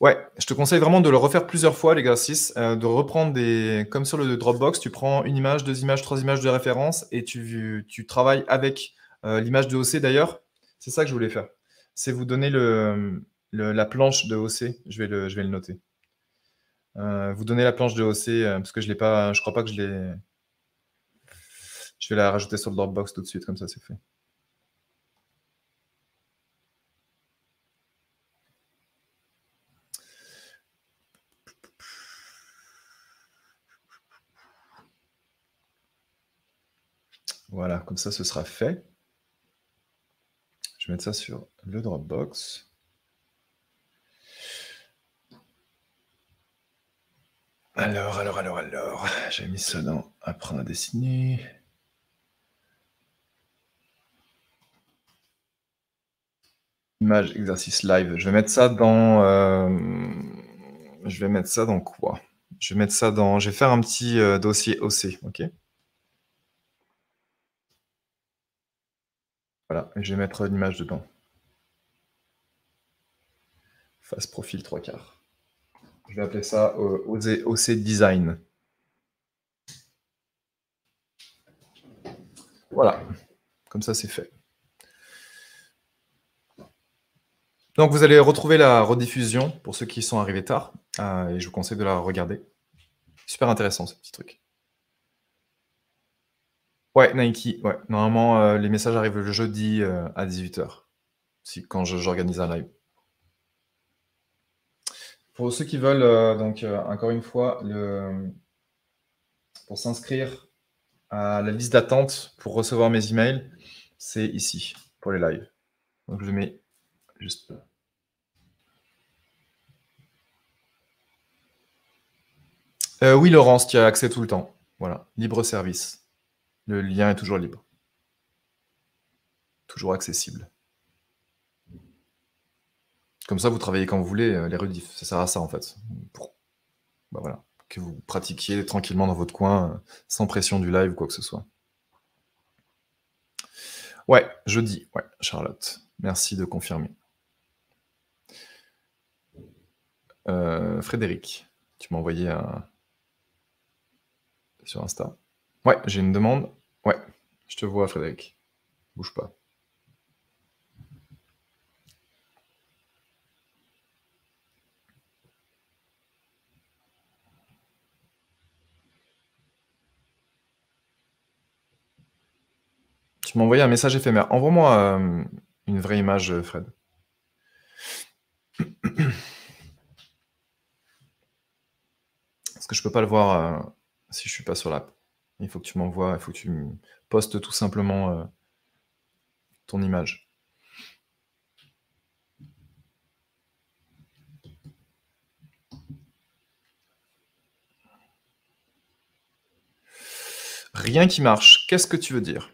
Ouais, je te conseille vraiment de le refaire plusieurs fois l'exercice, euh, de reprendre des. Comme sur le Dropbox, tu prends une image, deux images, trois images de référence et tu, tu travailles avec euh, l'image de OC d'ailleurs. C'est ça que je voulais faire. C'est vous donner le, la planche de OC. Je vais le, je vais le noter. Euh, vous donner la planche de OC parce que je l'ai pas. Je crois pas que je l'ai. Je vais la rajouter sur le Dropbox tout de suite, comme ça c'est fait. Voilà, comme ça, ce sera fait. Je vais mettre ça sur le Dropbox. Alors, alors, alors, alors, j'ai mis ça dans Apprendre à dessiner. Image, exercice live. Je vais mettre ça dans. Euh, je vais mettre ça dans quoi Je vais mettre ça dans. Je vais faire un petit euh, dossier OC, ok Voilà, je vais mettre une image dedans. Face profil 3 quarts. Je vais appeler ça euh, OC Design. Voilà, comme ça c'est fait. Donc vous allez retrouver la rediffusion pour ceux qui sont arrivés tard euh, et je vous conseille de la regarder. Super intéressant ce petit truc. Ouais, Nike, ouais. Normalement, euh, les messages arrivent le jeudi euh, à 18h, si, quand j'organise un live. Pour ceux qui veulent, euh, donc encore une fois, le... pour s'inscrire à la liste d'attente pour recevoir mes emails, c'est ici, pour les lives. Donc je mets juste oui, Laurence, tu as accès tout le temps. Voilà, libre service le lien est toujours libre, toujours accessible. Comme ça, vous travaillez quand vous voulez euh, les rediff, Ça sert à ça, en fait. Bah voilà. Que vous pratiquiez tranquillement dans votre coin, euh, sans pression du live ou quoi que ce soit. Ouais, dis, Ouais, Charlotte. Merci de confirmer. Euh, Frédéric, tu m'as envoyé un... sur Insta. Ouais, j'ai une demande. Ouais, je te vois, Frédéric. Bouge pas. Tu m'as envoyé un message éphémère. Envoie-moi euh, une vraie image, euh, Fred. Parce que je peux pas le voir euh, si je suis pas sur l'app. Il faut que tu m'envoies, il faut que tu postes tout simplement euh, ton image. Rien qui marche, qu'est-ce que tu veux dire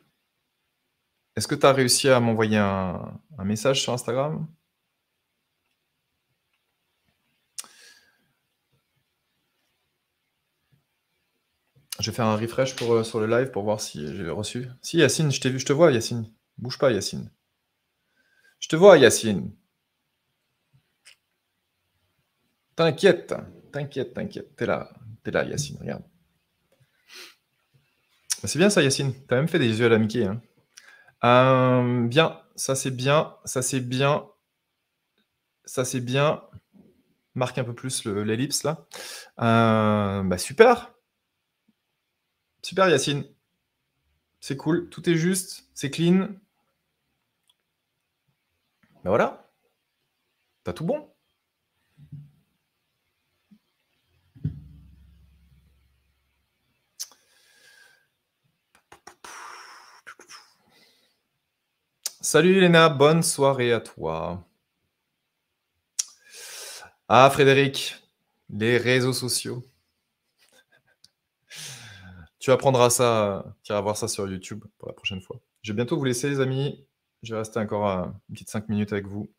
Est-ce que tu as réussi à m'envoyer un message sur Instagram vais faire un refresh pour, euh, sur le live pour voir si j'ai reçu. Si, Yacine, je t'ai vu, je te vois, Yacine. Bouge pas, Yacine. Je te vois, Yacine. T'inquiète, t'inquiète, t'inquiète. T'es là, t'es là, Yacine, regarde. C'est bien ça, Yacine. T'as même fait des yeux à Mickey. Hein. Euh, bien, ça c'est bien, ça c'est bien, ça c'est bien. Marque un peu plus l'ellipse là. Euh, bah super, Super Yacine. C'est cool, tout est juste, c'est clean. Ben voilà. T'as tout bon. Salut Elena, bonne soirée à toi. Ah Frédéric, les réseaux sociaux. Tu apprendras ça, tu iras voir ça sur YouTube pour la prochaine fois. Je vais bientôt vous laisser, les amis. Je vais rester encore euh, une petite 5 minutes avec vous.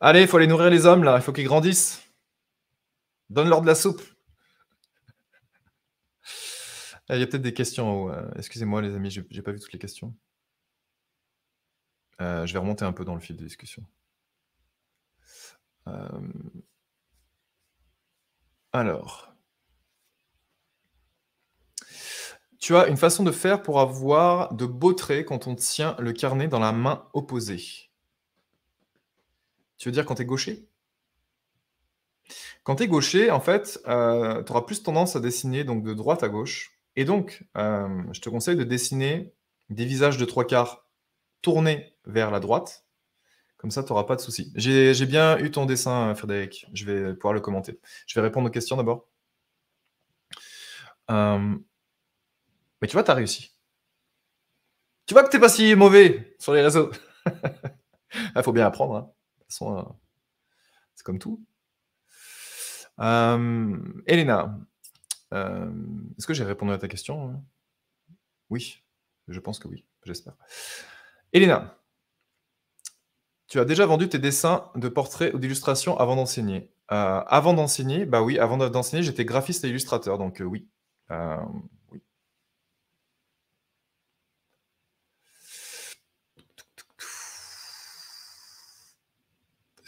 Allez, il faut aller nourrir les hommes, là. Il faut qu'ils grandissent. Donne-leur de la soupe. Ah, il y a peut-être des questions. Euh. Excusez-moi, les amis, j'ai pas vu toutes les questions. Euh, je vais remonter un peu dans le fil de discussion. Alors. Tu as une façon de faire pour avoir de beaux traits quand on tient le carnet dans la main opposée. Tu veux dire quand tu es gaucher Quand tu es gaucher, en fait, euh, tu auras plus tendance à dessiner donc de droite à gauche. Et donc, euh, je te conseille de dessiner des visages de trois quarts tournés vers la droite. Comme ça, tu n'auras pas de soucis. J'ai bien eu ton dessin, Frédéric. Je vais pouvoir le commenter. Je vais répondre aux questions d'abord. Euh, mais tu vois, tu as réussi. Tu vois que t'es pas si mauvais sur les réseaux. Il ah, faut bien apprendre. Hein. De toute euh, c'est comme tout. Euh, Elena, euh, est-ce que j'ai répondu à ta question hein Oui, je pense que oui, j'espère. Elena, tu as déjà vendu tes dessins de portraits ou d'illustrations avant d'enseigner euh, Avant d'enseigner, bah oui, avant d'enseigner, j'étais graphiste et illustrateur, donc oui.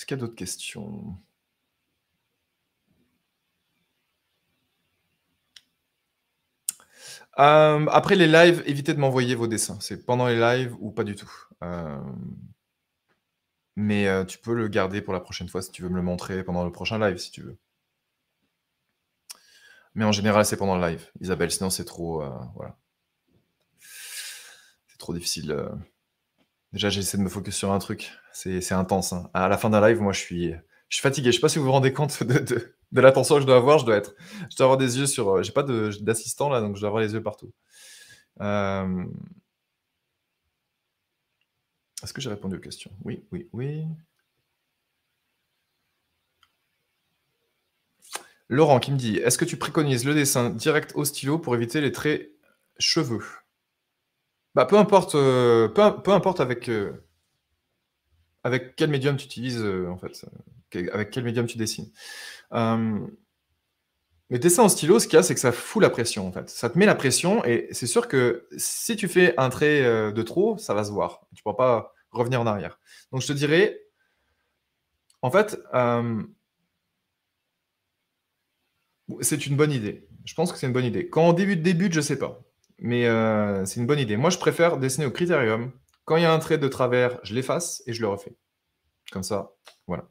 qu'il y a d'autres questions euh, après les lives, évitez de m'envoyer vos dessins. C'est pendant les lives ou pas du tout. Euh, mais euh, tu peux le garder pour la prochaine fois si tu veux me le montrer pendant le prochain live, si tu veux. Mais en général, c'est pendant le live, Isabelle. Sinon, c'est trop, voilà. c'est trop difficile. Déjà, j'essaie de me focus sur un truc. C'est intense. Hein. À la fin d'un live, moi, je suis, je suis fatigué. Je ne sais pas si vous vous rendez compte de, l'attention que je dois avoir. Je dois être, je dois avoir des yeux sur. Euh, je n'ai pas d'assistant là, donc je dois avoir les yeux partout. Euh, est-ce que j'ai répondu aux questions Oui, oui, oui. Laurent qui me dit Est-ce que tu préconises le dessin direct au stylo pour éviter les traits cheveux bah, peu importe, euh, peu, importe avec, euh, avec quel médium tu utilises, euh, en fait, avec quel médium tu dessines. mais dessin en stylo, ce qu'il y a, c'est que ça fout la pression, en fait. Ça te met la pression, et c'est sûr que si tu fais un trait de trop, ça va se voir. Tu ne pourras pas revenir en arrière. Donc, je te dirais, en fait, c'est une bonne idée. Je pense que c'est une bonne idée. Quand on débute, débute, je sais pas mais euh, c'est une bonne idée. Moi, je préfère dessiner au critérium. Quand il y a un trait de travers, je l'efface et je le refais. Comme ça, voilà.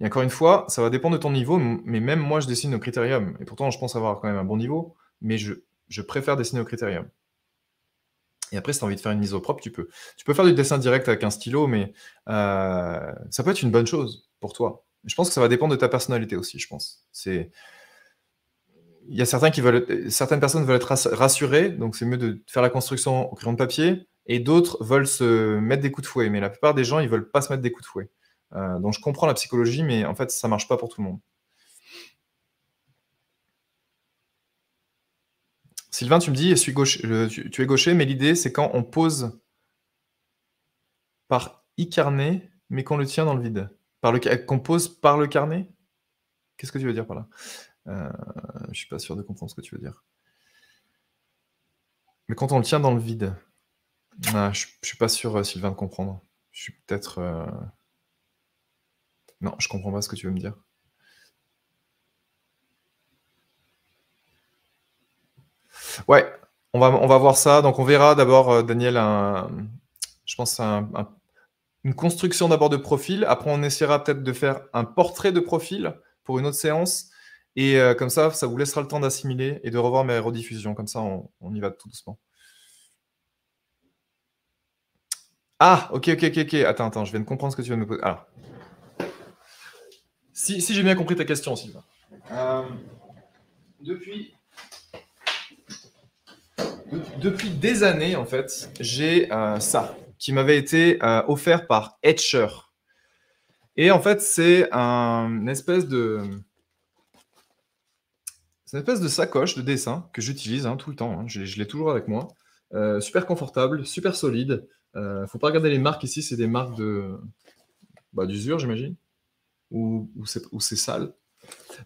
Et encore une fois, ça va dépendre de ton niveau, mais même moi, je dessine au critérium. Et pourtant, je pense avoir quand même un bon niveau, mais je, préfère dessiner au critérium. Et après, si tu as envie de faire une mise au propre, tu peux. Tu peux faire du dessin direct avec un stylo, mais euh, ça peut être une bonne chose pour toi. Je pense que ça va dépendre de ta personnalité aussi, je pense. C'est il y a certains qui veulent, certaines personnes veulent être rassurées, donc c'est mieux de faire la construction au crayon de papier, et d'autres veulent se mettre des coups de fouet. Mais la plupart des gens, ils veulent pas se mettre des coups de fouet. Euh, donc je comprends la psychologie, mais en fait, ça marche pas pour tout le monde. Sylvain, tu me dis, je suis gauche, euh, tu, es gaucher, mais l'idée, c'est quand on pose par i carnet, mais qu'on le tient dans le vide. qu'on pose par le carnet Qu'est-ce que tu veux dire par là euh, je suis pas sûr de comprendre ce que tu veux dire. Mais quand on le tient dans le vide, ah, je ne suis pas sûr, euh, Sylvain, de comprendre. Je suis peut-être. Euh, non, je comprends pas ce que tu veux me dire. Ouais, on va, on va voir ça. Donc, on verra d'abord, Daniel, je pense, une construction d'abord de profil. Après, on essaiera peut-être de faire un portrait de profil pour une autre séance. Et euh, comme ça, ça vous laissera le temps d'assimiler et de revoir mes rediffusions. Comme ça, on, y va tout doucement. Ah, ok, ok, ok, ok. Attends, attends, je viens de comprendre ce que tu veux me poser. Alors, ah. si, j'ai bien compris ta question, Sylvain. Euh, depuis, depuis des années, en fait, j'ai euh, ça qui m'avait été offert par Etcher. Et en fait, c'est un, une espèce de c'est une espèce de sacoche de dessin que j'utilise hein, tout le temps. Hein. Je, l'ai toujours avec moi. Euh, super confortable, super solide. ne euh, faut pas regarder les marques ici, c'est des marques de bah, d'usure, j'imagine, ou, c'est sale.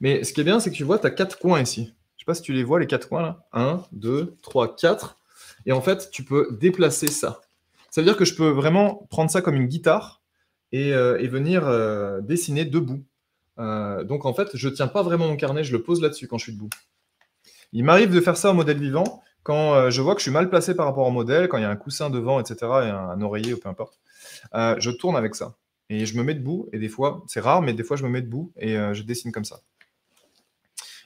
Mais ce qui est bien, c'est que tu vois, tu as quatre coins ici. Je sais pas si tu les vois, les quatre coins là. Un, deux, trois, quatre. Et en fait, tu peux déplacer ça. Ça veut dire que je peux vraiment prendre ça comme une guitare et euh, venir dessiner debout. Euh, donc en fait, je ne tiens pas vraiment mon carnet, je le pose là-dessus quand je suis debout. Il m'arrive de faire ça en modèle vivant quand euh, je vois que je suis mal placé par rapport au modèle, quand il y a un coussin devant, etc., et un, oreiller ou peu importe. Euh, je tourne avec ça. Et je me mets debout, et des fois, c'est rare, mais des fois je me mets debout et je dessine comme ça.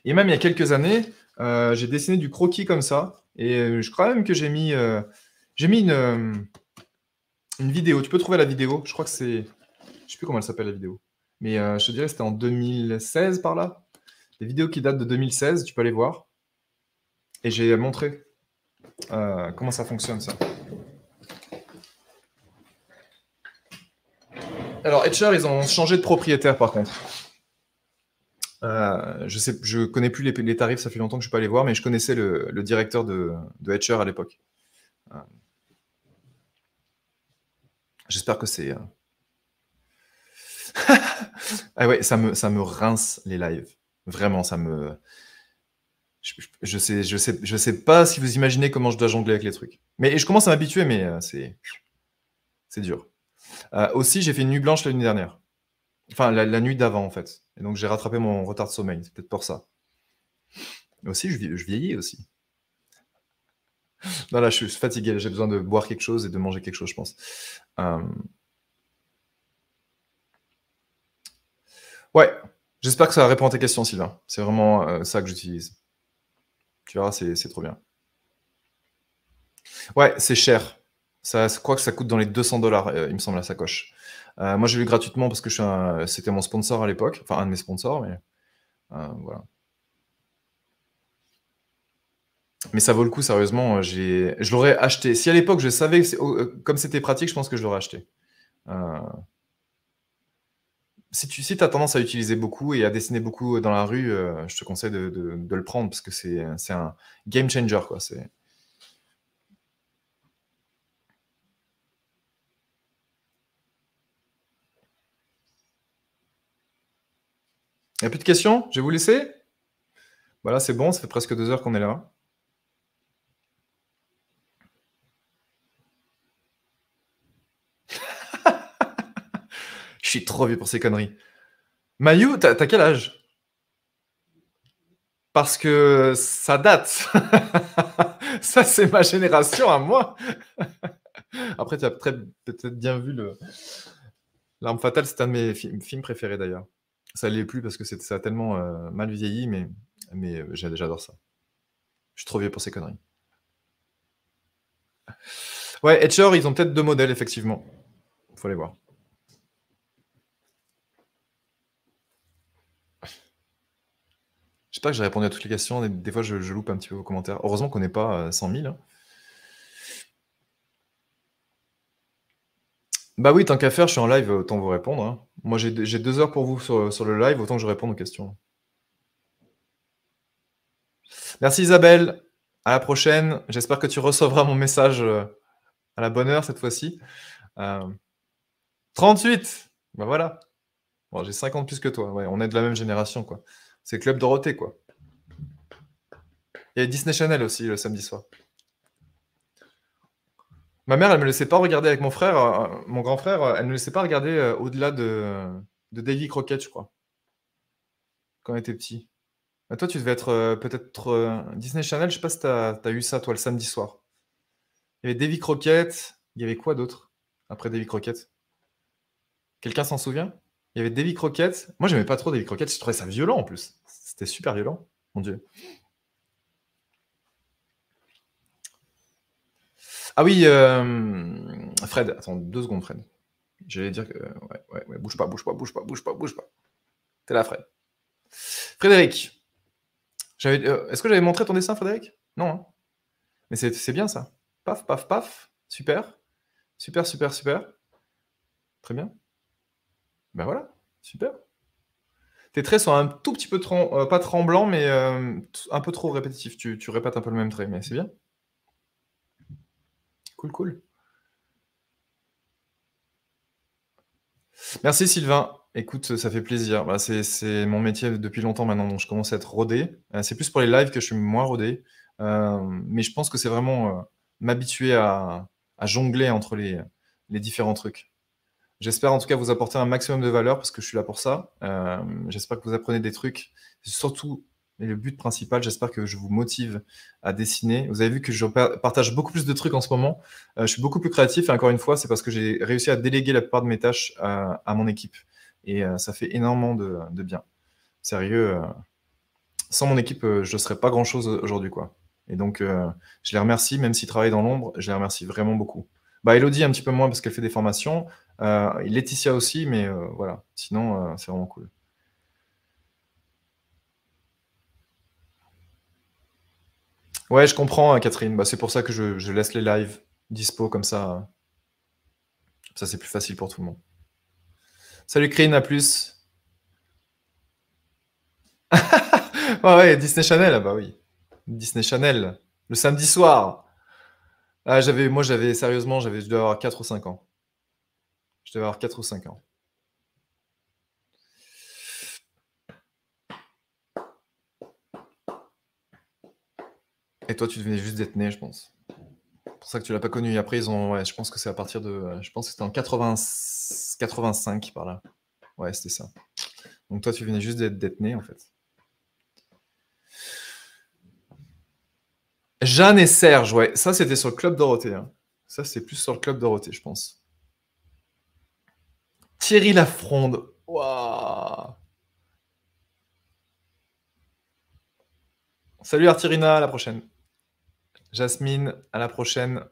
Et même il y a quelques années, j'ai dessiné du croquis comme ça, et je crois même que j'ai mis, j'ai mis une, une vidéo. Tu peux trouver la vidéo, je crois que c'est. Je sais plus comment elle s'appelle la vidéo mais euh, je te dirais c'était en 2016 par là. Des vidéos qui datent de 2016, tu peux aller voir. Et j'ai montré euh, comment ça fonctionne ça. Alors Etcher, ils ont changé de propriétaire par contre. Euh, je ne je connais plus les, tarifs, ça fait longtemps que je ne suis pas allé voir, mais je connaissais le, directeur de, de à l'époque. J'espère que c'est. ah ouais, ça me, ça me rince les lives. Vraiment, ça me. Je, sais, je, sais, je sais pas si vous imaginez comment je dois jongler avec les trucs. Mais je commence à m'habituer, mais euh, c'est. C'est dur. Euh, aussi, j'ai fait une nuit blanche la nuit dernière. Enfin, la, nuit d'avant, en fait. Et donc, j'ai rattrapé mon retard de sommeil. C'est peut-être pour ça. aussi, je, je vieillis aussi. Non, là, je suis fatigué. J'ai besoin de boire quelque chose et de manger quelque chose, je pense. Euh... Ouais, j'espère que ça répond à tes questions, Sylvain. C'est vraiment euh, ça que j'utilise. Tu verras, c'est trop bien. Ouais, c'est cher. Ça, je crois que ça coûte dans les 200 dollars, euh, il me semble, la sacoche. Euh, moi, j'ai eu gratuitement parce que c'était mon sponsor à l'époque, enfin un de mes sponsors, mais euh, voilà. Mais ça vaut le coup, sérieusement. Je l'aurais acheté. Si à l'époque je savais que comme c'était pratique, je pense que je l'aurais acheté si tu as tendance à utiliser beaucoup et à dessiner beaucoup euh, dans la rue, euh, je te conseille de, le prendre parce que c'est un game changer. Quoi, Il n'y a plus de questions Je vais vous laisser Voilà, bah c'est bon, ça fait presque deux heures qu'on est là. suis trop vieux pour ces conneries. Mayu, t'as quel âge Parce que ça date. ça, c'est ma génération à moi. Après, tu as peut-être bien vu le. L'arme fatale, c'est un de mes films préférés d'ailleurs. Ça ne l'est plus parce que ça a tellement euh, mal vieilli, mais, euh, j'adore ça. Je suis trop vieux pour ces conneries. Ouais, Etcher, ils ont peut-être deux modèles, effectivement. Faut les voir. J'espère que j'ai répondu à toutes les questions. Des, fois, je, loupe un petit peu vos commentaires. Heureusement qu'on n'est pas 100 euh, 000. Hein. Bah oui, tant qu'à faire, je suis en live, autant vous répondre. Hein. Moi, j'ai deux heures pour vous sur, le live, autant que je réponde aux questions. Merci Isabelle. À la prochaine. J'espère que tu recevras mon message euh, à la bonne heure cette fois-ci. 38 euh, Bah voilà. j'ai 50 plus que toi. on est de la même génération, quoi. C'est Club Dorothée, quoi. Il y Disney Channel aussi le samedi soir. Ma mère, elle ne me laissait pas regarder avec mon frère, euh, mon grand frère, elle ne laissait pas regarder euh, au-delà de, de Davy Crockett, je crois, quand on était petit. Bah, toi, tu devais être euh, peut-être Disney Channel, je sais pas si tu as, as, eu ça, toi, le samedi soir. Il y avait Davy Crockett, il y avait quoi d'autre après Davy Crockett Quelqu'un s'en souvient il y avait Davy Crockett. Moi, j'aimais pas trop Davy Crockett. Je trouvais ça violent en plus. C'était super violent. Mon Dieu. Ah oui, euh, Fred. Attends, deux secondes, Fred. J'allais dire que. Euh, ouais, ouais, ouais, bouge pas, bouge pas, bouge pas, bouge pas, bouge pas. T'es là, Fred. Frédéric. j'avais euh, Est-ce que j'avais montré ton dessin, Frédéric Non. Hein. Mais c'est bien ça. Paf, paf, paf. Super. Super, super, super. Très bien. Ben voilà, super. Tes traits sont un tout petit peu, euh, pas tremblants, mais euh, un peu trop répétitifs. Tu, répètes un peu le même trait, mais c'est bien. Cool, cool. Merci Sylvain. Écoute, ça fait plaisir. Bah, c'est mon métier depuis longtemps maintenant, donc je commence à être rodé. Euh, c'est plus pour les lives que je suis moins rodé. mais je pense que c'est vraiment m'habituer à, jongler entre les différents trucs. J'espère en tout cas vous apporter un maximum de valeur parce que je suis là pour ça. Euh, j'espère que vous apprenez des trucs. Surtout, le but principal, j'espère que je vous motive à dessiner. Vous avez vu que je partage beaucoup plus de trucs en ce moment. Euh, je suis beaucoup plus créatif et encore une fois, c'est parce que j'ai réussi à déléguer la plupart de mes tâches à, mon équipe. Et euh, ça fait énormément de, bien. Sérieux, sans mon équipe, je ne serais pas grand-chose aujourd'hui. quoi. Et donc, je les remercie, même s'ils travaillent dans l'ombre, je les remercie vraiment beaucoup. Bah, Elodie, un petit peu moins parce qu'elle fait des formations. Euh, Laetitia aussi, mais euh, voilà. Sinon, euh, c'est vraiment cool. Ouais, je comprends, hein, Catherine. Bah, c'est pour ça que je, laisse les lives dispo comme ça. Hein. Ça, c'est plus facile pour tout le monde. Salut, Crine, à plus. ouais, Disney Channel, ah bah oui. Disney Channel, le samedi soir. Ah, j'avais, moi, j'avais, sérieusement, j'avais dû avoir 4 ou 5 ans. Je devais avoir 4 ou 5 ans. Et toi, tu devenais juste d'être né, je pense. C'est pour ça que tu ne l'as pas connu. Après, ils ont, ouais, je pense que c'est à partir de, je pense que c'était en 80... 85 par là. Ouais, c'était ça. Donc toi, tu venais juste d'être né, en fait. Jeanne et Serge, ouais, ça c'était sur le club Dorothée. Hein. Ça c'est plus sur le club Dorothée, je pense. Thierry Lafronde. Waouh Salut Artirina, à la prochaine. Jasmine, à la prochaine.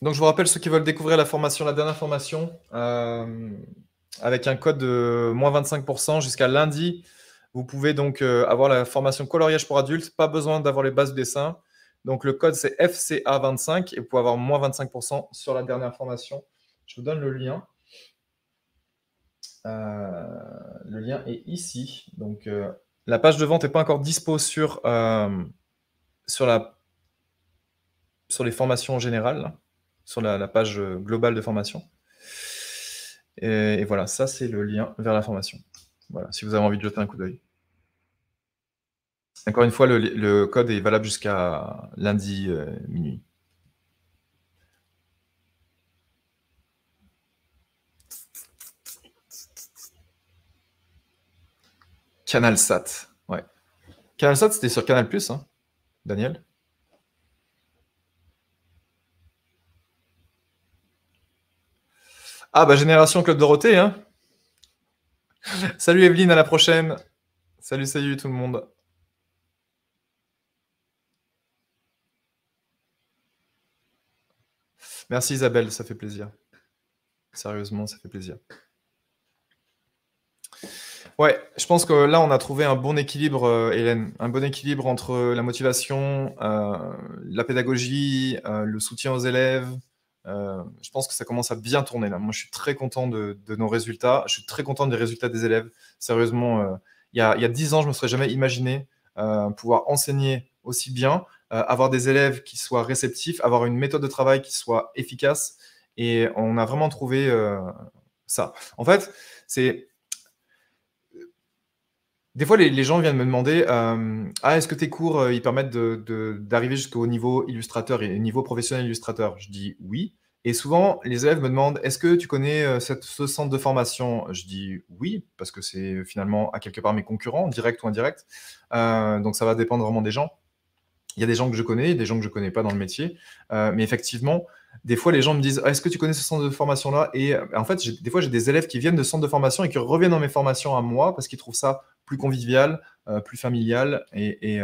Donc je vous rappelle ceux qui veulent découvrir la formation, la dernière formation, euh, avec un code de moins 25% jusqu'à lundi. Vous pouvez donc euh, avoir la formation coloriage pour adultes, pas besoin d'avoir les bases de dessin. Donc le code c'est FCA25 et vous pouvez avoir moins 25% sur la dernière formation. Je vous donne le lien. Euh, le lien est ici. Donc euh, la page de vente n'est pas encore dispo sur, sur, la, sur les formations générales, sur la, page globale de formation. et voilà, ça c'est le lien vers la formation. Voilà, si vous avez envie de jeter un coup d'œil. Encore une fois, le, code est valable jusqu'à lundi euh, minuit. Canal Sat, ouais. Canal Sat, c'était sur Canal+, hein, Daniel Ah, bah Génération Club Dorothée, hein Salut Evelyne, à la prochaine. Salut, salut tout le monde. Merci Isabelle, ça fait plaisir. Sérieusement, ça fait plaisir. Ouais, je pense que là, on a trouvé un bon équilibre, euh, Hélène. Un bon équilibre entre la motivation, euh, la pédagogie, euh, le soutien aux élèves, euh, je pense que ça commence à bien tourner là. Moi, je suis très content de, nos résultats. Je suis très content des résultats des élèves. Sérieusement, euh, il, y a, 10 ans, je ne me serais jamais imaginé euh, pouvoir enseigner aussi bien, avoir des élèves qui soient réceptifs, avoir une méthode de travail qui soit efficace. Et on a vraiment trouvé ça. En fait, c'est. Des fois, les, gens viennent me demander Ah, est-ce que tes cours ils permettent d'arriver jusqu'au niveau illustrateur et niveau professionnel illustrateur Je dis oui et souvent, les élèves me demandent Est-ce que tu connais euh, ce centre de formation Je dis oui, parce que c'est finalement à quelque part mes concurrents, direct ou indirect. Euh, donc ça va dépendre vraiment des gens. Il y a des gens que je connais, des gens que je ne connais pas dans le métier. Euh, mais effectivement, des fois, les gens me disent ah, Est-ce que tu connais ce centre de formation-là Et en fait, des fois, j'ai des élèves qui viennent de centres de formation et qui reviennent dans mes formations à moi parce qu'ils trouvent ça plus convivial, plus familial et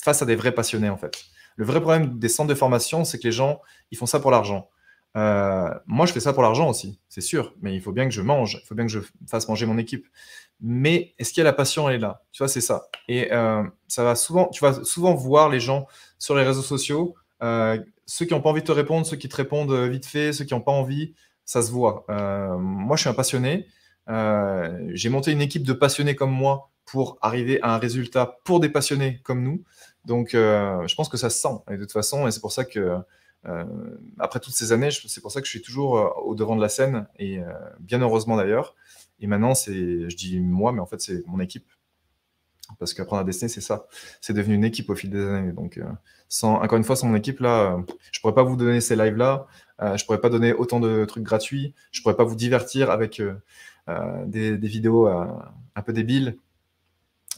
face à des vrais passionnés, en fait. Le vrai problème des centres de formation, c'est que les gens, ils font ça pour l'argent. Euh, moi, je fais ça pour l'argent aussi, c'est sûr, mais il faut bien que je mange, il faut bien que je fasse manger mon équipe. Mais est-ce qu'il y a la passion, elle est là Tu vois, c'est ça. Et euh, ça va souvent, tu vas souvent voir les gens sur les réseaux sociaux, euh, ceux qui n'ont pas envie de te répondre, ceux qui te répondent vite fait, ceux qui n'ont pas envie, ça se voit. moi, je suis un passionné. J'ai monté une équipe de passionnés comme moi pour arriver à un résultat pour des passionnés comme nous. Donc, euh, je pense que ça se sent. Et de toute façon, et c'est pour ça que, euh, après toutes ces années, c'est pour ça que je suis toujours euh, au devant de la scène, et bien heureusement d'ailleurs. Et maintenant, c'est, je dis moi, mais en fait, c'est mon équipe. Parce qu'apprendre à dessiner, c'est ça. C'est devenu une équipe au fil des années. Donc, sans, encore une fois, sans mon équipe, là, je pourrais pas vous donner ces lives-là. je pourrais pas donner autant de trucs gratuits. Je pourrais pas vous divertir avec des vidéos un peu débiles.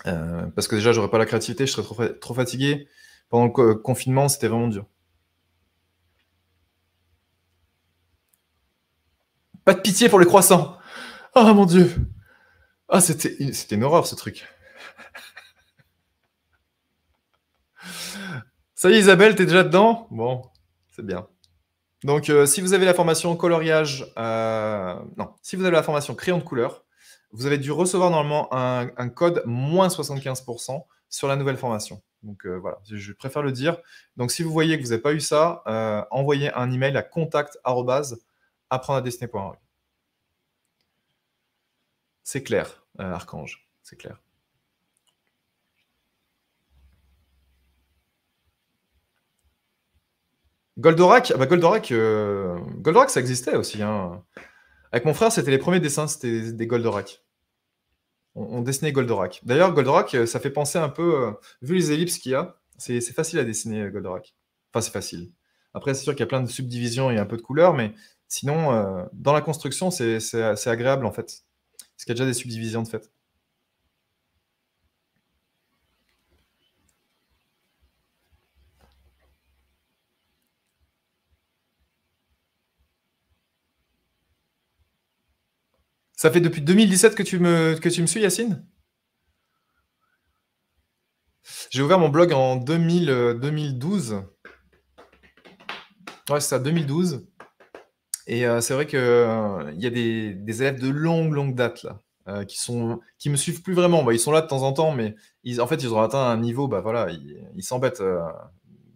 Euh, parce que déjà, j'aurais pas la créativité, je serais trop, fatigué. Pendant le euh, confinement, c'était vraiment dur. Pas de pitié pour les croissants. Oh mon dieu. Ah, c'était c'était une horreur ce truc. Ça y est, Isabelle, t'es déjà dedans Bon, c'est bien. Donc, euh, si vous avez la formation coloriage, non, si vous avez la formation crayon de couleur, vous avez dû recevoir normalement un, code moins 75% sur la nouvelle formation. Donc euh, voilà, je préfère le dire. Donc si vous voyez que vous n'avez pas eu ça, euh, envoyez un email à contact@apprendredestinée.org. C'est clair, euh, Archange, c'est clair. Goldorak, ah bah Goldorak, Goldorak, ça existait aussi. Hein. Avec mon frère, c'était les premiers dessins, c'était des Goldorak. On, dessinait Goldorak. D'ailleurs, Goldorak, euh, ça fait penser un peu, euh, vu les ellipses qu'il y a, c'est facile à dessiner euh, Goldorak. Enfin, c'est facile. Après, c'est sûr qu'il y a plein de subdivisions et un peu de couleurs, mais sinon, dans la construction, c'est agréable en fait. Parce qu'il y a déjà des subdivisions de fait. Ça fait depuis 2017 que tu me, que tu me suis, Yacine J'ai ouvert mon blog en 2012. Euh, ouais, c'est ça, 2012. Et euh, c'est vrai qu'il euh, y a des, élèves de longue, longue date là, qui ne qui me suivent plus vraiment. Bah, ils sont là de temps en temps, mais en fait, ils ont atteint un niveau, bah voilà, ils s'embêtent.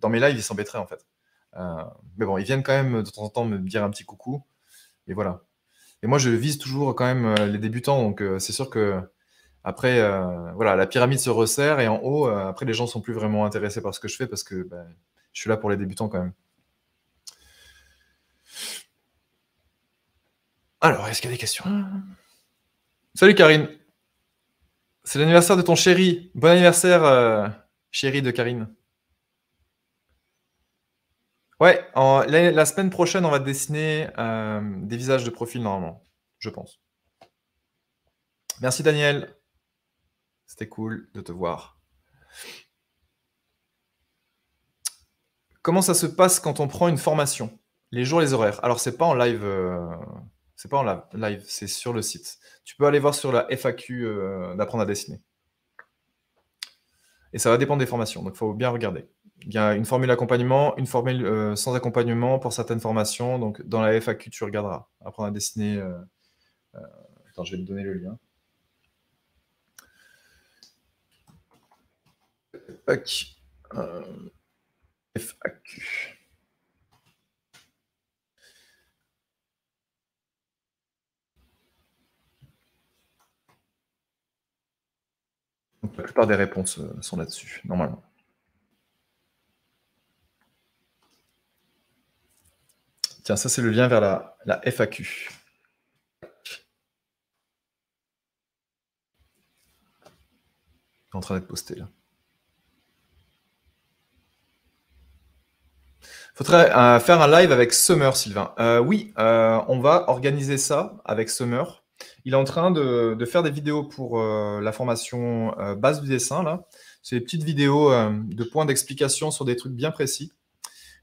dans mes lives, ils s'embêteraient en fait. mais bon, ils viennent quand même de temps en temps me dire un petit coucou. Et voilà. Et moi, je vise toujours euh, quand même euh, les débutants. Donc, euh, c'est sûr que après, voilà, la pyramide se resserre et en haut, après, les gens sont plus vraiment intéressés par ce que je fais parce que ben, je suis là pour les débutants quand même. Alors, est-ce qu'il y a des questions Salut Karine C'est l'anniversaire de ton chéri. Bon anniversaire, chéri de Karine. Ouais, la, semaine prochaine, on va dessiner euh, des visages de profil normalement, je pense. Merci Daniel. C'était cool de te voir. Comment ça se passe quand on prend une formation Les jours, les horaires. Alors, c'est pas en live. Euh, c'est pas en live, c'est sur le site. Tu peux aller voir sur la FAQ euh, d'apprendre à dessiner. Et ça va dépendre des formations, donc il faut bien regarder il y a une formule accompagnement, une formule euh, sans accompagnement pour certaines formations. Donc, dans la FAQ, tu regarderas. Apprendre à dessiner. Euh, euh, attends, je vais te donner le lien. FAQ. Euh, FAQ. la plupart des réponses sont là-dessus, normalement. Tiens, ça c'est le lien vers la, FAQ. en train d'être posté là. Faudrait euh, faire un live avec Summer, Sylvain. Euh, oui, euh, on va organiser ça avec Summer. Il est en train de, de faire des vidéos pour la formation base du dessin là. C'est des petites vidéos de points d'explication sur des trucs bien précis.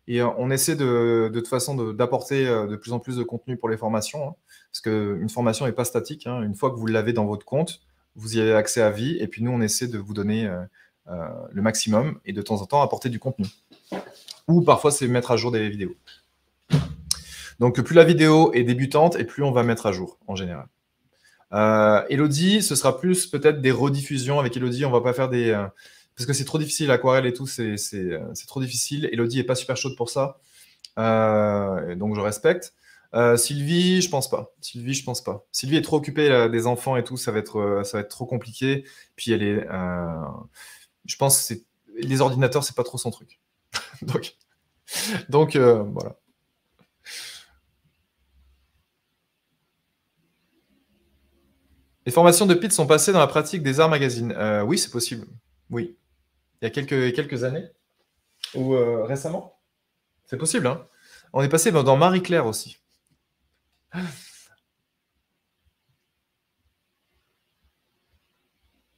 Et euh, on essaie de, toute façon d'apporter euh, de, plus en plus de contenu pour les formations, hein. parce qu'une formation n'est pas statique. Hein. Une fois que vous l'avez dans votre compte, vous y avez accès à vie. Et puis nous, on essaie de vous donner euh, le maximum et de temps en temps apporter du contenu. Ou parfois, c'est mettre à jour des vidéos. Donc plus la vidéo est débutante et plus on va mettre à jour en général. Elodie, ce sera plus peut-être des rediffusions. Avec Elodie, on ne va pas faire des parce que c'est trop difficile, l'aquarelle et tout, euh, c'est trop difficile. Elodie est pas super chaude pour ça, euh, donc je respecte. Euh, Sylvie, je pense pas. Sylvie, je pense pas. Sylvie est trop occupée des enfants et tout, ça va être, ça va être trop compliqué. Puis elle est, je pense, c'est les ordinateurs, c'est pas trop son truc. donc, donc voilà. Les formations de Pete sont passées dans la pratique des arts magazines. oui, c'est possible. Oui il y a quelques, quelques années ou euh, récemment. C'est possible. Hein. On est passé dans, Marie-Claire aussi. Ah.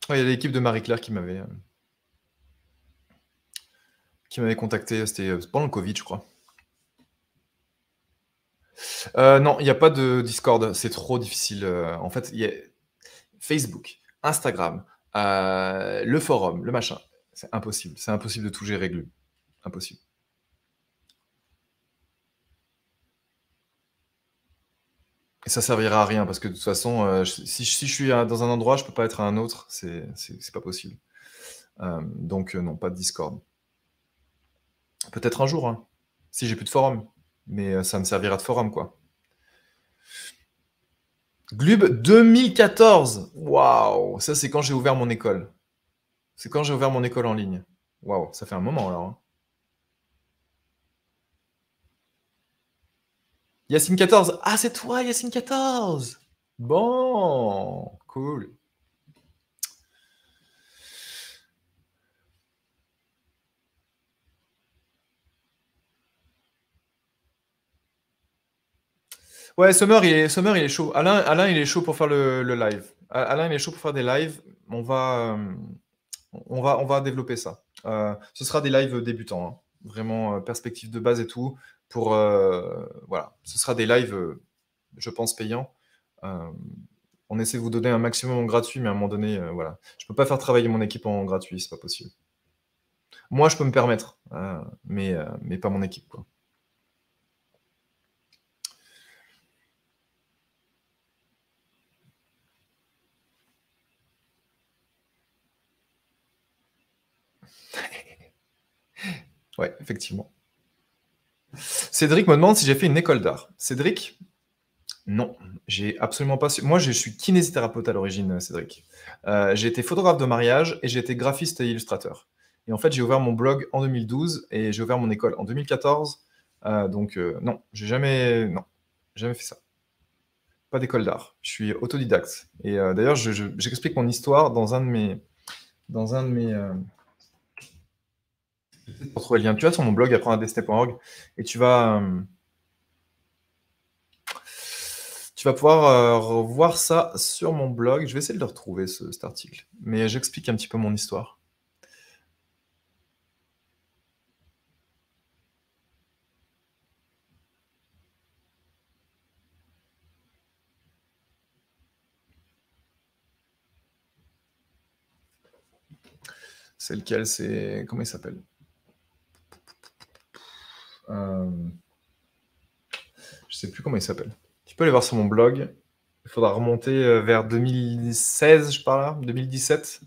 Il y a l'équipe de Marie-Claire qui m'avait euh, qui m'avait contacté. C'était euh, pendant le Covid, je crois. non, il n'y a pas de Discord. C'est trop difficile. en fait, il y a Facebook, Instagram, le forum, le machin. C'est impossible. C'est impossible de tout gérer Glue. Impossible. Et ça servira à rien parce que de toute façon, euh, si, je suis dans un endroit, je ne peux pas être à un autre. C'est pas possible. Euh, donc euh, non, pas de Discord. Peut-être un jour, hein, si j'ai plus de forum. Mais ça me servira de forum, quoi. Glub 2014. Waouh, ça c'est quand j'ai ouvert mon école. C'est quand j'ai ouvert mon école en ligne. Waouh, ça fait un moment alors. Hein. Yacine 14. Ah, c'est toi, Yacine 14. Bon, cool. Ouais, Sommer, il est, il est chaud. Alain, Alain, il est chaud pour faire le, live. Alain, il est chaud pour faire des lives. On va, euh, on va, on va développer ça. Euh, ce sera des lives débutants, hein. vraiment euh, perspective de base et tout. Pour, euh, voilà, ce sera des lives, je pense, payants. on essaie de vous donner un maximum en gratuit, mais à un moment donné, voilà, je ne peux pas faire travailler mon équipe en gratuit, c'est pas possible. Moi, je peux me permettre, mais, mais pas mon équipe. Quoi. ouais, effectivement. Cédric me demande si j'ai fait une école d'art. Cédric, non, j'ai absolument pas. Moi, je suis kinésithérapeute à l'origine, Cédric. Euh, j'ai été photographe de mariage et j'ai été graphiste et illustrateur. Et en fait, j'ai ouvert mon blog en 2012 et j'ai ouvert mon école en 2014. Euh, donc, euh, non, j'ai jamais, non, jamais fait ça. Pas d'école d'art. Je suis autodidacte. Et d'ailleurs, j'explique mon histoire dans un de mes, dans un de mes trouver le lien. Tu vas sur mon blog apprendre à et tu vas, euh, tu vas pouvoir revoir euh, ça sur mon blog. Je vais essayer de le retrouver, cet article. Mais j'explique un petit peu mon histoire. C'est lequel C'est. Comment il s'appelle euh, je sais plus comment il s'appelle. Tu peux aller voir sur mon blog. Il faudra remonter euh, vers 2016, je parle là, 2017.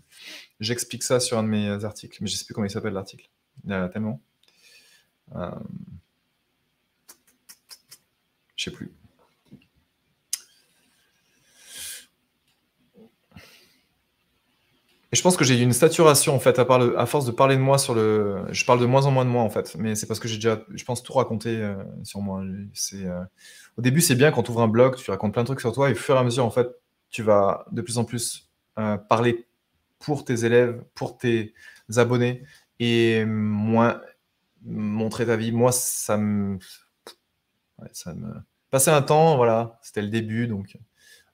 J'explique ça sur un de mes articles, mais je sais plus comment il s'appelle l'article. Il y a tellement. Euh, je sais plus. je pense que j'ai eu une saturation en fait, à, à, force de parler de moi sur le. Je parle de moins en moins de moi en fait, mais c'est parce que j'ai déjà, je pense, tout raconté euh, sur moi. C'est, euh, Au début, c'est bien quand tu ouvres un blog, tu racontes plein de trucs sur toi, et au fur et à mesure, en fait, tu vas de plus en plus euh, parler pour tes élèves, pour tes abonnés, et moins montrer ta vie. Moi, ça me. ça me. Passer un temps, voilà, c'était le début, donc.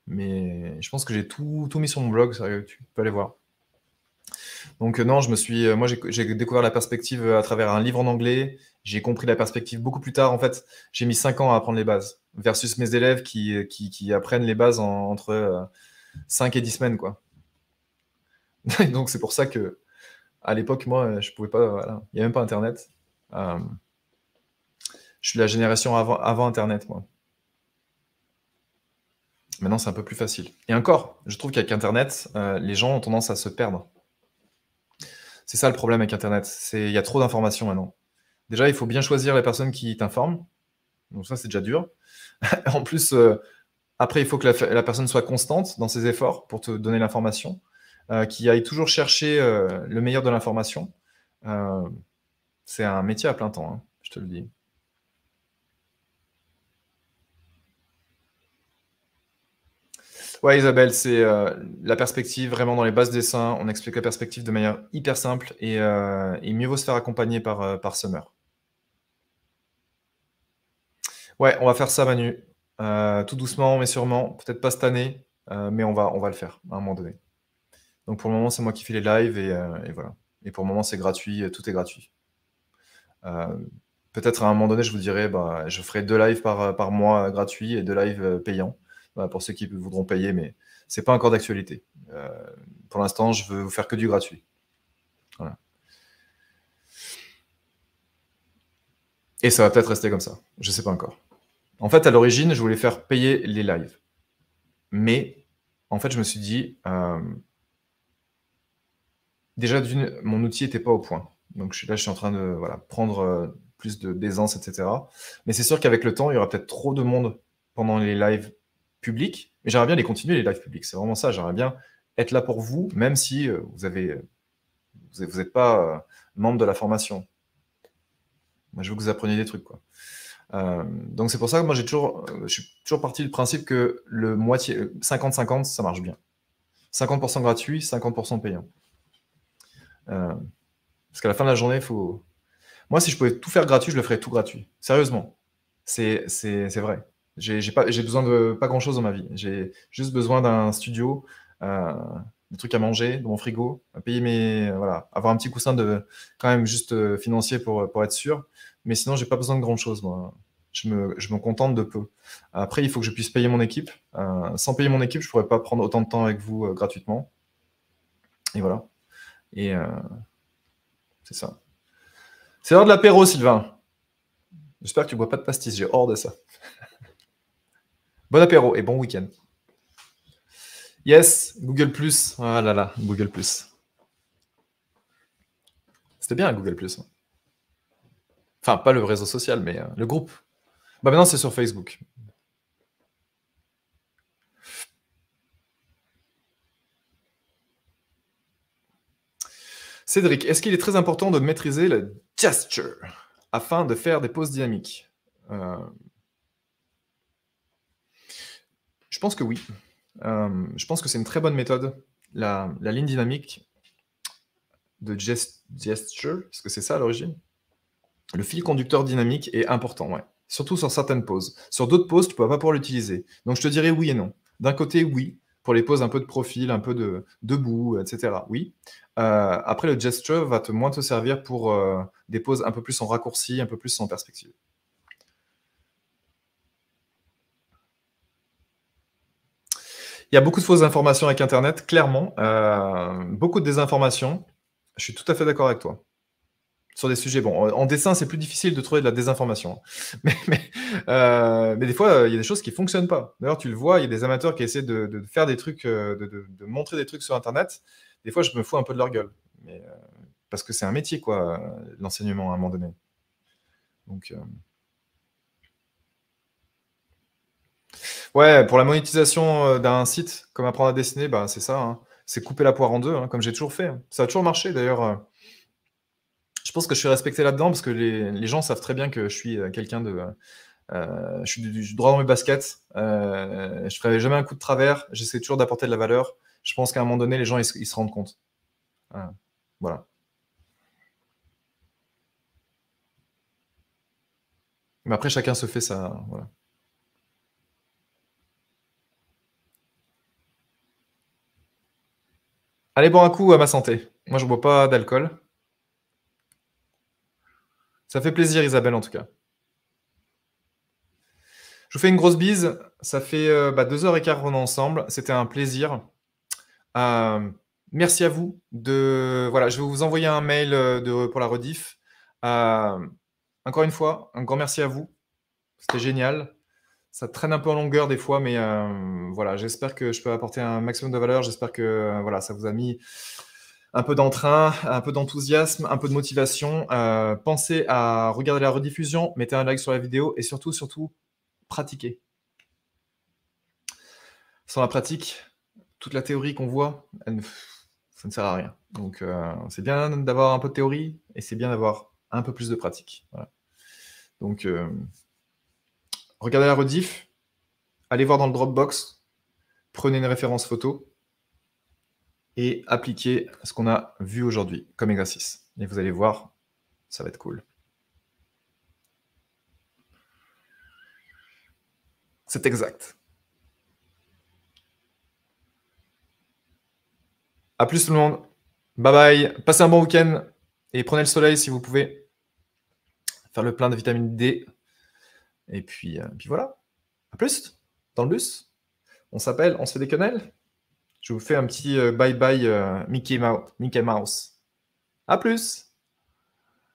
Mais je pense que j'ai tout, tout mis sur mon blog, tu peux aller voir. Donc euh, non, je me suis, euh, moi j'ai découvert la perspective euh, à travers un livre en anglais. J'ai compris la perspective beaucoup plus tard. En fait, j'ai mis 5 ans à apprendre les bases versus mes élèves qui, apprennent les bases entre 5 et 10 semaines. Quoi. Donc c'est pour ça que à l'époque, moi, je pouvais pas. Voilà. Il n'y a même pas Internet. je suis la génération avant, Internet, moi. Maintenant, c'est un peu plus facile. Et encore, je trouve qu'avec Internet, les gens ont tendance à se perdre. C'est ça le problème avec Internet. C'est il y a trop d'informations maintenant. Déjà, il faut bien choisir les personnes qui t'informent. Donc ça, c'est déjà dur. en plus, euh, après, il faut que la, personne soit constante dans ses efforts pour te donner l'information, euh, qui aille toujours chercher euh, le meilleur de l'information. Euh, c'est un métier à plein temps, hein, je te le dis. Ouais, Isabelle, c'est euh, la perspective vraiment dans les bases dessins. On explique la perspective de manière hyper simple et, euh, mieux vaut se faire accompagner euh, par, Summer. Ouais, on va faire ça, Manu. tout doucement, mais sûrement. Peut-être pas cette année, mais on va, on va le faire à un moment donné. Donc pour le moment, c'est moi qui fais les lives et, voilà. Et pour le moment, c'est gratuit, tout est gratuit. Peut-être à un moment donné, je vous dirai, bah, je ferai deux lives par, par mois gratuits et deux lives payants pour ceux qui voudront payer, mais ce n'est pas encore d'actualité. Euh, pour l'instant, je veux vous faire que du gratuit. Et ça va peut-être rester comme ça. Je ne sais pas encore. En fait, à l'origine, je voulais faire payer les lives. Mais en fait, je me suis dit, euh, déjà, mon outil n'était pas au point. Donc là, je suis en train de voilà, prendre euh, plus de, d'aisance, etc. Mais c'est sûr qu'avec le temps, il y aura peut-être trop de monde pendant les lives public, mais j'aimerais bien les continuer, les lives publics. C'est vraiment ça, j'aimerais bien être là pour vous, même si euh, vous avez euh, vous n'êtes pas euh, membre de la formation. Moi, je veux que vous appreniez des trucs. Quoi. donc c'est pour ça que moi j'ai toujours, je suis toujours parti du principe que le moitié, 50-50, ça marche bien. 50% gratuit, 50% payant. parce qu'à la fin de la journée, il faut. Moi, si je pouvais tout faire gratuit, je le ferais tout gratuit. Sérieusement. C'est vrai. J'ai besoin de pas grand-chose dans ma vie. J'ai juste besoin d'un studio, euh, des trucs à manger de mon frigo, à payer mes, voilà, avoir un petit coussin de quand même juste euh, financier pour, pour être sûr. Mais sinon, j'ai pas besoin de grand-chose, moi. Je me, je me, contente de peu. Après, il faut que je puisse payer mon équipe. Euh, sans payer mon équipe, je pourrais pas prendre autant de temps avec vous gratuitement. Et voilà. Et c'est ça. C'est l'heure de l'apéro, Sylvain. J'espère que tu bois pas de pastis. J'ai hors de ça. Bon apéro et bon week-end. Yes, Google Plus. Ah là là, Google C'était bien Google hein. Enfin, pas le réseau social, mais euh, le groupe. Bah, maintenant, c'est sur Facebook. Cédric, est-ce qu'il est très important de maîtriser le gesture afin de faire des pauses dynamiques euh, pense que oui. Euh, je pense que c'est une très bonne méthode. La, ligne dynamique de gesture, parce que c'est ça à l'origine. Le fil conducteur dynamique est important, ouais. Surtout sur certaines poses. Sur d'autres poses, tu ne peux pas pouvoir l'utiliser. Donc je te dirais oui et non. D'un côté, oui, pour les poses un peu de profil, un peu de debout, etc. Oui. Euh, après, le gesture va te moins te servir pour euh, des poses un peu plus en raccourci, un peu plus en perspective. Il y a beaucoup de fausses informations avec Internet, clairement. Euh, beaucoup de désinformation. Je suis tout à fait d'accord avec toi. Sur des sujets, bon, en dessin, c'est plus difficile de trouver de la désinformation. Euh, mais, des fois, euh, il y a des choses qui ne fonctionnent pas. D'ailleurs, tu le vois, il y a des amateurs qui essaient de, faire des trucs, de, montrer des trucs sur Internet. Des fois, je me fous un peu de leur gueule. Mais, parce que c'est un métier, quoi, l'enseignement, à un moment donné. Donc. Ouais, pour la monétisation euh, d'un site, comme apprendre à dessiner, bah, c'est ça. Hein. C'est couper la poire en deux, hein, comme j'ai toujours fait. Hein. Ça a toujours marché d'ailleurs. Euh. Je pense que je suis respecté là-dedans parce que les, gens savent très bien que je suis euh, quelqu'un de. je suis droit dans mes baskets. je ne ferai jamais un coup de travers. J'essaie toujours d'apporter de la valeur. Je pense qu'à un moment donné, les gens ils, se rendent compte. voilà. Mais après, chacun se fait ça. Allez, bon un coup à ma santé. Moi, je ne bois pas d'alcool. Ça fait plaisir, Isabelle, en tout cas. Je vous fais une grosse bise. Ça fait euh, bah, deux heures et quart qu'on ensemble. C'était un plaisir. Euh, merci à vous. De... Voilà, je vais vous envoyer un mail euh, pour la rediff. encore une fois, un grand merci à vous. C'était génial ça traîne un peu en longueur des fois, mais euh, voilà, j'espère que je peux apporter un maximum de valeur. J'espère que euh, voilà, ça vous a mis un peu d'entrain, un peu d'enthousiasme, un peu de motivation. Euh, pensez à regarder la rediffusion, mettez un like sur la vidéo et surtout, surtout, pratiquez. Sans la pratique, toute la théorie qu'on voit, ça ne sert à rien. Donc, c'est bien d'avoir un peu de théorie et c'est bien d'avoir un peu plus de pratique. Donc, regardez la rediff, allez voir dans le Dropbox, prenez une référence photo et appliquez ce qu'on a vu aujourd'hui comme exercice. Et vous allez voir, ça va être cool. C'est exact. À plus tout le monde. Bye bye. Passez un bon week-end et prenez le soleil si vous pouvez. Faire le plein de vitamine D. Et euh, puis, voilà. À plus, dans le bus. On s'appelle, on se fait des quenelles. Je vous fais un petit bye-bye euh, euh, Mickey, Mouse. À plus